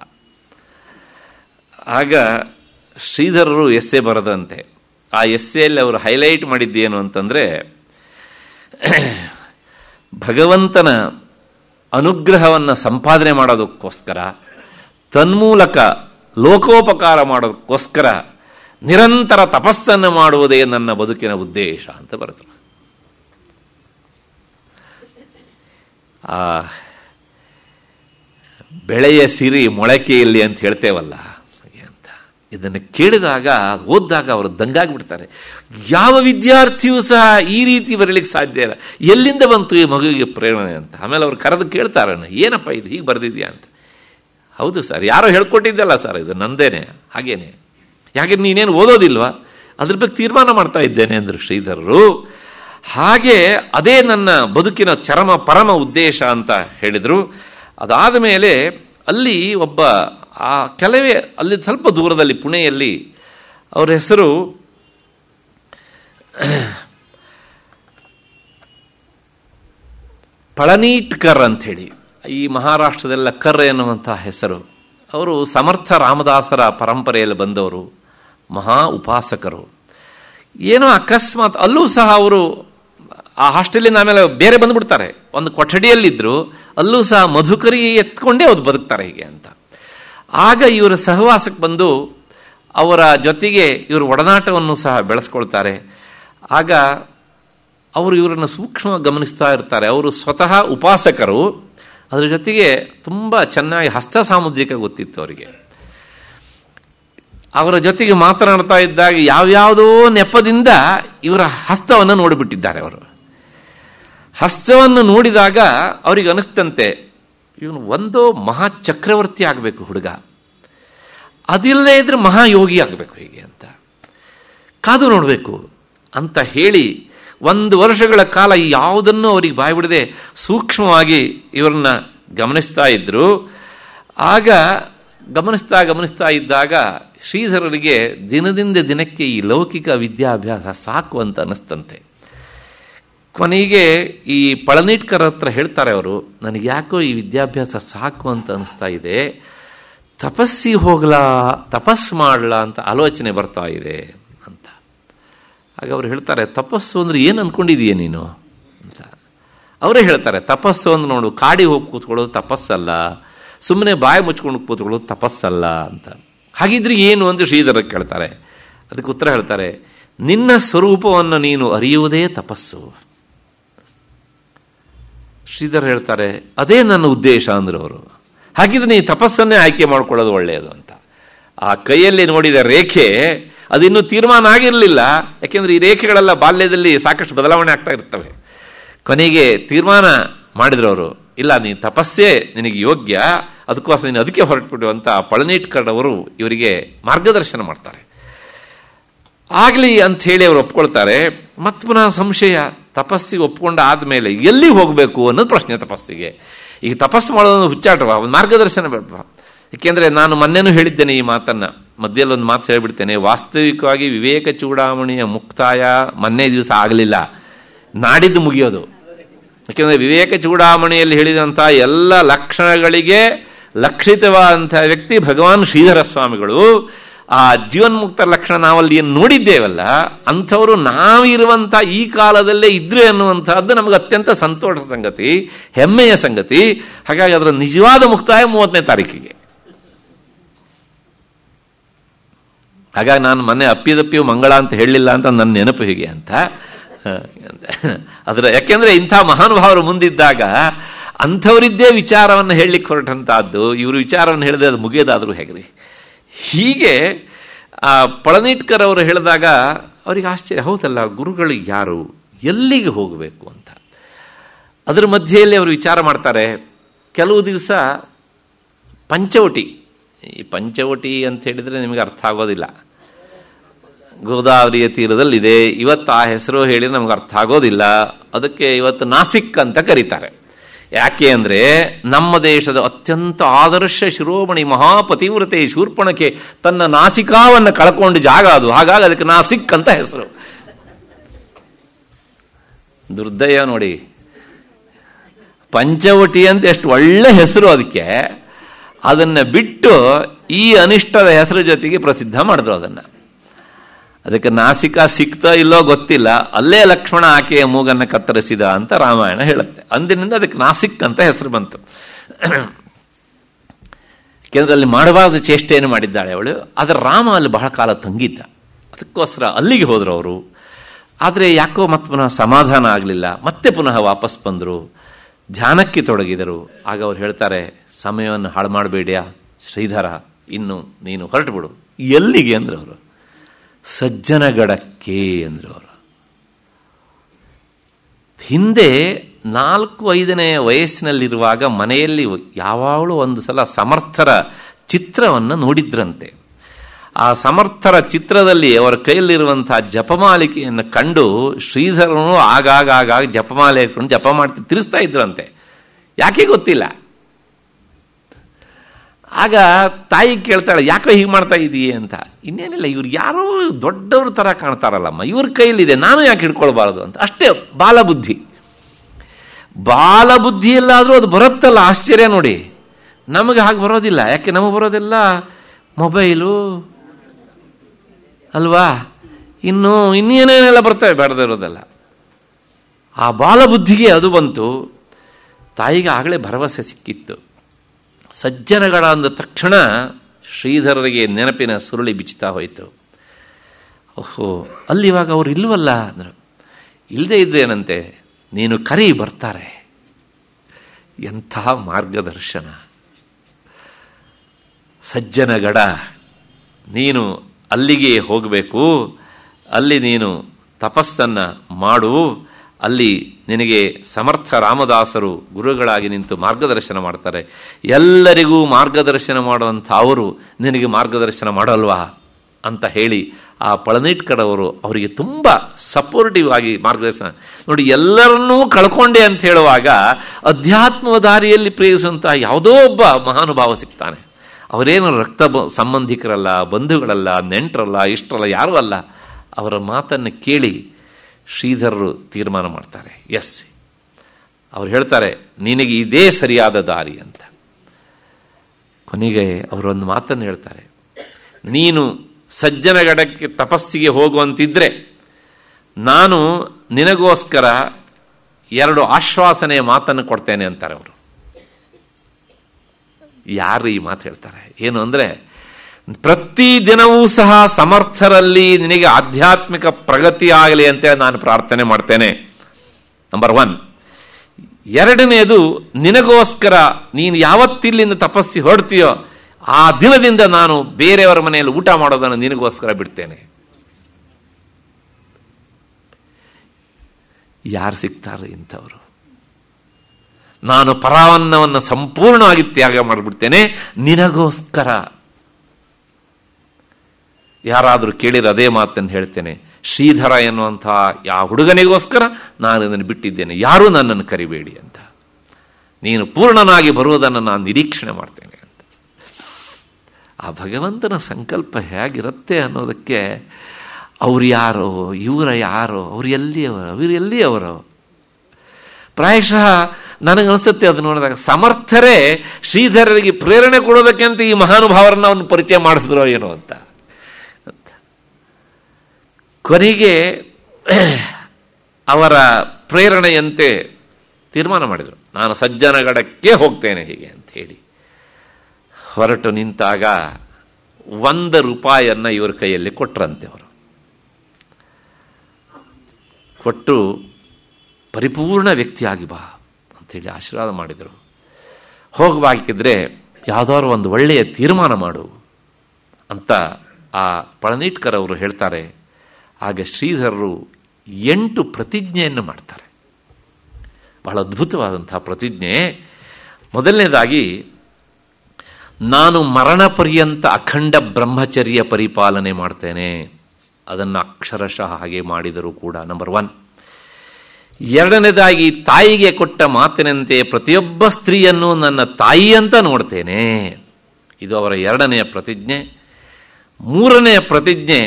ಆಗ ಶ್ರೀಧರರು ಎಸ್ಸೆ ಬರದಂತೆ ಆ ಎಸ್ಸೆಯಲ್ಲಿ ಅವರು ಹೈಲೈಟ್ ಮಾಡಿದ್ದೇನು ಅಂತಂದರೆ ಭಗವಂತನ ಅನುಗ್ರಹವನ್ನು ಸಂಪಾದನೆ ಮಾಡೋದಕ್ಕೋಸ್ಕರ ತನ್ಮೂಲಕ ಲೋಕೋಪಕಾರ ಮಾಡೋದಕ್ಕೋಸ್ಕರ ನಿರಂತರ ತಪಸ್ಸನ್ನು ಮಾಡುವುದೇ ನನ್ನ ಬದುಕಿನ ಉದ್ದೇಶ ಅಂತ ಬರುತ್ತೆ ಆ ಬೆಳೆಯ ಸಿರಿ ಮೊಳಕೆಯಲ್ಲಿ ಅಂತ ಹೇಳ್ತೇವಲ್ಲ ಅಂತ ಇದನ್ನು ಕೇಳಿದಾಗ ಓದಿದಾಗ ಅವರು ದಂಗಾಗಿಬಿಡ್ತಾರೆ ಯಾವ ವಿದ್ಯಾರ್ಥಿಯೂ ಸಹ ಈ ರೀತಿ ಬರಲಿಕ್ಕೆ ಸಾಧ್ಯ ಇಲ್ಲ ಎಲ್ಲಿಂದ ಬಂತು ಈ ಮಗುವಿಗೆ ಪ್ರೇರಣೆ ಅಂತ ಆಮೇಲೆ ಅವರು ಕರೆದು ಕೇಳ್ತಾರಣ್ಣ ಏನಪ್ಪ ಇದು ಹೀಗೆ ಬರೆದಿದೆಯಾ ಅಂತ ಹೌದು ಸರ್ ಯಾರೋ ಹೇಳ್ಕೊಟ್ಟಿದ್ದಲ್ಲ ಸರ್ ಇದು ನಂದೇನೆ ಹಾಗೇನೆ ಯಾಕೆ ನೀನೇನು ಓದೋದಿಲ್ವಾ ಅದ್ರ ಬಗ್ಗೆ ತೀರ್ಮಾನ ಮಾಡ್ತಾ ಇದ್ದೇನೆ ಅಂದರು ಶ್ರೀಧರರು ಹಾಗೆ ಅದೇ ನನ್ನ ಬದುಕಿನ ಚರಮ ಪರಮ ಉದ್ದೇಶ ಅಂತ ಹೇಳಿದರು ಅದಾದ ಮೇಲೆ ಅಲ್ಲಿ ಒಬ್ಬ ಆ ಕೆಲವೇ ಅಲ್ಲಿ ಸ್ವಲ್ಪ ದೂರದಲ್ಲಿ ಪುಣೆಯಲ್ಲಿ ಅವರ ಹೆಸರು ಪಳನೀಟ್ಕರ್ ಅಂಥೇಳಿ ಈ ಮಹಾರಾಷ್ಟ್ರದೆಲ್ಲ ಕರ್ ಎನ್ನುವಂಥ ಹೆಸರು ಅವರು ಸಮರ್ಥ ರಾಮದಾಸರ ಪರಂಪರೆಯಲ್ಲಿ ಬಂದವರು ಮಹಾ ಉಪಾಸಕರು ಏನೋ ಅಕಸ್ಮಾತ್ ಅಲ್ಲೂ ಸಹ ಅವರು ಆ ಹಾಸ್ಟೆಲಿಂದ ಆಮೇಲೆ ಬೇರೆ ಬಂದುಬಿಡ್ತಾರೆ ಒಂದು ಕೊಠಡಿಯಲ್ಲಿದ್ದರು ಅಲ್ಲೂ ಸಹ ಮಧುಕರಿ ಎತ್ಕೊಂಡೇ ಅವ್ರು ಬದುಕ್ತಾರೆ ಹೀಗೆ ಅಂತ ಆಗ ಇವರು ಸಹವಾಸಕ್ಕೆ ಬಂದು ಅವರ ಜೊತೆಗೆ ಇವರು ಒಡನಾಟವನ್ನು ಸಹ ಬೆಳೆಸ್ಕೊಳ್ತಾರೆ ಆಗ ಅವರು ಇವರನ್ನು ಸೂಕ್ಷ್ಮವಾಗಿ ಗಮನಿಸ್ತಾ ಇರ್ತಾರೆ ಅವರು ಸ್ವತಃ ಉಪಾಸಕರು ಅದರ ಜೊತೆಗೆ ತುಂಬ ಚೆನ್ನಾಗಿ ಹಸ್ತ ಸಾಮುದ್ರಿಕ ಗೊತ್ತಿತ್ತು ಅವರಿಗೆ ಅವರ ಜೊತೆಗೆ ಮಾತನಾಡ್ತಾ ಇದ್ದಾಗ ಯಾವ್ಯಾವುದೋ ನೆಪದಿಂದ ಇವರ ಹಸ್ತವನ್ನು ನೋಡಿಬಿಟ್ಟಿದ್ದಾರೆ ಅವರು ಹಸ್ತವನ್ನು ನೋಡಿದಾಗ ಅವರಿಗೆ ಅನಿಸ್ತಂತೆ ಇವನು ಒಂದು ಮಹಾ ಚಕ್ರವರ್ತಿ ಆಗಬೇಕು ಹುಡುಗ ಅದಿಲ್ಲದೆ ಇದ್ರೆ ಮಹಾಯೋಗಿ ಆಗಬೇಕು ಹೀಗೆ ಅಂತ ಕಾದು ನೋಡಬೇಕು ಅಂತ ಹೇಳಿ ಒಂದು ವರ್ಷಗಳ ಕಾಲ ಯಾವುದನ್ನು ಅವರಿಗೆ ಬಾಯಿ ಬಿಡದೆ ಸೂಕ್ಷ್ಮವಾಗಿ ಇವರನ್ನ ಗಮನಿಸ್ತಾ ಇದ್ದರು ಆಗ ಗಮನಿಸ್ತಾ ಗಮನಿಸ್ತಾ ಇದ್ದಾಗ ಶ್ರೀಧರರಿಗೆ ದಿನದಿಂದ ದಿನಕ್ಕೆ ಈ ಲೌಕಿಕ ವಿದ್ಯಾಭ್ಯಾಸ ಸಾಕು ಅಂತ ಅನ್ನಿಸ್ತಂತೆ ಕೊನೆಗೆ ಈ ಪಳನೀಟ್ಕರ್ ಹತ್ರ ಹೇಳ್ತಾರೆ ಅವರು ನನಗೆ ಯಾಕೋ ಈ ವಿದ್ಯಾಭ್ಯಾಸ ಸಾಕು ಅಂತ ಅನಿಸ್ತಾ ಇದೆ ತಪಸ್ಸಿ ಹೋಗ್ಲಾ ತಪಸ್ ಮಾಡ್ಲಾ ಅಂತ ಆಲೋಚನೆ ಬರ್ತಾ ಇದೆ ಆಗ ಅವ್ರು ಹೇಳ್ತಾರೆ ತಪಸ್ಸು ಅಂದ್ರೆ ಏನು ಅಂದ್ಕೊಂಡಿದೀಯ ನೀನು ಅಂತ ಅವರೇ ಹೇಳ್ತಾರೆ ತಪಸ್ಸು ಅಂದ್ರೆ ನೋಡು ಕಾಡಿ ಹೋಗಿ ಕೂತ್ಕೊಳ್ಳೋದು ತಪಸ್ಸಲ್ಲ ಸುಮ್ಮನೆ ಬಾಯಿ ಮುಚ್ಕೊಂಡು ಕೂತ್ಕೊಳ್ಳೋದು ತಪಸ್ಸಲ್ಲ ಅಂತ ಹಾಗಿದ್ರೆ ಏನು ಅಂತ ಶ್ರೀಧರ ಕೇಳ್ತಾರೆ ಅದಕ್ಕೆ ಉತ್ತರ ಹೇಳ್ತಾರೆ ನಿನ್ನ ಸ್ವರೂಪವನ್ನು ನೀನು ಅರಿಯುವುದೇ ತಪಸ್ಸು ಶ್ರೀಧರ್ ಹೇಳ್ತಾರೆ ಅದೇ ನನ್ನ ಉದ್ದೇಶ ಅಂದರು ಅವರು ಹಾಗಿದ್ರೆ ನೀ ತಪಸ್ಸನ್ನೇ ಆಯ್ಕೆ ಮಾಡ್ಕೊಳ್ಳೋದು ಒಳ್ಳೆಯದು ಅಂತ ಆ ಕೈಯಲ್ಲಿ ನೋಡಿದ ರೇಖೆ ಅದಿನ್ನೂ ತೀರ್ಮಾನ ಆಗಿರಲಿಲ್ಲ ಯಾಕೆಂದರೆ ಈ ರೇಖೆಗಳೆಲ್ಲ ಬಾಲ್ಯದಲ್ಲಿ ಸಾಕಷ್ಟು ಬದಲಾವಣೆ ಆಗ್ತಾ ಇರ್ತವೆ ಕೊನೆಗೆ ತೀರ್ಮಾನ ಮಾಡಿದ್ರವರು ಅವರು ಇಲ್ಲ ನೀನು ತಪಸ್ಸೇ ನಿನಗೆ ಯೋಗ್ಯ ಅದಕ್ಕೋಸ್ಕರ ನೀನು ಅದಕ್ಕೆ ಹೊರಟುಬಿಟ್ಟು ಅಂತ ಅವರು ಇವರಿಗೆ ಮಾರ್ಗದರ್ಶನ ಮಾಡ್ತಾರೆ ಆಗಲಿ ಅಂಥೇಳಿ ಅವರು ಒಪ್ಕೊಳ್ತಾರೆ ಮತ್ತು ಪುನಃ ಸಂಶಯ ತಪಸ್ಸಿಗೆ ಒಪ್ಕೊಂಡ ಆದಮೇಲೆ ಎಲ್ಲಿ ಹೋಗಬೇಕು ಅನ್ನೋದು ಪ್ರಶ್ನೆ ತಪಸ್ಸಿಗೆ ಈಗ ತಪಸ್ಸು ಮಾಡೋದೊಂದು ಹುಚ್ಚಾಟವ ಒಂದು ಮಾರ್ಗದರ್ಶನ ಬೇಡವಾ ಏಕೆಂದರೆ ನಾನು ಮೊನ್ನೆನೂ ಹೇಳಿದ್ದೇನೆ ಈ ಮಾತನ್ನು ಮಧ್ಯದಲ್ಲಿ ಒಂದು ಮಾತು ಹೇಳಿಬಿಡ್ತೇನೆ ವಾಸ್ತವಿಕವಾಗಿ ವಿವೇಕ ಚೂಡಾಮಣಿಯ ಮುಕ್ತಾಯ ಮೊನ್ನೆ ದಿವಸ ಆಗಲಿಲ್ಲ ನಾಡಿದ್ದು ಮುಗಿಯೋದು ಯಾಕೆಂದರೆ ವಿವೇಕ ಚೂಡಾಮಣಿಯಲ್ಲಿ ಹೇಳಿದಂಥ ಎಲ್ಲ ಲಕ್ಷಣಗಳಿಗೆ ಲಕ್ಷಿತವಾದಂಥ ವ್ಯಕ್ತಿ ಭಗವಾನ್ ಶ್ರೀಧರ ಸ್ವಾಮಿಗಳು ಆ ಜೀವನ್ಮುಕ್ತ ಲಕ್ಷಣ ನಾವಲ್ಲಿ ಏನು ನೋಡಿದ್ದೇವಲ್ಲ ಅಂಥವರು ನಾವಿರುವಂಥ ಈ ಕಾಲದಲ್ಲೇ ಇದ್ರೆ ಅನ್ನುವಂಥದ್ದು ನಮಗೆ ಅತ್ಯಂತ ಸಂತೋಷದ ಸಂಗತಿ ಹೆಮ್ಮೆಯ ಸಂಗತಿ ಹಾಗಾಗಿ ಅದರ ನಿಜವಾದ ಮುಕ್ತಾಯ ಮೂವತ್ತನೇ ತಾರೀಕಿಗೆ ಹಾಗಾಗಿ ನಾನು ಮೊನ್ನೆ ಅಪ್ಪಿದಪ್ಪಿಯು ಮಂಗಳ ಅಂತ ಹೇಳಲಿಲ್ಲ ಅಂತ ನನ್ನ ನೆನಪು ಹೀಗೆ ಅಂತ ಅದರ ಯಾಕೆಂದರೆ ಇಂಥ ಮಹಾನುಭಾವರು ಮುಂದಿದ್ದಾಗ ಅಂಥವರಿದ್ದೇ ವಿಚಾರವನ್ನು ಹೇಳಲಿಕ್ಕೆ ಹೊರಟಂತಹದ್ದು ಇವರು ವಿಚಾರವನ್ನು ಹೇಳಿದ್ರೆ ಅದು ಮುಗಿಯೋದಾದರೂ ಹೇಗ್ರಿ ಹೀಗೆ ಆ ಪಳನಿಟ್ಕರ್ ಅವರು ಹೇಳಿದಾಗ ಅವರಿಗೆ ಆಶ್ಚರ್ಯ ಹೌದಲ್ಲ ಗುರುಗಳು ಯಾರು ಎಲ್ಲಿಗೆ ಹೋಗಬೇಕು ಅಂತ ಅದರ ಮಧ್ಯೆಯಲ್ಲಿ ಅವರು ವಿಚಾರ ಮಾಡ್ತಾರೆ ಕೆಲವು ದಿವಸ ಪಂಚವಟಿ ಈ ಪಂಚವಟಿ ಅಂತ ಹೇಳಿದರೆ ನಿಮಗೆ ಅರ್ಥ ಆಗೋದಿಲ್ಲ ಗೋದಾವರಿಯ ತೀರದಲ್ಲಿದೆ ಇವತ್ತು ಆ ಹೆಸರು ಹೇಳಿ ನಮ್ಗೆ ಅರ್ಥ ಆಗೋದಿಲ್ಲ ಅದಕ್ಕೆ ಇವತ್ತು ನಾಸಿಕ್ ಅಂತ ಕರೀತಾರೆ ಯಾಕೆ ಅಂದರೆ ನಮ್ಮ ದೇಶದ ಅತ್ಯಂತ ಆದರ್ಶ ಶಿರೋಮಣಿ ಮಹಾಪತಿವ್ರತೆ ಶೂರ್ಪಣಕ್ಕೆ ತನ್ನ ನಾಸಿಕಾವನ್ನು ಕಳ್ಕೊಂಡು ಜಾಗ ಅದು ಹಾಗಾಗಿ ಅದಕ್ಕೆ ನಾಸಿಕ್ ಅಂತ ಹೆಸರು ದುರ್ದಯ ನೋಡಿ ಪಂಚವಟಿ ಅಂತ ಎಷ್ಟು ಒಳ್ಳೆ ಹೆಸರು ಅದಕ್ಕೆ ಅದನ್ನ ಬಿಟ್ಟು ಈ ಅನಿಷ್ಟದ ಹೆಸರು ಜೊತೆಗೆ ಪ್ರಸಿದ್ಧ ಮಾಡಿದ್ರು ಅದನ್ನು ಅದಕ್ಕೆ ನಾಸಿಕ ಸಿಕ್ತ ಇಲ್ಲೋ ಗೊತ್ತಿಲ್ಲ ಅಲ್ಲೇ ಲಕ್ಷ್ಮಣ ಆಕೆಯ ಮೂಗನ್ನು ಕತ್ತರಿಸಿದ ಅಂತ ರಾಮಾಯಣ ಹೇಳುತ್ತೆ ಅಂದಿನಿಂದ ಅದಕ್ಕೆ ನಾಸಿಕ್ ಅಂತ ಹೆಸರು ಬಂತು ಕೇಂದ್ರದಲ್ಲಿ ಮಾಡಬಾರದು ಚೇಷ್ಟೆಯನ್ನು ಮಾಡಿದ್ದಾಳೆ ಅವಳು ಆದ್ರೆ ರಾಮ ಅಲ್ಲಿ ಬಹಳ ಕಾಲ ತಂಗಿದ್ದ ಅದಕ್ಕೋಸ್ಕರ ಅಲ್ಲಿಗೆ ಹೋದರು ಅವರು ಆದರೆ ಯಾಕೋ ಮತ್ತೆ ಪುನಃ ಸಮಾಧಾನ ಆಗಲಿಲ್ಲ ಮತ್ತೆ ಪುನಃ ವಾಪಸ್ ಬಂದರು ಧ್ಯಾನಕ್ಕೆ ತೊಡಗಿದರು ಆಗ ಅವ್ರು ಹೇಳ್ತಾರೆ ಸಮಯವನ್ನು ಹಾಳು ಮಾಡಬೇಡ್ಯ ಶ್ರೀಧರ ಇನ್ನು ನೀನು ಬಿಡು ಎಲ್ಲಿಗೆ ಅಂದ್ರೆ ಅವರು ಸಜ್ಜನಗಡಕ್ಕೆ ಅಂದ್ರೆ ಅವರು ಹಿಂದೆ ನಾಲ್ಕು ಐದನೇ ವಯಸ್ಸಿನಲ್ಲಿರುವಾಗ ಮನೆಯಲ್ಲಿ ಯಾವಾಗಲೂ ಒಂದು ಸಲ ಸಮರ್ಥರ ಚಿತ್ರವನ್ನು ನೋಡಿದ್ರಂತೆ ಆ ಸಮರ್ಥರ ಚಿತ್ರದಲ್ಲಿ ಅವರ ಕೈಯಲ್ಲಿರುವಂತಹ ಜಪಮಾಲಿಕೆಯನ್ನು ಕಂಡು ಶ್ರೀಧರನು ಆಗಾಗ ಆಗಾಗ ಜಪಮಾಲೆ ಇಟ್ಕೊಂಡು ಜಪ ಮಾಡ್ತಿ ತಿರುಸ್ತಾ ಇದ್ರಂತೆ ಯಾಕೆ ಗೊತ್ತಿಲ್ಲ ಆಗ ತಾಯಿ ಕೇಳ್ತಾಳೆ ಯಾಕೋ ಹೀಗೆ ಮಾಡ್ತಾ ಇದೀಯ ಅಂತ ಇನ್ನೇನಿಲ್ಲ ಇವ್ರು ಯಾರೋ ದೊಡ್ಡವ್ರ ಥರ ಕಾಣ್ತಾರಲ್ಲಮ್ಮ ಇವ್ರ ಕೈಲಿದೆ ನಾನು ಯಾಕೆ ಹಿಡ್ಕೊಳ್ಬಾರ್ದು ಅಂತ ಅಷ್ಟೇ ಬಾಲಬುದ್ಧಿ ಇಲ್ಲಾದರೂ ಅದು ಬರುತ್ತಲ್ಲ ಆಶ್ಚರ್ಯ ನೋಡಿ ನಮಗೆ ಹಾಗೆ ಬರೋದಿಲ್ಲ ಯಾಕೆ ನಮಗೆ ಬರೋದಿಲ್ಲ ಮೊಬೈಲು ಅಲ್ವಾ ಇನ್ನು ಇನ್ನೇನೇನೆಲ್ಲ ಬರ್ತವೆ ಬೇಡದೇ ಆ ಬಾಲಬುದ್ಧಿಗೆ ಅದು ಬಂತು ತಾಯಿಗೆ ಆಗಲೇ ಭರವಸೆ ಸಿಕ್ಕಿತ್ತು ಸಜ್ಜನಗಳ ಅಂದ ತಕ್ಷಣ ಶ್ರೀಧರರಿಗೆ ನೆನಪಿನ ಸುರುಳಿ ಬಿಚ್ಚುತ್ತಾ ಹೋಯಿತು ಓಹೋ ಅಲ್ಲಿ ಇವಾಗ ಅವರು ಇಲ್ವಲ್ಲ ಅಂದರು ಇಲ್ಲದೇ ಏನಂತೆ ನೀನು ಕರಿ ಬರ್ತಾರೆ ಎಂಥ ಮಾರ್ಗದರ್ಶನ ಸಜ್ಜನಗಡ ನೀನು ಅಲ್ಲಿಗೆ ಹೋಗಬೇಕು ಅಲ್ಲಿ ನೀನು ತಪಸ್ಸನ್ನು ಮಾಡು ಅಲ್ಲಿ ನಿನಗೆ ಸಮರ್ಥ ರಾಮದಾಸರು ಗುರುಗಳಾಗಿ ನಿಂತು ಮಾರ್ಗದರ್ಶನ ಮಾಡ್ತಾರೆ ಎಲ್ಲರಿಗೂ ಮಾರ್ಗದರ್ಶನ ಮಾಡುವಂಥ ಅವರು ನಿನಗೆ ಮಾರ್ಗದರ್ಶನ ಮಾಡಲ್ವಾ ಅಂತ ಹೇಳಿ ಆ ಅವರು ಅವರಿಗೆ ತುಂಬ ಸಪೋರ್ಟಿವ್ ಆಗಿ ಮಾರ್ಗದರ್ಶನ ನೋಡಿ ಎಲ್ಲರನ್ನೂ ಕಳ್ಕೊಂಡೆ ಅಂತ ಹೇಳುವಾಗ ಅಧ್ಯಾತ್ಮ ದಾರಿಯಲ್ಲಿ ಪ್ರೇರಿಸುವಂಥ ಯಾವುದೋ ಒಬ್ಬ ಮಹಾನುಭಾವ ಸಿಗ್ತಾನೆ ಅವರೇನು ರಕ್ತ ಸಂಬಂಧಿಕರಲ್ಲ ಬಂಧುಗಳಲ್ಲ ನೆಂಟರಲ್ಲ ಇಷ್ಟರಲ್ಲ ಯಾರೂ ಅಲ್ಲ ಅವರ ಮಾತನ್ನು ಕೇಳಿ ಶ್ರೀಧರರು ತೀರ್ಮಾನ ಮಾಡ್ತಾರೆ ಎಸ್ ಅವ್ರು ಹೇಳ್ತಾರೆ ನಿನಗೆ ಇದೇ ಸರಿಯಾದ ದಾರಿ ಅಂತ ಕೊನೆಗೆ ಅವರೊಂದು ಮಾತನ್ನು ಹೇಳ್ತಾರೆ ನೀನು ಸಜ್ಜನ ಗಡಕ್ಕೆ ತಪಸ್ಸಿಗೆ ಹೋಗುವಂತಿದ್ರೆ ನಾನು ನಿನಗೋಸ್ಕರ ಎರಡು ಆಶ್ವಾಸನೆಯ ಮಾತನ್ನು ಕೊಡ್ತೇನೆ ಅಂತಾರೆ ಅವರು ಯಾರು ಈ ಮಾತು ಹೇಳ್ತಾರೆ ಏನು ಅಂದರೆ ಪ್ರತಿ ದಿನವೂ ಸಹ ಸಮರ್ಥರಲ್ಲಿ ನಿನಗೆ ಆಧ್ಯಾತ್ಮಿಕ ಪ್ರಗತಿ ಆಗಲಿ ಅಂತ ನಾನು ಪ್ರಾರ್ಥನೆ ಮಾಡ್ತೇನೆ ನಂಬರ್ ಒನ್ ಎರಡನೇದು ನಿನಗೋಸ್ಕರ ನೀನು ಯಾವತ್ತಿಲ್ಲಿಂದ ತಪಸ್ಸಿ ಹೊಡ್ತೀಯೋ ಆ ದಿನದಿಂದ ನಾನು ಬೇರೆಯವರ ಮನೆಯಲ್ಲಿ ಊಟ ಮಾಡೋದನ್ನು ನಿನಗೋಸ್ಕರ ಬಿಡ್ತೇನೆ ಯಾರು ಸಿಗ್ತಾರೆ ಇಂಥವರು ನಾನು ಪರಾವನ್ನವನ್ನು ಸಂಪೂರ್ಣವಾಗಿ ತ್ಯಾಗ ಮಾಡಿಬಿಡ್ತೇನೆ ನಿನಗೋಸ್ಕರ ಯಾರಾದರೂ ಕೇಳಿರ ಅದೇ ಮಾತನ್ನು ಹೇಳ್ತೇನೆ ಶ್ರೀಧರ ಎನ್ನುವಂಥ ಯಾವ ಹುಡುಗನಿಗೋಸ್ಕರ ನಾನು ಇದನ್ನು ಬಿಟ್ಟಿದ್ದೇನೆ ಯಾರೂ ನನ್ನನ್ನು ಕರಿಬೇಡಿ ಅಂತ ನೀನು ಪೂರ್ಣನಾಗಿ ಬರುವುದನ್ನು ನಾನು ನಿರೀಕ್ಷಣೆ ಮಾಡ್ತೇನೆ ಅಂತ ಆ ಭಗವಂತನ ಸಂಕಲ್ಪ ಹೇಗಿರುತ್ತೆ ಅನ್ನೋದಕ್ಕೆ ಅವ್ರು ಯಾರೋ ಇವರ ಯಾರೋ ಅವ್ರು ಎಲ್ಲಿಯವರು ಇವರು ಎಲ್ಲಿಯವರು ಪ್ರಾಯಶಃ ಅನಿಸುತ್ತೆ ಅದನ್ನು ನೋಡಿದಾಗ ಸಮರ್ಥರೇ ಶ್ರೀಧರರಿಗೆ ಪ್ರೇರಣೆ ಕೊಡೋದಕ್ಕೆ ಅಂತ ಈ ಮಹಾನುಭಾವರನ್ನ ಅವನು ಪರಿಚಯ ಮಾಡಿಸಿದ್ರು ಏನು ಅಂತ ಕೊನೆಗೆ ಅವರ ಪ್ರೇರಣೆಯಂತೆ ತೀರ್ಮಾನ ಮಾಡಿದರು ನಾನು ಸಜ್ಜನಗಡಕ್ಕೆ ಹೋಗ್ತೇನೆ ಹೀಗೆ ಅಂತ ಹೇಳಿ ಹೊರಟು ನಿಂತಾಗ ಒಂದು ರೂಪಾಯಿಯನ್ನು ಇವ್ರ ಕೈಯಲ್ಲಿ ಕೊಟ್ರಂತೆ ಅವರು ಕೊಟ್ಟು ಪರಿಪೂರ್ಣ ವ್ಯಕ್ತಿಯಾಗಿ ಬಾ ಅಂಥೇಳಿ ಆಶೀರ್ವಾದ ಮಾಡಿದರು ಹೋಗಬೇಕಿದ್ರೆ ಯಾವುದಾದ್ರು ಒಂದು ಒಳ್ಳೆಯ ತೀರ್ಮಾನ ಮಾಡು ಅಂತ ಆ ಪಳನೀಟ್ಕರ್ ಅವರು ಹೇಳ್ತಾರೆ ಆಗ ಶ್ರೀಧರರು ಎಂಟು ಪ್ರತಿಜ್ಞೆಯನ್ನು ಮಾಡ್ತಾರೆ ಬಹಳ ಅದ್ಭುತವಾದಂತಹ ಪ್ರತಿಜ್ಞೆ ಮೊದಲನೇದಾಗಿ ನಾನು ಮರಣ ಪರ್ಯಂತ ಅಖಂಡ ಬ್ರಹ್ಮಚರ್ಯ ಪರಿಪಾಲನೆ ಮಾಡ್ತೇನೆ ಅದನ್ನು ಅಕ್ಷರಶಃ ಹಾಗೆ ಮಾಡಿದರೂ ಕೂಡ ನಂಬರ್ ಒನ್ ಎರಡನೇದಾಗಿ ತಾಯಿಗೆ ಕೊಟ್ಟ ಮಾತಿನಂತೆ ಪ್ರತಿಯೊಬ್ಬ ಸ್ತ್ರೀಯನ್ನು ನನ್ನ ತಾಯಿ ಅಂತ ನೋಡ್ತೇನೆ ಇದು ಅವರ ಎರಡನೆಯ ಪ್ರತಿಜ್ಞೆ ಮೂರನೆಯ ಪ್ರತಿಜ್ಞೆ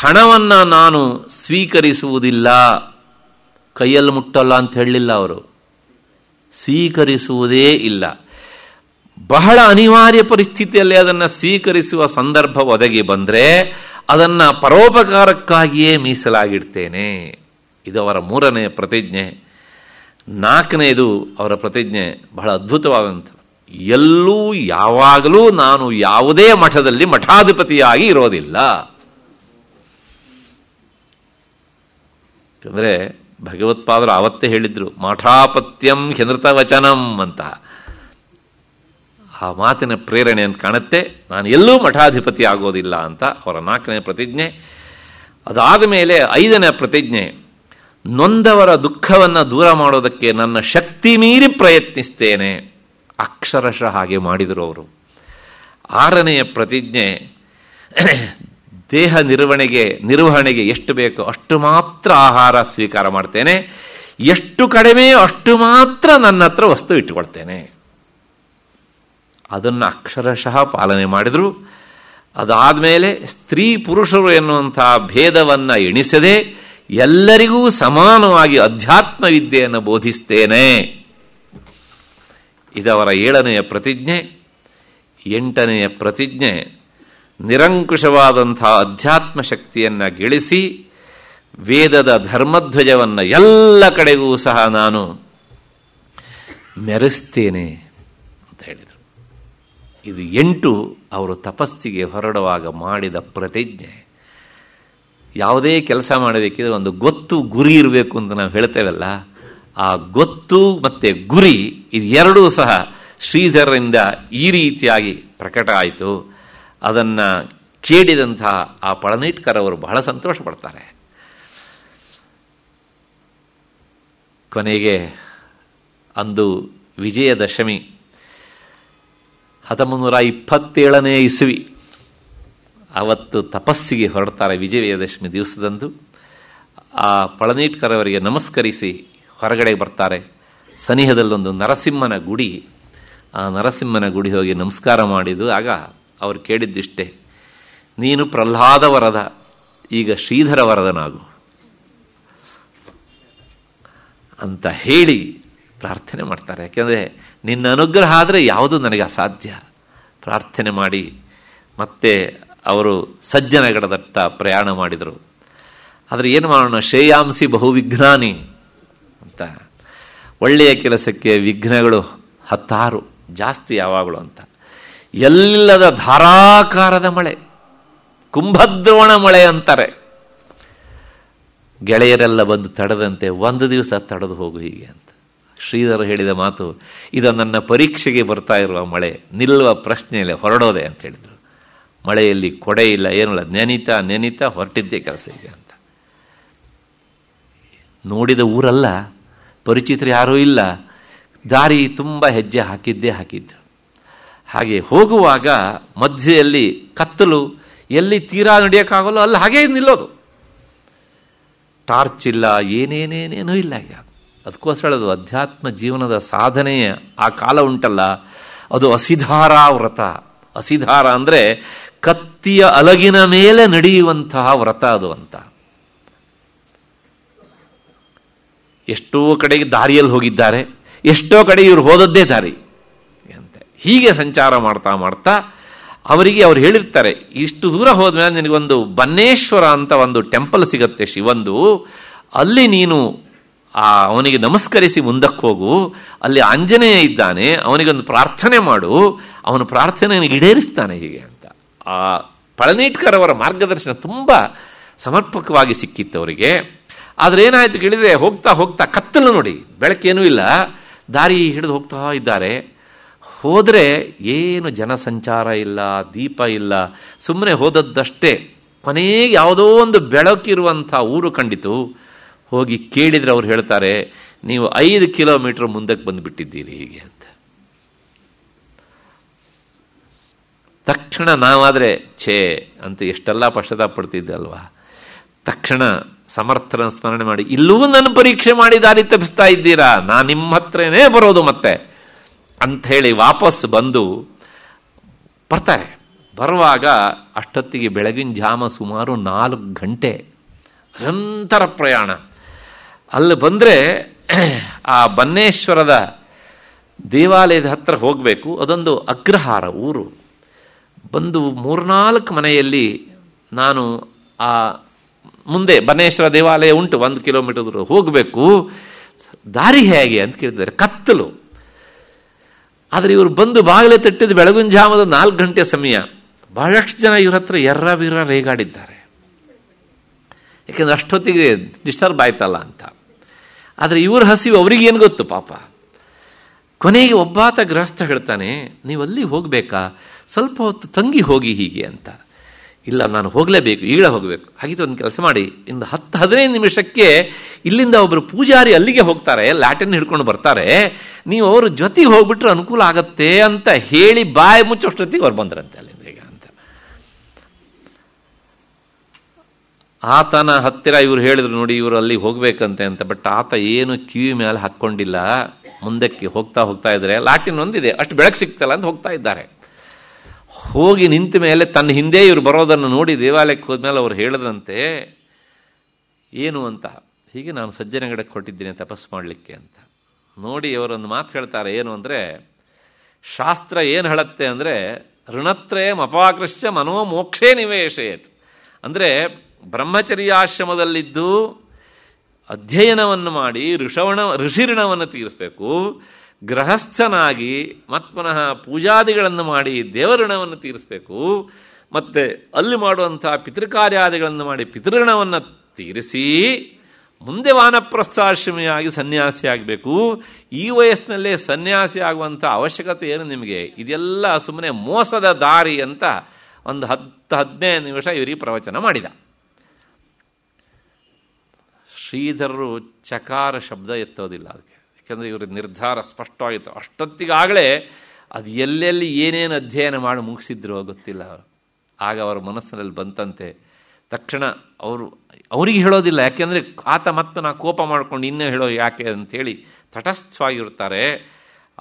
ಹಣವನ್ನು ನಾನು ಸ್ವೀಕರಿಸುವುದಿಲ್ಲ ಕೈಯಲ್ಲಿ ಮುಟ್ಟಲ್ಲ ಅಂತ ಹೇಳಲಿಲ್ಲ ಅವರು ಸ್ವೀಕರಿಸುವುದೇ ಇಲ್ಲ ಬಹಳ ಅನಿವಾರ್ಯ ಪರಿಸ್ಥಿತಿಯಲ್ಲಿ ಅದನ್ನು ಸ್ವೀಕರಿಸುವ ಸಂದರ್ಭ ಒದಗಿ ಬಂದರೆ ಅದನ್ನು ಪರೋಪಕಾರಕ್ಕಾಗಿಯೇ ಮೀಸಲಾಗಿಡ್ತೇನೆ ಇದು ಅವರ ಮೂರನೇ ಪ್ರತಿಜ್ಞೆ ನಾಲ್ಕನೆಯದು ಅವರ ಪ್ರತಿಜ್ಞೆ ಬಹಳ ಅದ್ಭುತವಾದಂಥ ಎಲ್ಲೂ ಯಾವಾಗಲೂ ನಾನು ಯಾವುದೇ ಮಠದಲ್ಲಿ ಮಠಾಧಿಪತಿಯಾಗಿ ಇರೋದಿಲ್ಲ ಯಾಕಂದರೆ ಭಗವತ್ಪಾದರು ಆವತ್ತೇ ಹೇಳಿದರು ಮಠಾಪತ್ಯಂ ಹೆನೃತ ವಚನಂ ಅಂತ ಆ ಮಾತಿನ ಪ್ರೇರಣೆ ಅಂತ ಕಾಣುತ್ತೆ ನಾನು ಎಲ್ಲೂ ಮಠಾಧಿಪತಿ ಆಗೋದಿಲ್ಲ ಅಂತ ಅವರ ನಾಲ್ಕನೇ ಪ್ರತಿಜ್ಞೆ ಅದಾದ ಮೇಲೆ ಐದನೇ ಪ್ರತಿಜ್ಞೆ ನೊಂದವರ ದುಃಖವನ್ನು ದೂರ ಮಾಡೋದಕ್ಕೆ ನನ್ನ ಶಕ್ತಿ ಮೀರಿ ಪ್ರಯತ್ನಿಸ್ತೇನೆ ಅಕ್ಷರಶಃ ಹಾಗೆ ಮಾಡಿದರು ಅವರು ಆರನೆಯ ಪ್ರತಿಜ್ಞೆ ದೇಹ ನಿರ್ವಹಣೆಗೆ ನಿರ್ವಹಣೆಗೆ ಎಷ್ಟು ಬೇಕೋ ಅಷ್ಟು ಮಾತ್ರ ಆಹಾರ ಸ್ವೀಕಾರ ಮಾಡ್ತೇನೆ ಎಷ್ಟು ಕಡಿಮೆ ಅಷ್ಟು ಮಾತ್ರ ನನ್ನ ಹತ್ರ ವಸ್ತು ಇಟ್ಟುಕೊಳ್ತೇನೆ ಅದನ್ನು ಅಕ್ಷರಶಃ ಪಾಲನೆ ಮಾಡಿದರು ಅದಾದಮೇಲೆ ಸ್ತ್ರೀ ಪುರುಷರು ಎನ್ನುವಂಥ ಭೇದವನ್ನು ಎಣಿಸದೆ ಎಲ್ಲರಿಗೂ ಸಮಾನವಾಗಿ ಅಧ್ಯಾತ್ಮ ವಿದ್ಯೆಯನ್ನು ಬೋಧಿಸ್ತೇನೆ ಇದವರ ಏಳನೆಯ ಪ್ರತಿಜ್ಞೆ ಎಂಟನೆಯ ಪ್ರತಿಜ್ಞೆ ನಿರಂಕುಶವಾದಂಥ ಅಧ್ಯಾತ್ಮ ಶಕ್ತಿಯನ್ನು ಗಳಿಸಿ ವೇದದ ಧರ್ಮಧ್ವಜವನ್ನು ಎಲ್ಲ ಕಡೆಗೂ ಸಹ ನಾನು ಮೆರೆಸ್ತೇನೆ ಅಂತ ಹೇಳಿದರು ಇದು ಎಂಟು ಅವರು ತಪಸ್ಸಿಗೆ ಹೊರಡುವಾಗ ಮಾಡಿದ ಪ್ರತಿಜ್ಞೆ ಯಾವುದೇ ಕೆಲಸ ಮಾಡಬೇಕಿದ್ರೆ ಒಂದು ಗೊತ್ತು ಗುರಿ ಇರಬೇಕು ಅಂತ ನಾವು ಹೇಳ್ತೇವಲ್ಲ ಆ ಗೊತ್ತು ಮತ್ತು ಗುರಿ ಇದು ಎರಡೂ ಸಹ ಶ್ರೀಧರರಿಂದ ಈ ರೀತಿಯಾಗಿ ಪ್ರಕಟ ಆಯಿತು ಅದನ್ನು ಕೇಳಿದಂತಹ ಆ ಪಳನೀಟ್ಕರ್ ಅವರು ಬಹಳ ಸಂತೋಷ ಪಡ್ತಾರೆ ಕೊನೆಗೆ ಅಂದು ವಿಜಯದಶಮಿ ಹತ್ತೊಂಬತ್ತು ನೂರ ಇಪ್ಪತ್ತೇಳನೇ ಇಸುವಿ ಅವತ್ತು ತಪಸ್ಸಿಗೆ ಹೊರಡ್ತಾರೆ ವಿಜಯದಶಮಿ ದಿವಸದಂದು ಆ ಪಳನೀಟ್ಕರ್ ಅವರಿಗೆ ನಮಸ್ಕರಿಸಿ ಹೊರಗಡೆ ಬರ್ತಾರೆ ಸನಿಹದಲ್ಲೊಂದು ನರಸಿಂಹನ ಗುಡಿ ಆ ನರಸಿಂಹನ ಗುಡಿ ಹೋಗಿ ನಮಸ್ಕಾರ ಮಾಡಿದ್ದು ಆಗ ಅವರು ಕೇಳಿದ್ದಿಷ್ಟೇ ನೀನು ಪ್ರಹ್ಲಾದ ವರದ ಈಗ ಶ್ರೀಧರ ವರದನಾಗು ಅಂತ ಹೇಳಿ ಪ್ರಾರ್ಥನೆ ಮಾಡ್ತಾರೆ ಯಾಕೆಂದರೆ ನಿನ್ನ ಅನುಗ್ರಹ ಆದರೆ ಯಾವುದು ನನಗೆ ಅಸಾಧ್ಯ ಪ್ರಾರ್ಥನೆ ಮಾಡಿ ಮತ್ತೆ ಅವರು ಸಜ್ಜನಗಡದತ್ತ ಪ್ರಯಾಣ ಮಾಡಿದರು ಆದರೆ ಏನು ಮಾಡೋಣ ಶ್ರೇಯಾಂಸಿ ವಿಘ್ನಾನಿ ಅಂತ ಒಳ್ಳೆಯ ಕೆಲಸಕ್ಕೆ ವಿಘ್ನಗಳು ಹತ್ತಾರು ಜಾಸ್ತಿ ಯಾವಾಗಲೂ ಅಂತ ಎಲ್ಲದ ಧಾರಾಕಾರದ ಮಳೆ ಕುಂಭದ್ರೋಣ ಮಳೆ ಅಂತಾರೆ ಗೆಳೆಯರೆಲ್ಲ ಬಂದು ತಡೆದಂತೆ ಒಂದು ದಿವಸ ತಡೆದು ಹೋಗು ಹೀಗೆ ಅಂತ ಶ್ರೀಧರ ಹೇಳಿದ ಮಾತು ಇದು ನನ್ನ ಪರೀಕ್ಷೆಗೆ ಬರ್ತಾ ಇರುವ ಮಳೆ ನಿಲ್ಲುವ ಪ್ರಶ್ನೆ ಹೊರಡೋದೆ ಅಂತ ಹೇಳಿದರು ಮಳೆಯಲ್ಲಿ ಕೊಡೆ ಇಲ್ಲ ಏನಿಲ್ಲ ನೆನಿತಾ ನೆನಿತ ಹೊರಟಿದ್ದೇ ಕೆಲಸ ಇದೆ ಅಂತ ನೋಡಿದ ಊರಲ್ಲ ಪರಿಚಿತರು ಯಾರೂ ಇಲ್ಲ ದಾರಿ ತುಂಬ ಹೆಜ್ಜೆ ಹಾಕಿದ್ದೇ ಹಾಕಿದ್ದು ಹಾಗೆ ಹೋಗುವಾಗ ಮಧ್ಯೆಯಲ್ಲಿ ಕತ್ತಲು ಎಲ್ಲಿ ತೀರಾ ನಡೆಯೋಕ್ಕಾಗಲ್ಲೋ ಅಲ್ಲಿ ಹಾಗೇ ನಿಲ್ಲೋದು ಟಾರ್ಚ್ ಇಲ್ಲ ಏನೇನೇನೇನೂ ಇಲ್ಲ ಈಗ ಅದಕ್ಕೋಸ್ಕರ ಹೇಳೋದು ಅಧ್ಯಾತ್ಮ ಜೀವನದ ಸಾಧನೆಯ ಆ ಕಾಲ ಉಂಟಲ್ಲ ಅದು ಅಸಿಧಾರಾ ವ್ರತ ಅಸಿಧಾರ ಅಂದರೆ ಕತ್ತಿಯ ಅಲಗಿನ ಮೇಲೆ ನಡೆಯುವಂತಹ ವ್ರತ ಅದು ಅಂತ ಎಷ್ಟೋ ಕಡೆಗೆ ದಾರಿಯಲ್ಲಿ ಹೋಗಿದ್ದಾರೆ ಎಷ್ಟೋ ಕಡೆ ಇವರು ಹೋದದ್ದೇ ದಾರಿ ಹೀಗೆ ಸಂಚಾರ ಮಾಡ್ತಾ ಮಾಡ್ತಾ ಅವರಿಗೆ ಅವ್ರು ಹೇಳಿರ್ತಾರೆ ಇಷ್ಟು ದೂರ ಹೋದ್ಮೇಲೆ ನಿನಗೊಂದು ಬನ್ನೇಶ್ವರ ಅಂತ ಒಂದು ಟೆಂಪಲ್ ಸಿಗುತ್ತೆ ಶಿವಂದು ಅಲ್ಲಿ ನೀನು ಆ ಅವನಿಗೆ ನಮಸ್ಕರಿಸಿ ಮುಂದಕ್ಕೆ ಹೋಗು ಅಲ್ಲಿ ಆಂಜನೇಯ ಇದ್ದಾನೆ ಅವನಿಗೊಂದು ಪ್ರಾರ್ಥನೆ ಮಾಡು ಅವನು ಪ್ರಾರ್ಥನೆಯನ್ನು ಈಡೇರಿಸ್ತಾನೆ ಹೀಗೆ ಅಂತ ಆ ಪಳನೀಟ್ಕರ್ ಅವರ ಮಾರ್ಗದರ್ಶನ ತುಂಬ ಸಮರ್ಪಕವಾಗಿ ಸಿಕ್ಕಿತ್ತು ಅವರಿಗೆ ಆದರೆ ಏನಾಯಿತು ಕೇಳಿದರೆ ಹೋಗ್ತಾ ಹೋಗ್ತಾ ಕತ್ತಲು ನೋಡಿ ಬೆಳಕೇನೂ ಇಲ್ಲ ದಾರಿ ಹಿಡಿದು ಹೋಗ್ತಾ ಇದ್ದಾರೆ ಹೋದರೆ ಏನು ಜನಸಂಚಾರ ಇಲ್ಲ ದೀಪ ಇಲ್ಲ ಸುಮ್ಮನೆ ಹೋದದ್ದಷ್ಟೇ ಕೊನೆಗೆ ಯಾವುದೋ ಒಂದು ಬೆಳಕಿರುವಂಥ ಊರು ಕಂಡಿತು ಹೋಗಿ ಕೇಳಿದರೆ ಅವ್ರು ಹೇಳ್ತಾರೆ ನೀವು ಐದು ಕಿಲೋಮೀಟರ್ ಮುಂದಕ್ಕೆ ಬಂದುಬಿಟ್ಟಿದ್ದೀರಿ ಹೀಗೆ ಅಂತ ತಕ್ಷಣ ನಾವಾದರೆ ಛೇ ಅಂತ ಎಷ್ಟೆಲ್ಲ ಅಲ್ವಾ ತಕ್ಷಣ ಸಮರ್ಥನ ಸ್ಮರಣೆ ಮಾಡಿ ಇಲ್ಲೂ ನನ್ನ ಪರೀಕ್ಷೆ ಮಾಡಿ ದಾರಿ ತಪ್ಪಿಸ್ತಾ ಇದ್ದೀರಾ ನಾನು ನಿಮ್ಮ ಹತ್ರನೇ ಬರೋದು ಮತ್ತೆ ಅಂಥೇಳಿ ವಾಪಸ್ ಬಂದು ಬರ್ತಾರೆ ಬರುವಾಗ ಅಷ್ಟೊತ್ತಿಗೆ ಬೆಳಗಿನ ಜಾಮ ಸುಮಾರು ನಾಲ್ಕು ಗಂಟೆ ನಿರಂತರ ಪ್ರಯಾಣ ಅಲ್ಲಿ ಬಂದರೆ ಆ ಬನ್ನೇಶ್ವರದ ದೇವಾಲಯದ ಹತ್ರ ಹೋಗಬೇಕು ಅದೊಂದು ಅಗ್ರಹಾರ ಊರು ಬಂದು ಮೂರ್ನಾಲ್ಕು ಮನೆಯಲ್ಲಿ ನಾನು ಆ ಮುಂದೆ ಬನ್ನೇಶ್ವರ ದೇವಾಲಯ ಉಂಟು ಒಂದು ಕಿಲೋಮೀಟರ್ ಹೋಗಬೇಕು ದಾರಿ ಹೇಗೆ ಅಂತ ಕೇಳಿದ್ದಾರೆ ಕತ್ತಲು ಆದರೆ ಇವರು ಬಂದು ಬಾಗಿಲೇ ತಟ್ಟಿದ ಬೆಳಗಿನ ಜಾಮದ ನಾಲ್ಕು ಗಂಟೆ ಸಮಯ ಬಹಳಷ್ಟು ಜನ ಇವ್ರ ಹತ್ರ ಎರ್ರ ವೀರ ರೇಗಾಡಿದ್ದಾರೆ ಯಾಕೆಂದ್ರೆ ಅಷ್ಟೊತ್ತಿಗೆ ಡಿಸ್ಟರ್ಬ್ ಆಯ್ತಲ್ಲ ಅಂತ ಆದರೆ ಇವರು ಹಸಿವು ಅವ್ರಿಗೇನು ಗೊತ್ತು ಪಾಪ ಕೊನೆಗೆ ಒಬ್ಬಾತ ಗೃಹಸ್ಥ ಹೇಳ್ತಾನೆ ನೀವು ಅಲ್ಲಿ ಹೋಗಬೇಕಾ ಸ್ವಲ್ಪ ಹೊತ್ತು ತಂಗಿ ಹೋಗಿ ಹೀಗೆ ಅಂತ ಇಲ್ಲ ನಾನು ಹೋಗಲೇಬೇಕು ಈಗ ಹೋಗಬೇಕು ಹಾಗಿದ್ದು ಒಂದು ಕೆಲಸ ಮಾಡಿ ಇಂದು ಹತ್ತು ಹದಿನೈದು ನಿಮಿಷಕ್ಕೆ ಇಲ್ಲಿಂದ ಒಬ್ಬರು ಪೂಜಾರಿ ಅಲ್ಲಿಗೆ ಹೋಗ್ತಾರೆ ಲ್ಯಾಟಿನ್ ಹಿಡ್ಕೊಂಡು ಬರ್ತಾರೆ ನೀವು ಅವ್ರ ಜೊತೆಗೆ ಹೋಗ್ಬಿಟ್ರೆ ಅನುಕೂಲ ಆಗತ್ತೆ ಅಂತ ಹೇಳಿ ಬಾಯಿ ಮುಚ್ಚೋಷ್ಟೊತ್ತಿಗೆ ಅವ್ರು ಬಂದ್ರಂತೆ ಅಲ್ಲಿಂದ ಈಗ ಅಂತ ಆತನ ಹತ್ತಿರ ಇವ್ರು ಹೇಳಿದ್ರು ನೋಡಿ ಇವರು ಅಲ್ಲಿಗೆ ಹೋಗ್ಬೇಕಂತೆ ಅಂತ ಬಟ್ ಆತ ಏನು ಕಿವಿ ಮೇಲೆ ಹಾಕ್ಕೊಂಡಿಲ್ಲ ಮುಂದಕ್ಕೆ ಹೋಗ್ತಾ ಹೋಗ್ತಾ ಇದ್ರೆ ಲ್ಯಾಟಿನ್ ಒಂದಿದೆ ಅಷ್ಟು ಬೆಳಕು ಸಿಕ್ತಲ್ಲ ಅಂತ ಹೋಗ್ತಾ ಇದ್ದಾರೆ ಹೋಗಿ ನಿಂತ ಮೇಲೆ ತನ್ನ ಹಿಂದೆ ಇವರು ಬರೋದನ್ನು ನೋಡಿ ದೇವಾಲಯಕ್ಕೆ ಹೋದ್ಮೇಲೆ ಅವರು ಹೇಳಿದ್ರಂತೆ ಏನು ಅಂತ ಹೀಗೆ ನಾನು ಸಜ್ಜನಗಡಕ್ಕೆ ಕೊಟ್ಟಿದ್ದೀನಿ ತಪಸ್ ಮಾಡಲಿಕ್ಕೆ ಅಂತ ನೋಡಿ ಅವರೊಂದು ಮಾತು ಹೇಳ್ತಾರೆ ಏನು ಅಂದರೆ ಶಾಸ್ತ್ರ ಏನು ಹೇಳುತ್ತೆ ಅಂದರೆ ಋಣತ್ರಯ ಮನೋ ಮನೋಮೋಕ್ಷೇ ನಿವೇಶಯತ್ ಅಂದರೆ ಬ್ರಹ್ಮಚರ್ಯಾಶ್ರಮದಲ್ಲಿದ್ದು ಅಧ್ಯಯನವನ್ನು ಮಾಡಿ ಋಷವಣ ಋಷಿ ಋಣವನ್ನು ತೀರಿಸಬೇಕು ಗೃಹಸ್ಥನಾಗಿ ಮತ್ಪುನಃ ಪೂಜಾದಿಗಳನ್ನು ಮಾಡಿ ದೇವಋಣವನ್ನು ತೀರಿಸಬೇಕು ಮತ್ತು ಅಲ್ಲಿ ಮಾಡುವಂಥ ಪಿತೃಕಾರ್ಯಾದಿಗಳನ್ನು ಮಾಡಿ ಪಿತೃಋಣವನ್ನು ತೀರಿಸಿ ಮುಂದೆ ವಾನಪ್ರಸ್ಥಾಶ್ರಮಿಯಾಗಿ ಸನ್ಯಾಸಿಯಾಗಬೇಕು ಈ ವಯಸ್ಸಿನಲ್ಲೇ ಸನ್ಯಾಸಿ ಆಗುವಂಥ ಅವಶ್ಯಕತೆ ಏನು ನಿಮಗೆ ಇದೆಲ್ಲ ಸುಮ್ಮನೆ ಮೋಸದ ದಾರಿ ಅಂತ ಒಂದು ಹತ್ತು ಹದಿನೈದು ನಿಮಿಷ ಇವರಿಗೆ ಪ್ರವಚನ ಮಾಡಿದ ಶ್ರೀಧರರು ಚಕಾರ ಶಬ್ದ ಎತ್ತೋದಿಲ್ಲ ಅದಕ್ಕೆ ಯಾಕಂದರೆ ಇವ್ರ ನಿರ್ಧಾರ ಸ್ಪಷ್ಟವಾಯಿತು ಅಷ್ಟೊತ್ತಿಗಾಗಲೇ ಅದು ಎಲ್ಲೆಲ್ಲಿ ಏನೇನು ಅಧ್ಯಯನ ಮಾಡಿ ಮುಗಿಸಿದ್ರು ಗೊತ್ತಿಲ್ಲ ಅವರು ಆಗ ಅವರ ಮನಸ್ಸಿನಲ್ಲಿ ಬಂತಂತೆ ತಕ್ಷಣ ಅವರು ಅವರಿಗೆ ಹೇಳೋದಿಲ್ಲ ಯಾಕೆಂದರೆ ಆತ ಮತ್ತು ನಾ ಕೋಪ ಮಾಡಿಕೊಂಡು ಇನ್ನೂ ಹೇಳೋ ಯಾಕೆ ಅಂಥೇಳಿ ತಟಸ್ಥವಾಗಿರ್ತಾರೆ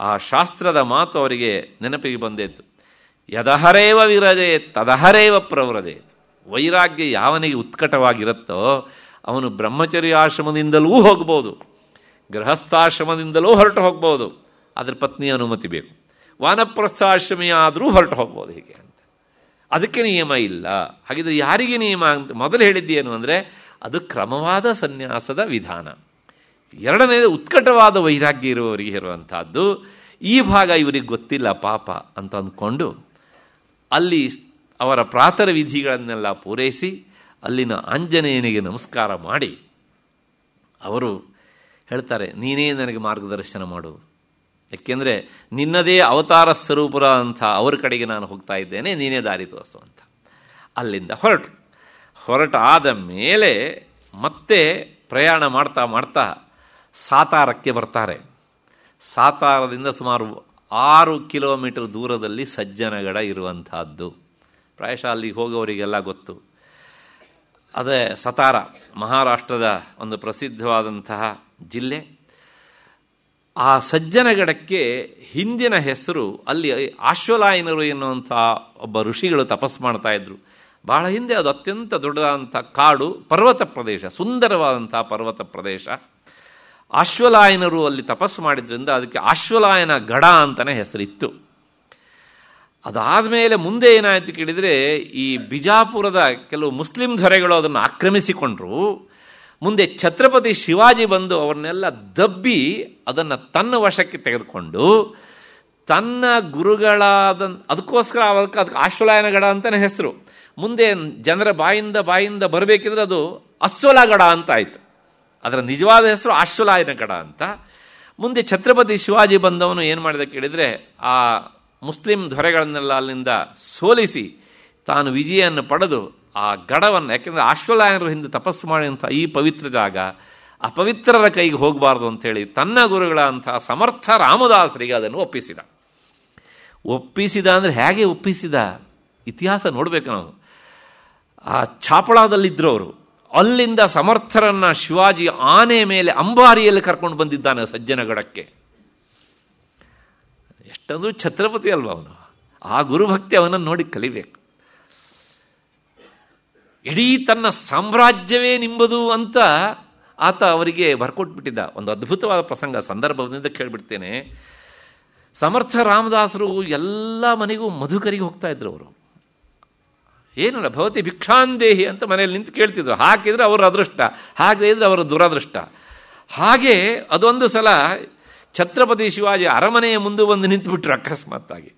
ಆ ಶಾಸ್ತ್ರದ ಮಾತು ಅವರಿಗೆ ನೆನಪಿಗೆ ಬಂದೇತು ಯದಹರೇವ ವಿರಜೇತ್ ತದಹರೇವ ಪ್ರವ್ರಜೇತ್ ವೈರಾಗ್ಯ ಯಾವನಿಗೆ ಉತ್ಕಟವಾಗಿರುತ್ತೋ ಅವನು ಬ್ರಹ್ಮಚರ್ಯ ಆಶ್ರಮದಿಂದಲೂ ಹೋಗ್ಬೋದು ಗೃಹಸ್ಥಾಶ್ರಮದಿಂದಲೂ ಹೊರಟು ಹೋಗ್ಬೋದು ಅದರ ಪತ್ನಿಯ ಅನುಮತಿ ಬೇಕು ವಾನಪ್ರಸ್ಥಾಶ್ರಮಿಯಾದರೂ ಹೊರಟು ಹೋಗ್ಬೋದು ಹೀಗೆ ಅಂತ ಅದಕ್ಕೆ ನಿಯಮ ಇಲ್ಲ ಹಾಗಿದ್ರೆ ಯಾರಿಗೆ ನಿಯಮ ಅಂತ ಮೊದಲು ಹೇಳಿದ್ದೇನು ಅಂದರೆ ಅದು ಕ್ರಮವಾದ ಸನ್ಯಾಸದ ವಿಧಾನ ಎರಡನೇದು ಉತ್ಕಟವಾದ ವೈರಾಗ್ಯ ಇರುವವರಿಗೆ ಇರುವಂಥದ್ದು ಈ ಭಾಗ ಇವರಿಗೆ ಗೊತ್ತಿಲ್ಲ ಪಾಪ ಅಂತ ಅಂದ್ಕೊಂಡು ಅಲ್ಲಿ ಅವರ ಪ್ರಾತರ ವಿಧಿಗಳನ್ನೆಲ್ಲ ಪೂರೈಸಿ ಅಲ್ಲಿನ ಆಂಜನೇಯನಿಗೆ ನಮಸ್ಕಾರ ಮಾಡಿ ಅವರು ಹೇಳ್ತಾರೆ ನೀನೇ ನನಗೆ ಮಾರ್ಗದರ್ಶನ ಮಾಡು ಯಾಕೆಂದರೆ ನಿನ್ನದೇ ಅವತಾರ ಸ್ವರೂಪರ ಅಂಥ ಅವ್ರ ಕಡೆಗೆ ನಾನು ಹೋಗ್ತಾ ಇದ್ದೇನೆ ನೀನೇ ದಾರಿ ತೋರಿಸು ಅಂತ ಅಲ್ಲಿಂದ ಹೊರಟು ಹೊರಟಾದ ಮೇಲೆ ಮತ್ತೆ ಪ್ರಯಾಣ ಮಾಡ್ತಾ ಮಾಡ್ತಾ ಸಾತಾರಕ್ಕೆ ಬರ್ತಾರೆ ಸಾತಾರದಿಂದ ಸುಮಾರು ಆರು ಕಿಲೋಮೀಟರ್ ದೂರದಲ್ಲಿ ಸಜ್ಜನಗಡ ಇರುವಂತಹದ್ದು ಪ್ರಾಯಶಃ ಅಲ್ಲಿಗೆ ಹೋಗೋರಿಗೆಲ್ಲ ಗೊತ್ತು ಅದೇ ಸತಾರ ಮಹಾರಾಷ್ಟ್ರದ ಒಂದು ಪ್ರಸಿದ್ಧವಾದಂತಹ ಜಿಲ್ಲೆ ಆ ಸಜ್ಜನಗಡಕ್ಕೆ ಹಿಂದಿನ ಹೆಸರು ಅಲ್ಲಿ ಆಶ್ವಲಾಯನರು ಎನ್ನುವಂಥ ಒಬ್ಬ ಋಷಿಗಳು ತಪಸ್ಸು ಮಾಡ್ತಾ ಇದ್ರು ಬಹಳ ಹಿಂದೆ ಅದು ಅತ್ಯಂತ ದೊಡ್ಡದಾದಂಥ ಕಾಡು ಪರ್ವತ ಪ್ರದೇಶ ಸುಂದರವಾದಂಥ ಪರ್ವತ ಪ್ರದೇಶ ಆಶ್ವಲಾಯನರು ಅಲ್ಲಿ ತಪಸ್ಸು ಮಾಡಿದ್ರಿಂದ ಅದಕ್ಕೆ ಆಶ್ವಲಾಯನ ಗಡ ಅಂತಲೇ ಹೆಸರಿತ್ತು ಅದಾದ ಮೇಲೆ ಮುಂದೆ ಏನಾಯಿತು ಕೇಳಿದರೆ ಈ ಬಿಜಾಪುರದ ಕೆಲವು ಮುಸ್ಲಿಂ ದೊರೆಗಳು ಅದನ್ನು ಆಕ್ರಮಿಸಿಕೊಂಡ್ರು ಮುಂದೆ ಛತ್ರಪತಿ ಶಿವಾಜಿ ಬಂದು ಅವ್ರನ್ನೆಲ್ಲ ದಬ್ಬಿ ಅದನ್ನು ತನ್ನ ವಶಕ್ಕೆ ತೆಗೆದುಕೊಂಡು ತನ್ನ ಗುರುಗಳಾದ ಅದಕ್ಕೋಸ್ಕರ ಅದಕ್ಕೆ ಅದಕ್ಕೆ ಆಶ್ವಲಾಯನಗಡ ಅಂತಲೇ ಹೆಸರು ಮುಂದೆ ಜನರ ಬಾಯಿಂದ ಬಾಯಿಂದ ಬರಬೇಕಿದ್ರೆ ಅದು ಅಶ್ವಲಗಡ ಅಂತ ಆಯಿತು ಅದರ ನಿಜವಾದ ಹೆಸರು ಆಶ್ವಲಾಯನಗಡ ಅಂತ ಮುಂದೆ ಛತ್ರಪತಿ ಶಿವಾಜಿ ಬಂದವನು ಏನು ಮಾಡಿದ ಕೇಳಿದರೆ ಆ ಮುಸ್ಲಿಂ ದೊರೆಗಳನ್ನೆಲ್ಲ ಅಲ್ಲಿಂದ ಸೋಲಿಸಿ ತಾನು ವಿಜಯನ್ನು ಪಡೆದು ಆ ಗಡವನ್ನು ಯಾಕೆಂದರೆ ಆಶ್ವಲಾಯನರು ಹಿಂದೆ ತಪಸ್ಸು ಮಾಡಿದಂಥ ಈ ಪವಿತ್ರ ಜಾಗ ಅಪವಿತ್ರರ ಕೈಗೆ ಹೋಗಬಾರ್ದು ಅಂಥೇಳಿ ತನ್ನ ಗುರುಗಳ ಸಮರ್ಥ ರಾಮದಾಸರಿಗೆ ಅದನ್ನು ಒಪ್ಪಿಸಿದ ಒಪ್ಪಿಸಿದ ಅಂದರೆ ಹೇಗೆ ಒಪ್ಪಿಸಿದ ಇತಿಹಾಸ ನೋಡಬೇಕು ನಾವು ಆ ಚಾಪಳದಲ್ಲಿದ್ದರು ಅವರು ಅಲ್ಲಿಂದ ಸಮರ್ಥರನ್ನು ಶಿವಾಜಿ ಆನೆ ಮೇಲೆ ಅಂಬಾರಿಯಲ್ಲಿ ಕರ್ಕೊಂಡು ಬಂದಿದ್ದಾನೆ ಸಜ್ಜನಗಡಕ್ಕೆ ಎಷ್ಟಂದ್ರೂ ಛತ್ರಪತಿ ಅಲ್ವ ಅವನು ಆ ಗುರುಭಕ್ತಿ ಅವನನ್ನು ನೋಡಿ ಕಲಿಬೇಕು ಇಡೀ ತನ್ನ ಸಾಮ್ರಾಜ್ಯವೇ ನಿಂಬದು ಅಂತ ಆತ ಅವರಿಗೆ ಬರ್ಕೊಟ್ಬಿಟ್ಟಿದ್ದ ಒಂದು ಅದ್ಭುತವಾದ ಪ್ರಸಂಗ ಸಂದರ್ಭದಿಂದ ಕೇಳಿಬಿಡ್ತೇನೆ ಸಮರ್ಥ ರಾಮದಾಸರು ಎಲ್ಲ ಮನೆಗೂ ಮಧುಕರಿಗೆ ಹೋಗ್ತಾ ಇದ್ರು ಅವರು ಏನಲ್ಲ ಭವತಿ ಭಿಕ್ಷಾಂದೇಹಿ ಅಂತ ಮನೆಯಲ್ಲಿ ನಿಂತು ಕೇಳ್ತಿದ್ರು ಹಾಕಿದರೆ ಅವರ ಅದೃಷ್ಟ ಹಾಕದೇ ಇದ್ರೆ ಅವರ ದುರದೃಷ್ಟ ಹಾಗೆ ಅದೊಂದು ಸಲ ಛತ್ರಪತಿ ಶಿವಾಜಿ ಅರಮನೆಯ ಮುಂದೆ ಬಂದು ನಿಂತುಬಿಟ್ರು ಅಕಸ್ಮಾತ್ತಾಗಿ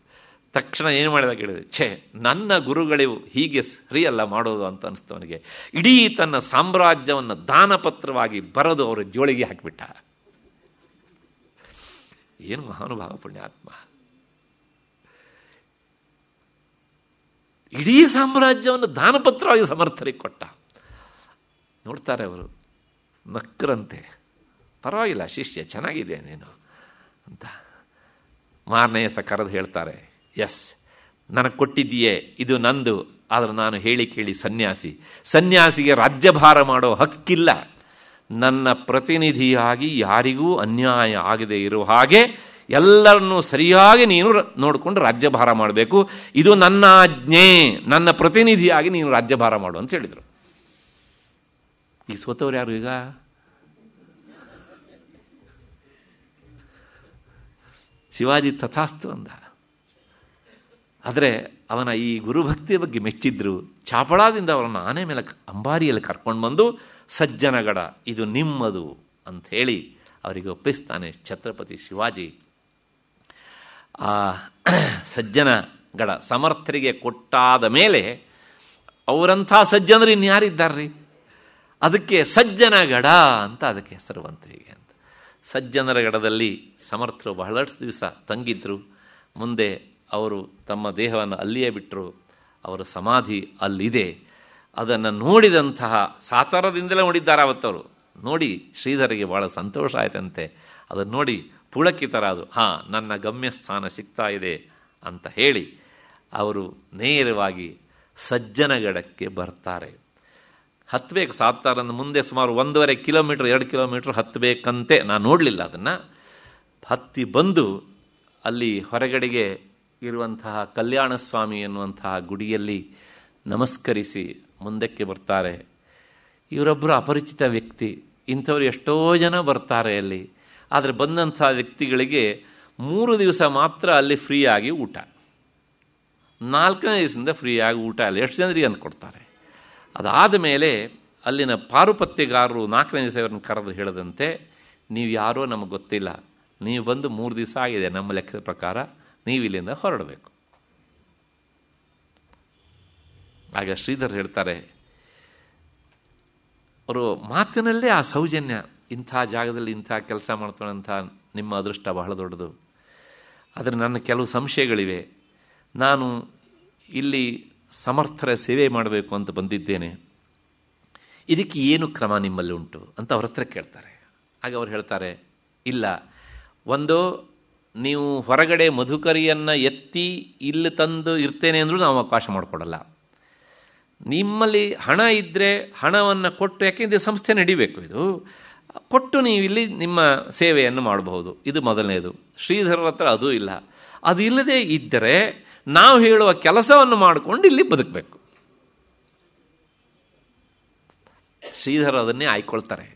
ತಕ್ಷಣ ಏನು ಮಾಡಿದಾಗ ಕೇಳಿದೆ ಛೇ ನನ್ನ ಗುರುಗಳಿವು ಹೀಗೆ ಸರಿಯಲ್ಲ ಮಾಡೋದು ಅಂತ ಅನಿಸ್ತು ಅವನಿಗೆ ಇಡೀ ತನ್ನ ಸಾಮ್ರಾಜ್ಯವನ್ನು ದಾನಪತ್ರವಾಗಿ ಬರೆದು ಅವರ ಜೋಳಿಗೆ ಹಾಕಿಬಿಟ್ಟ ಏನು ಮಹಾನುಭಾವ ಪುಣ್ಯಾತ್ಮ ಇಡೀ ಸಾಮ್ರಾಜ್ಯವನ್ನು ದಾನಪತ್ರವಾಗಿ ಸಮರ್ಥರಿಗೆ ಕೊಟ್ಟ ನೋಡ್ತಾರೆ ಅವರು ನಕ್ಕರಂತೆ ಪರವಾಗಿಲ್ಲ ಶಿಷ್ಯ ಚೆನ್ನಾಗಿದೆ ನೀನು ಅಂತ ಮಾರನೆಯ ಕರೆದು ಹೇಳ್ತಾರೆ ಎಸ್ ನನಗೆ ಕೊಟ್ಟಿದ್ದೀಯೇ ಇದು ನಂದು ಆದರೆ ನಾನು ಹೇಳಿ ಕೇಳಿ ಸನ್ಯಾಸಿ ಸನ್ಯಾಸಿಗೆ ರಾಜ್ಯಭಾರ ಮಾಡೋ ಹಕ್ಕಿಲ್ಲ ನನ್ನ ಪ್ರತಿನಿಧಿಯಾಗಿ ಯಾರಿಗೂ ಅನ್ಯಾಯ ಆಗದೆ ಇರೋ ಹಾಗೆ ಎಲ್ಲರನ್ನೂ ಸರಿಯಾಗಿ ನೀನು ನೋಡಿಕೊಂಡು ರಾಜ್ಯಭಾರ ಮಾಡಬೇಕು ಇದು ನನ್ನ ಆಜ್ಞೆ ನನ್ನ ಪ್ರತಿನಿಧಿಯಾಗಿ ನೀನು ರಾಜ್ಯಭಾರ ಮಾಡು ಅಂತ ಹೇಳಿದರು ಈ ಸೋತವ್ರು ಯಾರು ಈಗ ಶಿವಾಜಿ ತಥಾಸ್ತು ಅಂದ ಆದರೆ ಅವನ ಈ ಗುರುಭಕ್ತಿಯ ಬಗ್ಗೆ ಮೆಚ್ಚಿದ್ರು ಚಾಪಳಾದಿಂದ ಅವರನ್ನು ಆನೆ ಮೇಲೆ ಅಂಬಾರಿಯಲ್ಲಿ ಕರ್ಕೊಂಡು ಬಂದು ಸಜ್ಜನಗಡ ಇದು ನಿಮ್ಮದು ಅಂಥೇಳಿ ಅವರಿಗೆ ಒಪ್ಪಿಸ್ತಾನೆ ಛತ್ರಪತಿ ಶಿವಾಜಿ ಆ ಸಜ್ಜನ ಗಡ ಸಮರ್ಥರಿಗೆ ಕೊಟ್ಟಾದ ಮೇಲೆ ಅವರಂಥ ಸಜ್ಜನರು ಇನ್ಯಾರಿದ್ದಾರ್ರಿ ಅದಕ್ಕೆ ಸಜ್ಜನಗಡ ಅಂತ ಅದಕ್ಕೆ ಹೆಸರು ಬಂತು ಅಂತ ಸಜ್ಜನರ ಗಡದಲ್ಲಿ ಸಮರ್ಥರು ಬಹಳಷ್ಟು ದಿವಸ ತಂಗಿದ್ರು ಮುಂದೆ ಅವರು ತಮ್ಮ ದೇಹವನ್ನು ಅಲ್ಲಿಯೇ ಬಿಟ್ಟರು ಅವರ ಸಮಾಧಿ ಅಲ್ಲಿದೆ ಅದನ್ನು ನೋಡಿದಂತಹ ಸಾತಾರದಿಂದಲೇ ನೋಡಿದ್ದಾರೆ ಅವತ್ತವರು ನೋಡಿ ಶ್ರೀಧರಿಗೆ ಭಾಳ ಸಂತೋಷ ಆಯ್ತಂತೆ ಅದನ್ನು ನೋಡಿ ಪುಳಕ್ಕಿತರ ಅದು ಹಾಂ ನನ್ನ ಸ್ಥಾನ ಸಿಗ್ತಾ ಇದೆ ಅಂತ ಹೇಳಿ ಅವರು ನೇರವಾಗಿ ಸಜ್ಜನಗಡಕ್ಕೆ ಬರ್ತಾರೆ ಹತ್ತಬೇಕು ಸಾತಾರನ್ನು ಮುಂದೆ ಸುಮಾರು ಒಂದೂವರೆ ಕಿಲೋಮೀಟ್ರ್ ಎರಡು ಕಿಲೋಮೀಟ್ರ್ ಹತ್ತಬೇಕಂತೆ ನಾನು ನೋಡಲಿಲ್ಲ ಅದನ್ನು ಹತ್ತಿ ಬಂದು ಅಲ್ಲಿ ಹೊರಗಡೆಗೆ ಇರುವಂತಹ ಕಲ್ಯಾಣ ಸ್ವಾಮಿ ಎನ್ನುವಂತಹ ಗುಡಿಯಲ್ಲಿ ನಮಸ್ಕರಿಸಿ ಮುಂದಕ್ಕೆ ಬರ್ತಾರೆ ಇವರೊಬ್ಬರು ಅಪರಿಚಿತ ವ್ಯಕ್ತಿ ಇಂಥವ್ರು ಎಷ್ಟೋ ಜನ ಬರ್ತಾರೆ ಅಲ್ಲಿ ಆದರೆ ಬಂದಂಥ ವ್ಯಕ್ತಿಗಳಿಗೆ ಮೂರು ದಿವಸ ಮಾತ್ರ ಅಲ್ಲಿ ಫ್ರೀಯಾಗಿ ಊಟ ನಾಲ್ಕನೇ ದಿವಸದಿಂದ ಫ್ರೀಯಾಗಿ ಊಟ ಅಲ್ಲಿ ಎಷ್ಟು ಜನರಿಗೆ ಅಂತ ಕೊಡ್ತಾರೆ ಅದಾದ ಮೇಲೆ ಅಲ್ಲಿನ ಪಾರುಪತ್ಯಗಾರರು ನಾಲ್ಕನೇ ದಿವಸ ಇವ್ರನ್ನ ಕರೆದು ಹೇಳದಂತೆ ನೀವು ಯಾರೋ ನಮಗೆ ಗೊತ್ತಿಲ್ಲ ನೀವು ಬಂದು ಮೂರು ದಿವಸ ಆಗಿದೆ ನಮ್ಮ ಲೆಕ್ಕದ ಪ್ರಕಾರ ನೀವು ಇಲ್ಲಿಂದ ಹೊರಡಬೇಕು ಆಗ ಶ್ರೀಧರ್ ಹೇಳ್ತಾರೆ ಅವರು ಮಾತಿನಲ್ಲೇ ಆ ಸೌಜನ್ಯ ಇಂಥ ಜಾಗದಲ್ಲಿ ಇಂಥ ಕೆಲಸ ಅಂತ ನಿಮ್ಮ ಅದೃಷ್ಟ ಬಹಳ ದೊಡ್ಡದು ಆದರೆ ನನ್ನ ಕೆಲವು ಸಂಶಯಗಳಿವೆ ನಾನು ಇಲ್ಲಿ ಸಮರ್ಥರ ಸೇವೆ ಮಾಡಬೇಕು ಅಂತ ಬಂದಿದ್ದೇನೆ ಇದಕ್ಕೆ ಏನು ಕ್ರಮ ನಿಮ್ಮಲ್ಲಿ ಉಂಟು ಅಂತ ಅವ್ರ ಹತ್ರ ಕೇಳ್ತಾರೆ ಆಗ ಅವ್ರು ಹೇಳ್ತಾರೆ ಇಲ್ಲ ಒಂದು ನೀವು ಹೊರಗಡೆ ಮಧುಕರಿಯನ್ನು ಎತ್ತಿ ಇಲ್ಲಿ ತಂದು ಇರ್ತೇನೆ ಅಂದರೂ ನಾವು ಅವಕಾಶ ಮಾಡಿಕೊಡಲ್ಲ ನಿಮ್ಮಲ್ಲಿ ಹಣ ಇದ್ದರೆ ಹಣವನ್ನು ಕೊಟ್ಟು ಯಾಕೆಂದರೆ ಸಂಸ್ಥೆ ನಡಿಬೇಕು ಇದು ಕೊಟ್ಟು ನೀವು ಇಲ್ಲಿ ನಿಮ್ಮ ಸೇವೆಯನ್ನು ಮಾಡಬಹುದು ಇದು ಮೊದಲನೇದು ಶ್ರೀಧರರ ಹತ್ರ ಅದು ಇಲ್ಲ ಅದು ಇಲ್ಲದೆ ಇದ್ದರೆ ನಾವು ಹೇಳುವ ಕೆಲಸವನ್ನು ಮಾಡಿಕೊಂಡು ಇಲ್ಲಿ ಬದುಕಬೇಕು ಶ್ರೀಧರ ಅದನ್ನೇ ಆಯ್ಕೊಳ್ತಾರೆ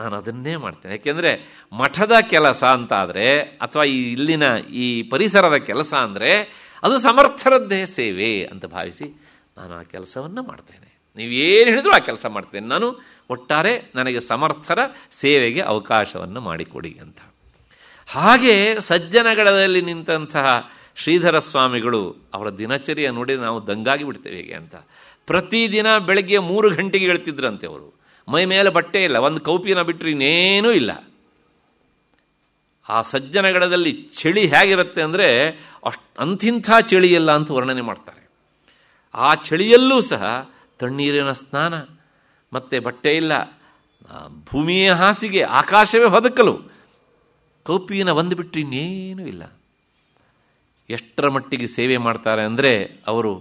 ನಾನು ಅದನ್ನೇ ಮಾಡ್ತೇನೆ ಯಾಕೆಂದರೆ ಮಠದ ಕೆಲಸ ಅಂತಾದರೆ ಅಥವಾ ಈ ಇಲ್ಲಿನ ಈ ಪರಿಸರದ ಕೆಲಸ ಅಂದರೆ ಅದು ಸಮರ್ಥರದ್ದೇ ಸೇವೆ ಅಂತ ಭಾವಿಸಿ ನಾನು ಆ ಕೆಲಸವನ್ನು ಮಾಡ್ತೇನೆ ನೀವೇನು ಹೇಳಿದರೂ ಆ ಕೆಲಸ ಮಾಡ್ತೇನೆ ನಾನು ಒಟ್ಟಾರೆ ನನಗೆ ಸಮರ್ಥರ ಸೇವೆಗೆ ಅವಕಾಶವನ್ನು ಮಾಡಿಕೊಡಿ ಅಂತ ಹಾಗೆ ಸಜ್ಜನಗಳದಲ್ಲಿ ನಿಂತಹ ಶ್ರೀಧರ ಸ್ವಾಮಿಗಳು ಅವರ ದಿನಚರಿಯ ನೋಡಿ ನಾವು ದಂಗಾಗಿ ಬಿಡ್ತೇವೆ ಹೇಗೆ ಅಂತ ಪ್ರತಿದಿನ ಬೆಳಗ್ಗೆ ಮೂರು ಗಂಟೆಗೆ ಹೇಳ್ತಿದ್ರಂತೆ ಅವರು ಮೈ ಮೇಲೆ ಬಟ್ಟೆ ಇಲ್ಲ ಒಂದು ಕೌಪಿನ ಬಿಟ್ಟರೆ ಇನ್ನೇನೂ ಇಲ್ಲ ಆ ಸಜ್ಜನಗಡದಲ್ಲಿ ಚಳಿ ಹೇಗಿರುತ್ತೆ ಅಂದರೆ ಅಷ್ಟು ಅಂಥಿಂಥ ಇಲ್ಲ ಅಂತ ವರ್ಣನೆ ಮಾಡ್ತಾರೆ ಆ ಚಳಿಯಲ್ಲೂ ಸಹ ತಣ್ಣೀರಿನ ಸ್ನಾನ ಮತ್ತೆ ಬಟ್ಟೆ ಇಲ್ಲ ಭೂಮಿಯ ಹಾಸಿಗೆ ಆಕಾಶವೇ ಹೊದಕಲು ಕೌಪಿನ ಒಂದು ಬಿಟ್ಟರೆ ಇನ್ನೇನೂ ಇಲ್ಲ ಎಷ್ಟರ ಮಟ್ಟಿಗೆ ಸೇವೆ ಮಾಡ್ತಾರೆ ಅಂದರೆ ಅವರು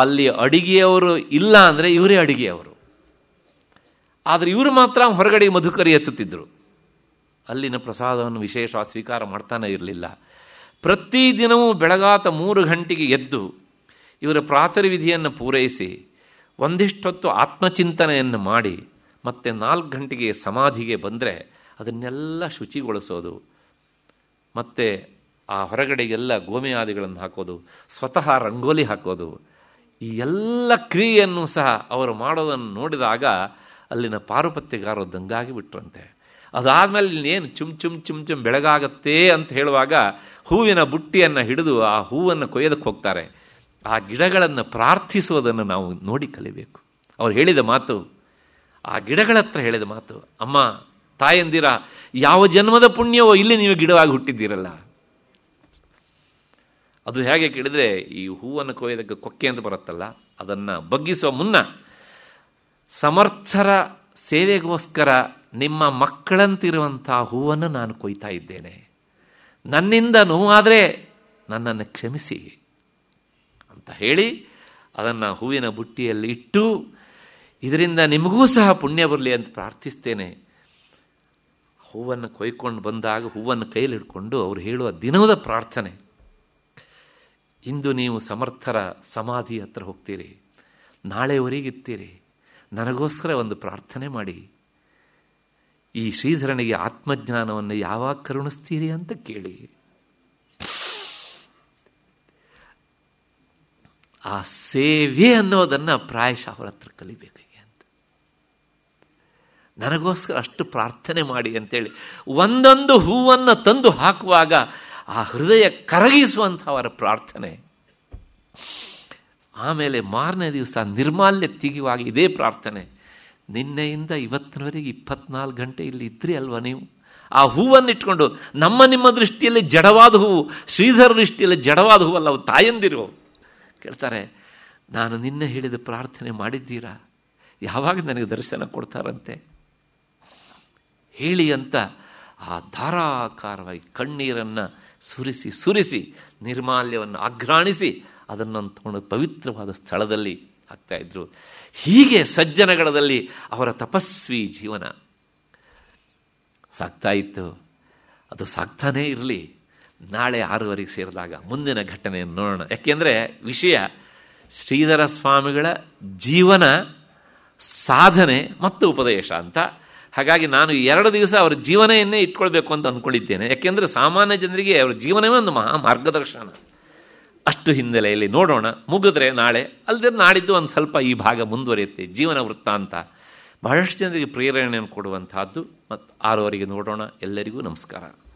ಅಲ್ಲಿ ಅಡಿಗೆಯವರು ಇಲ್ಲ ಅಂದರೆ ಇವರೇ ಅಡಿಗೆಯವರು ಆದರೆ ಇವರು ಮಾತ್ರ ಹೊರಗಡೆ ಮಧುಕರಿ ಎತ್ತುತ್ತಿದ್ದರು ಅಲ್ಲಿನ ಪ್ರಸಾದವನ್ನು ವಿಶೇಷ ಸ್ವೀಕಾರ ಮಾಡ್ತಾನೆ ಇರಲಿಲ್ಲ ಪ್ರತಿದಿನವೂ ಬೆಳಗಾತ ಮೂರು ಗಂಟೆಗೆ ಎದ್ದು ಇವರ ಪ್ರಾತರ್ವಿಧಿಯನ್ನು ಪೂರೈಸಿ ಒಂದಿಷ್ಟೊತ್ತು ಆತ್ಮಚಿಂತನೆಯನ್ನು ಮಾಡಿ ಮತ್ತೆ ನಾಲ್ಕು ಗಂಟೆಗೆ ಸಮಾಧಿಗೆ ಬಂದರೆ ಅದನ್ನೆಲ್ಲ ಶುಚಿಗೊಳಿಸೋದು ಮತ್ತು ಆ ಹೊರಗಡೆಗೆಲ್ಲ ಗೋಮಿಯಾದಿಗಳನ್ನು ಹಾಕೋದು ಸ್ವತಃ ರಂಗೋಲಿ ಹಾಕೋದು ಈ ಎಲ್ಲ ಕ್ರಿಯೆಯನ್ನು ಸಹ ಅವರು ಮಾಡೋದನ್ನು ನೋಡಿದಾಗ ಅಲ್ಲಿನ ಪಾರುಪತ್ಯಗಾರರು ದಂಗಾಗಿ ಬಿಟ್ರಂತೆ ಅದಾದಮೇಲೆ ಇನ್ನೇನು ಚುಮ್ ಚುಮ್ ಚುಮ್ ಚುಮ್ ಬೆಳಗಾಗತ್ತೆ ಅಂತ ಹೇಳುವಾಗ ಹೂವಿನ ಬುಟ್ಟಿಯನ್ನು ಹಿಡಿದು ಆ ಹೂವನ್ನು ಕೊಯ್ಯೋದಕ್ಕೆ ಹೋಗ್ತಾರೆ ಆ ಗಿಡಗಳನ್ನು ಪ್ರಾರ್ಥಿಸುವುದನ್ನು ನಾವು ನೋಡಿ ಕಲಿಬೇಕು ಅವ್ರು ಹೇಳಿದ ಮಾತು ಆ ಗಿಡಗಳ ಹತ್ರ ಹೇಳಿದ ಮಾತು ಅಮ್ಮ ತಾಯಂದಿರ ಯಾವ ಜನ್ಮದ ಪುಣ್ಯವೋ ಇಲ್ಲಿ ನೀವು ಗಿಡವಾಗಿ ಹುಟ್ಟಿದ್ದೀರಲ್ಲ ಅದು ಹೇಗೆ ಕೇಳಿದರೆ ಈ ಹೂವನ್ನು ಕೊಯ್ಯೋದಕ್ಕೆ ಕೊಕ್ಕೆ ಅಂತ ಬರುತ್ತಲ್ಲ ಅದನ್ನು ಬಗ್ಗಿಸುವ ಮುನ್ನ ಸಮರ್ಥರ ಸೇವೆಗೋಸ್ಕರ ನಿಮ್ಮ ಮಕ್ಕಳಂತಿರುವಂಥ ಹೂವನ್ನು ನಾನು ಕೊಯ್ತಾ ಇದ್ದೇನೆ ನನ್ನಿಂದ ನೋವಾದರೆ ನನ್ನನ್ನು ಕ್ಷಮಿಸಿ ಅಂತ ಹೇಳಿ ಅದನ್ನು ಹೂವಿನ ಬುಟ್ಟಿಯಲ್ಲಿ ಇಟ್ಟು ಇದರಿಂದ ನಿಮಗೂ ಸಹ ಪುಣ್ಯ ಬರಲಿ ಅಂತ ಪ್ರಾರ್ಥಿಸ್ತೇನೆ ಹೂವನ್ನು ಕೊಯ್ಕೊಂಡು ಬಂದಾಗ ಹೂವನ್ನು ಕೈಲಿಡ್ಕೊಂಡು ಅವರು ಹೇಳುವ ದಿನದ ಪ್ರಾರ್ಥನೆ ಇಂದು ನೀವು ಸಮರ್ಥರ ಸಮಾಧಿ ಹತ್ರ ಹೋಗ್ತೀರಿ ನಾಳೆವರೆಗಿರ್ತೀರಿ ನನಗೋಸ್ಕರ ಒಂದು ಪ್ರಾರ್ಥನೆ ಮಾಡಿ ಈ ಶ್ರೀಧರನಿಗೆ ಆತ್ಮಜ್ಞಾನವನ್ನು ಯಾವಾಗ ಕರುಣಿಸ್ತೀರಿ ಅಂತ ಕೇಳಿ ಆ ಸೇವೆ ಅನ್ನೋದನ್ನು ಪ್ರಾಯಶಃ ಅವರ ಹತ್ರ ಕಲಿಬೇಕಾಗಿ ಅಂತ ನನಗೋಸ್ಕರ ಅಷ್ಟು ಪ್ರಾರ್ಥನೆ ಮಾಡಿ ಅಂತೇಳಿ ಒಂದೊಂದು ಹೂವನ್ನು ತಂದು ಹಾಕುವಾಗ ಆ ಹೃದಯ ಕರಗಿಸುವಂಥವರ ಪ್ರಾರ್ಥನೆ ಆಮೇಲೆ ಮಾರನೇ ದಿವಸ ನಿರ್ಮಾಲ್ಯ ತೆಗೆಯುವಾಗ ಇದೇ ಪ್ರಾರ್ಥನೆ ನಿನ್ನೆಯಿಂದ ಇವತ್ತಿನವರೆಗೆ ಇಪ್ಪತ್ನಾಲ್ಕು ಗಂಟೆ ಇಲ್ಲಿ ಇದ್ರಿ ಅಲ್ವಾ ನೀವು ಆ ಹೂವನ್ನು ಇಟ್ಕೊಂಡು ನಮ್ಮ ನಿಮ್ಮ ದೃಷ್ಟಿಯಲ್ಲಿ ಜಡವಾದ ಹೂವು ಶ್ರೀಧರ ದೃಷ್ಟಿಯಲ್ಲಿ ಜಡವಾದ ಹೂವಲ್ಲ ಅವು ತಾಯಂದಿರು ಕೇಳ್ತಾರೆ ನಾನು ನಿನ್ನೆ ಹೇಳಿದ ಪ್ರಾರ್ಥನೆ ಮಾಡಿದ್ದೀರಾ ಯಾವಾಗ ನನಗೆ ದರ್ಶನ ಕೊಡ್ತಾರಂತೆ ಹೇಳಿ ಅಂತ ಆ ಧಾರಾಕಾರವಾಗಿ ಕಣ್ಣೀರನ್ನು ಸುರಿಸಿ ಸುರಿಸಿ ನಿರ್ಮಾಲ್ಯವನ್ನು ಅಘ್ರಾಣಿಸಿ ಅದನ್ನು ತಗೊಂಡು ಪವಿತ್ರವಾದ ಸ್ಥಳದಲ್ಲಿ ಇದ್ದರು ಹೀಗೆ ಸಜ್ಜನಗಳದಲ್ಲಿ ಅವರ ತಪಸ್ವಿ ಜೀವನ ಸಾಕ್ತಾ ಇತ್ತು ಅದು ಸಾಕ್ತಾನೇ ಇರಲಿ ನಾಳೆ ಆರೂವರೆಗೆ ಸೇರಿದಾಗ ಮುಂದಿನ ಘಟನೆಯನ್ನು ನೋಡೋಣ ಯಾಕೆಂದರೆ ವಿಷಯ ಶ್ರೀಧರ ಸ್ವಾಮಿಗಳ ಜೀವನ ಸಾಧನೆ ಮತ್ತು ಉಪದೇಶ ಅಂತ ಹಾಗಾಗಿ ನಾನು ಎರಡು ದಿವಸ ಅವರ ಜೀವನೆಯನ್ನೇ ಇಟ್ಕೊಳ್ಬೇಕು ಅಂತ ಅಂದ್ಕೊಂಡಿದ್ದೇನೆ ಯಾಕೆಂದರೆ ಸಾಮಾನ್ಯ ಜನರಿಗೆ ಅವರ ಜೀವನವೇ ಒಂದು ಮಹಾ ಮಾರ್ಗದರ್ಶನ ಅಷ್ಟು ಹಿನ್ನೆಲೆಯಲ್ಲಿ ನೋಡೋಣ ಮುಗಿದ್ರೆ ನಾಳೆ ಅಲ್ಲದೆ ನಾಡಿದ್ದು ಒಂದು ಸ್ವಲ್ಪ ಈ ಭಾಗ ಮುಂದುವರಿಯುತ್ತೆ ಜೀವನ ವೃತ್ತಾಂತ ಬಹಳಷ್ಟು ಜನರಿಗೆ ಪ್ರೇರಣೆಯನ್ನು ಕೊಡುವಂತಹದ್ದು ಮತ್ತು ಆರೋರಿಗೆ ನೋಡೋಣ ಎಲ್ಲರಿಗೂ ನಮಸ್ಕಾರ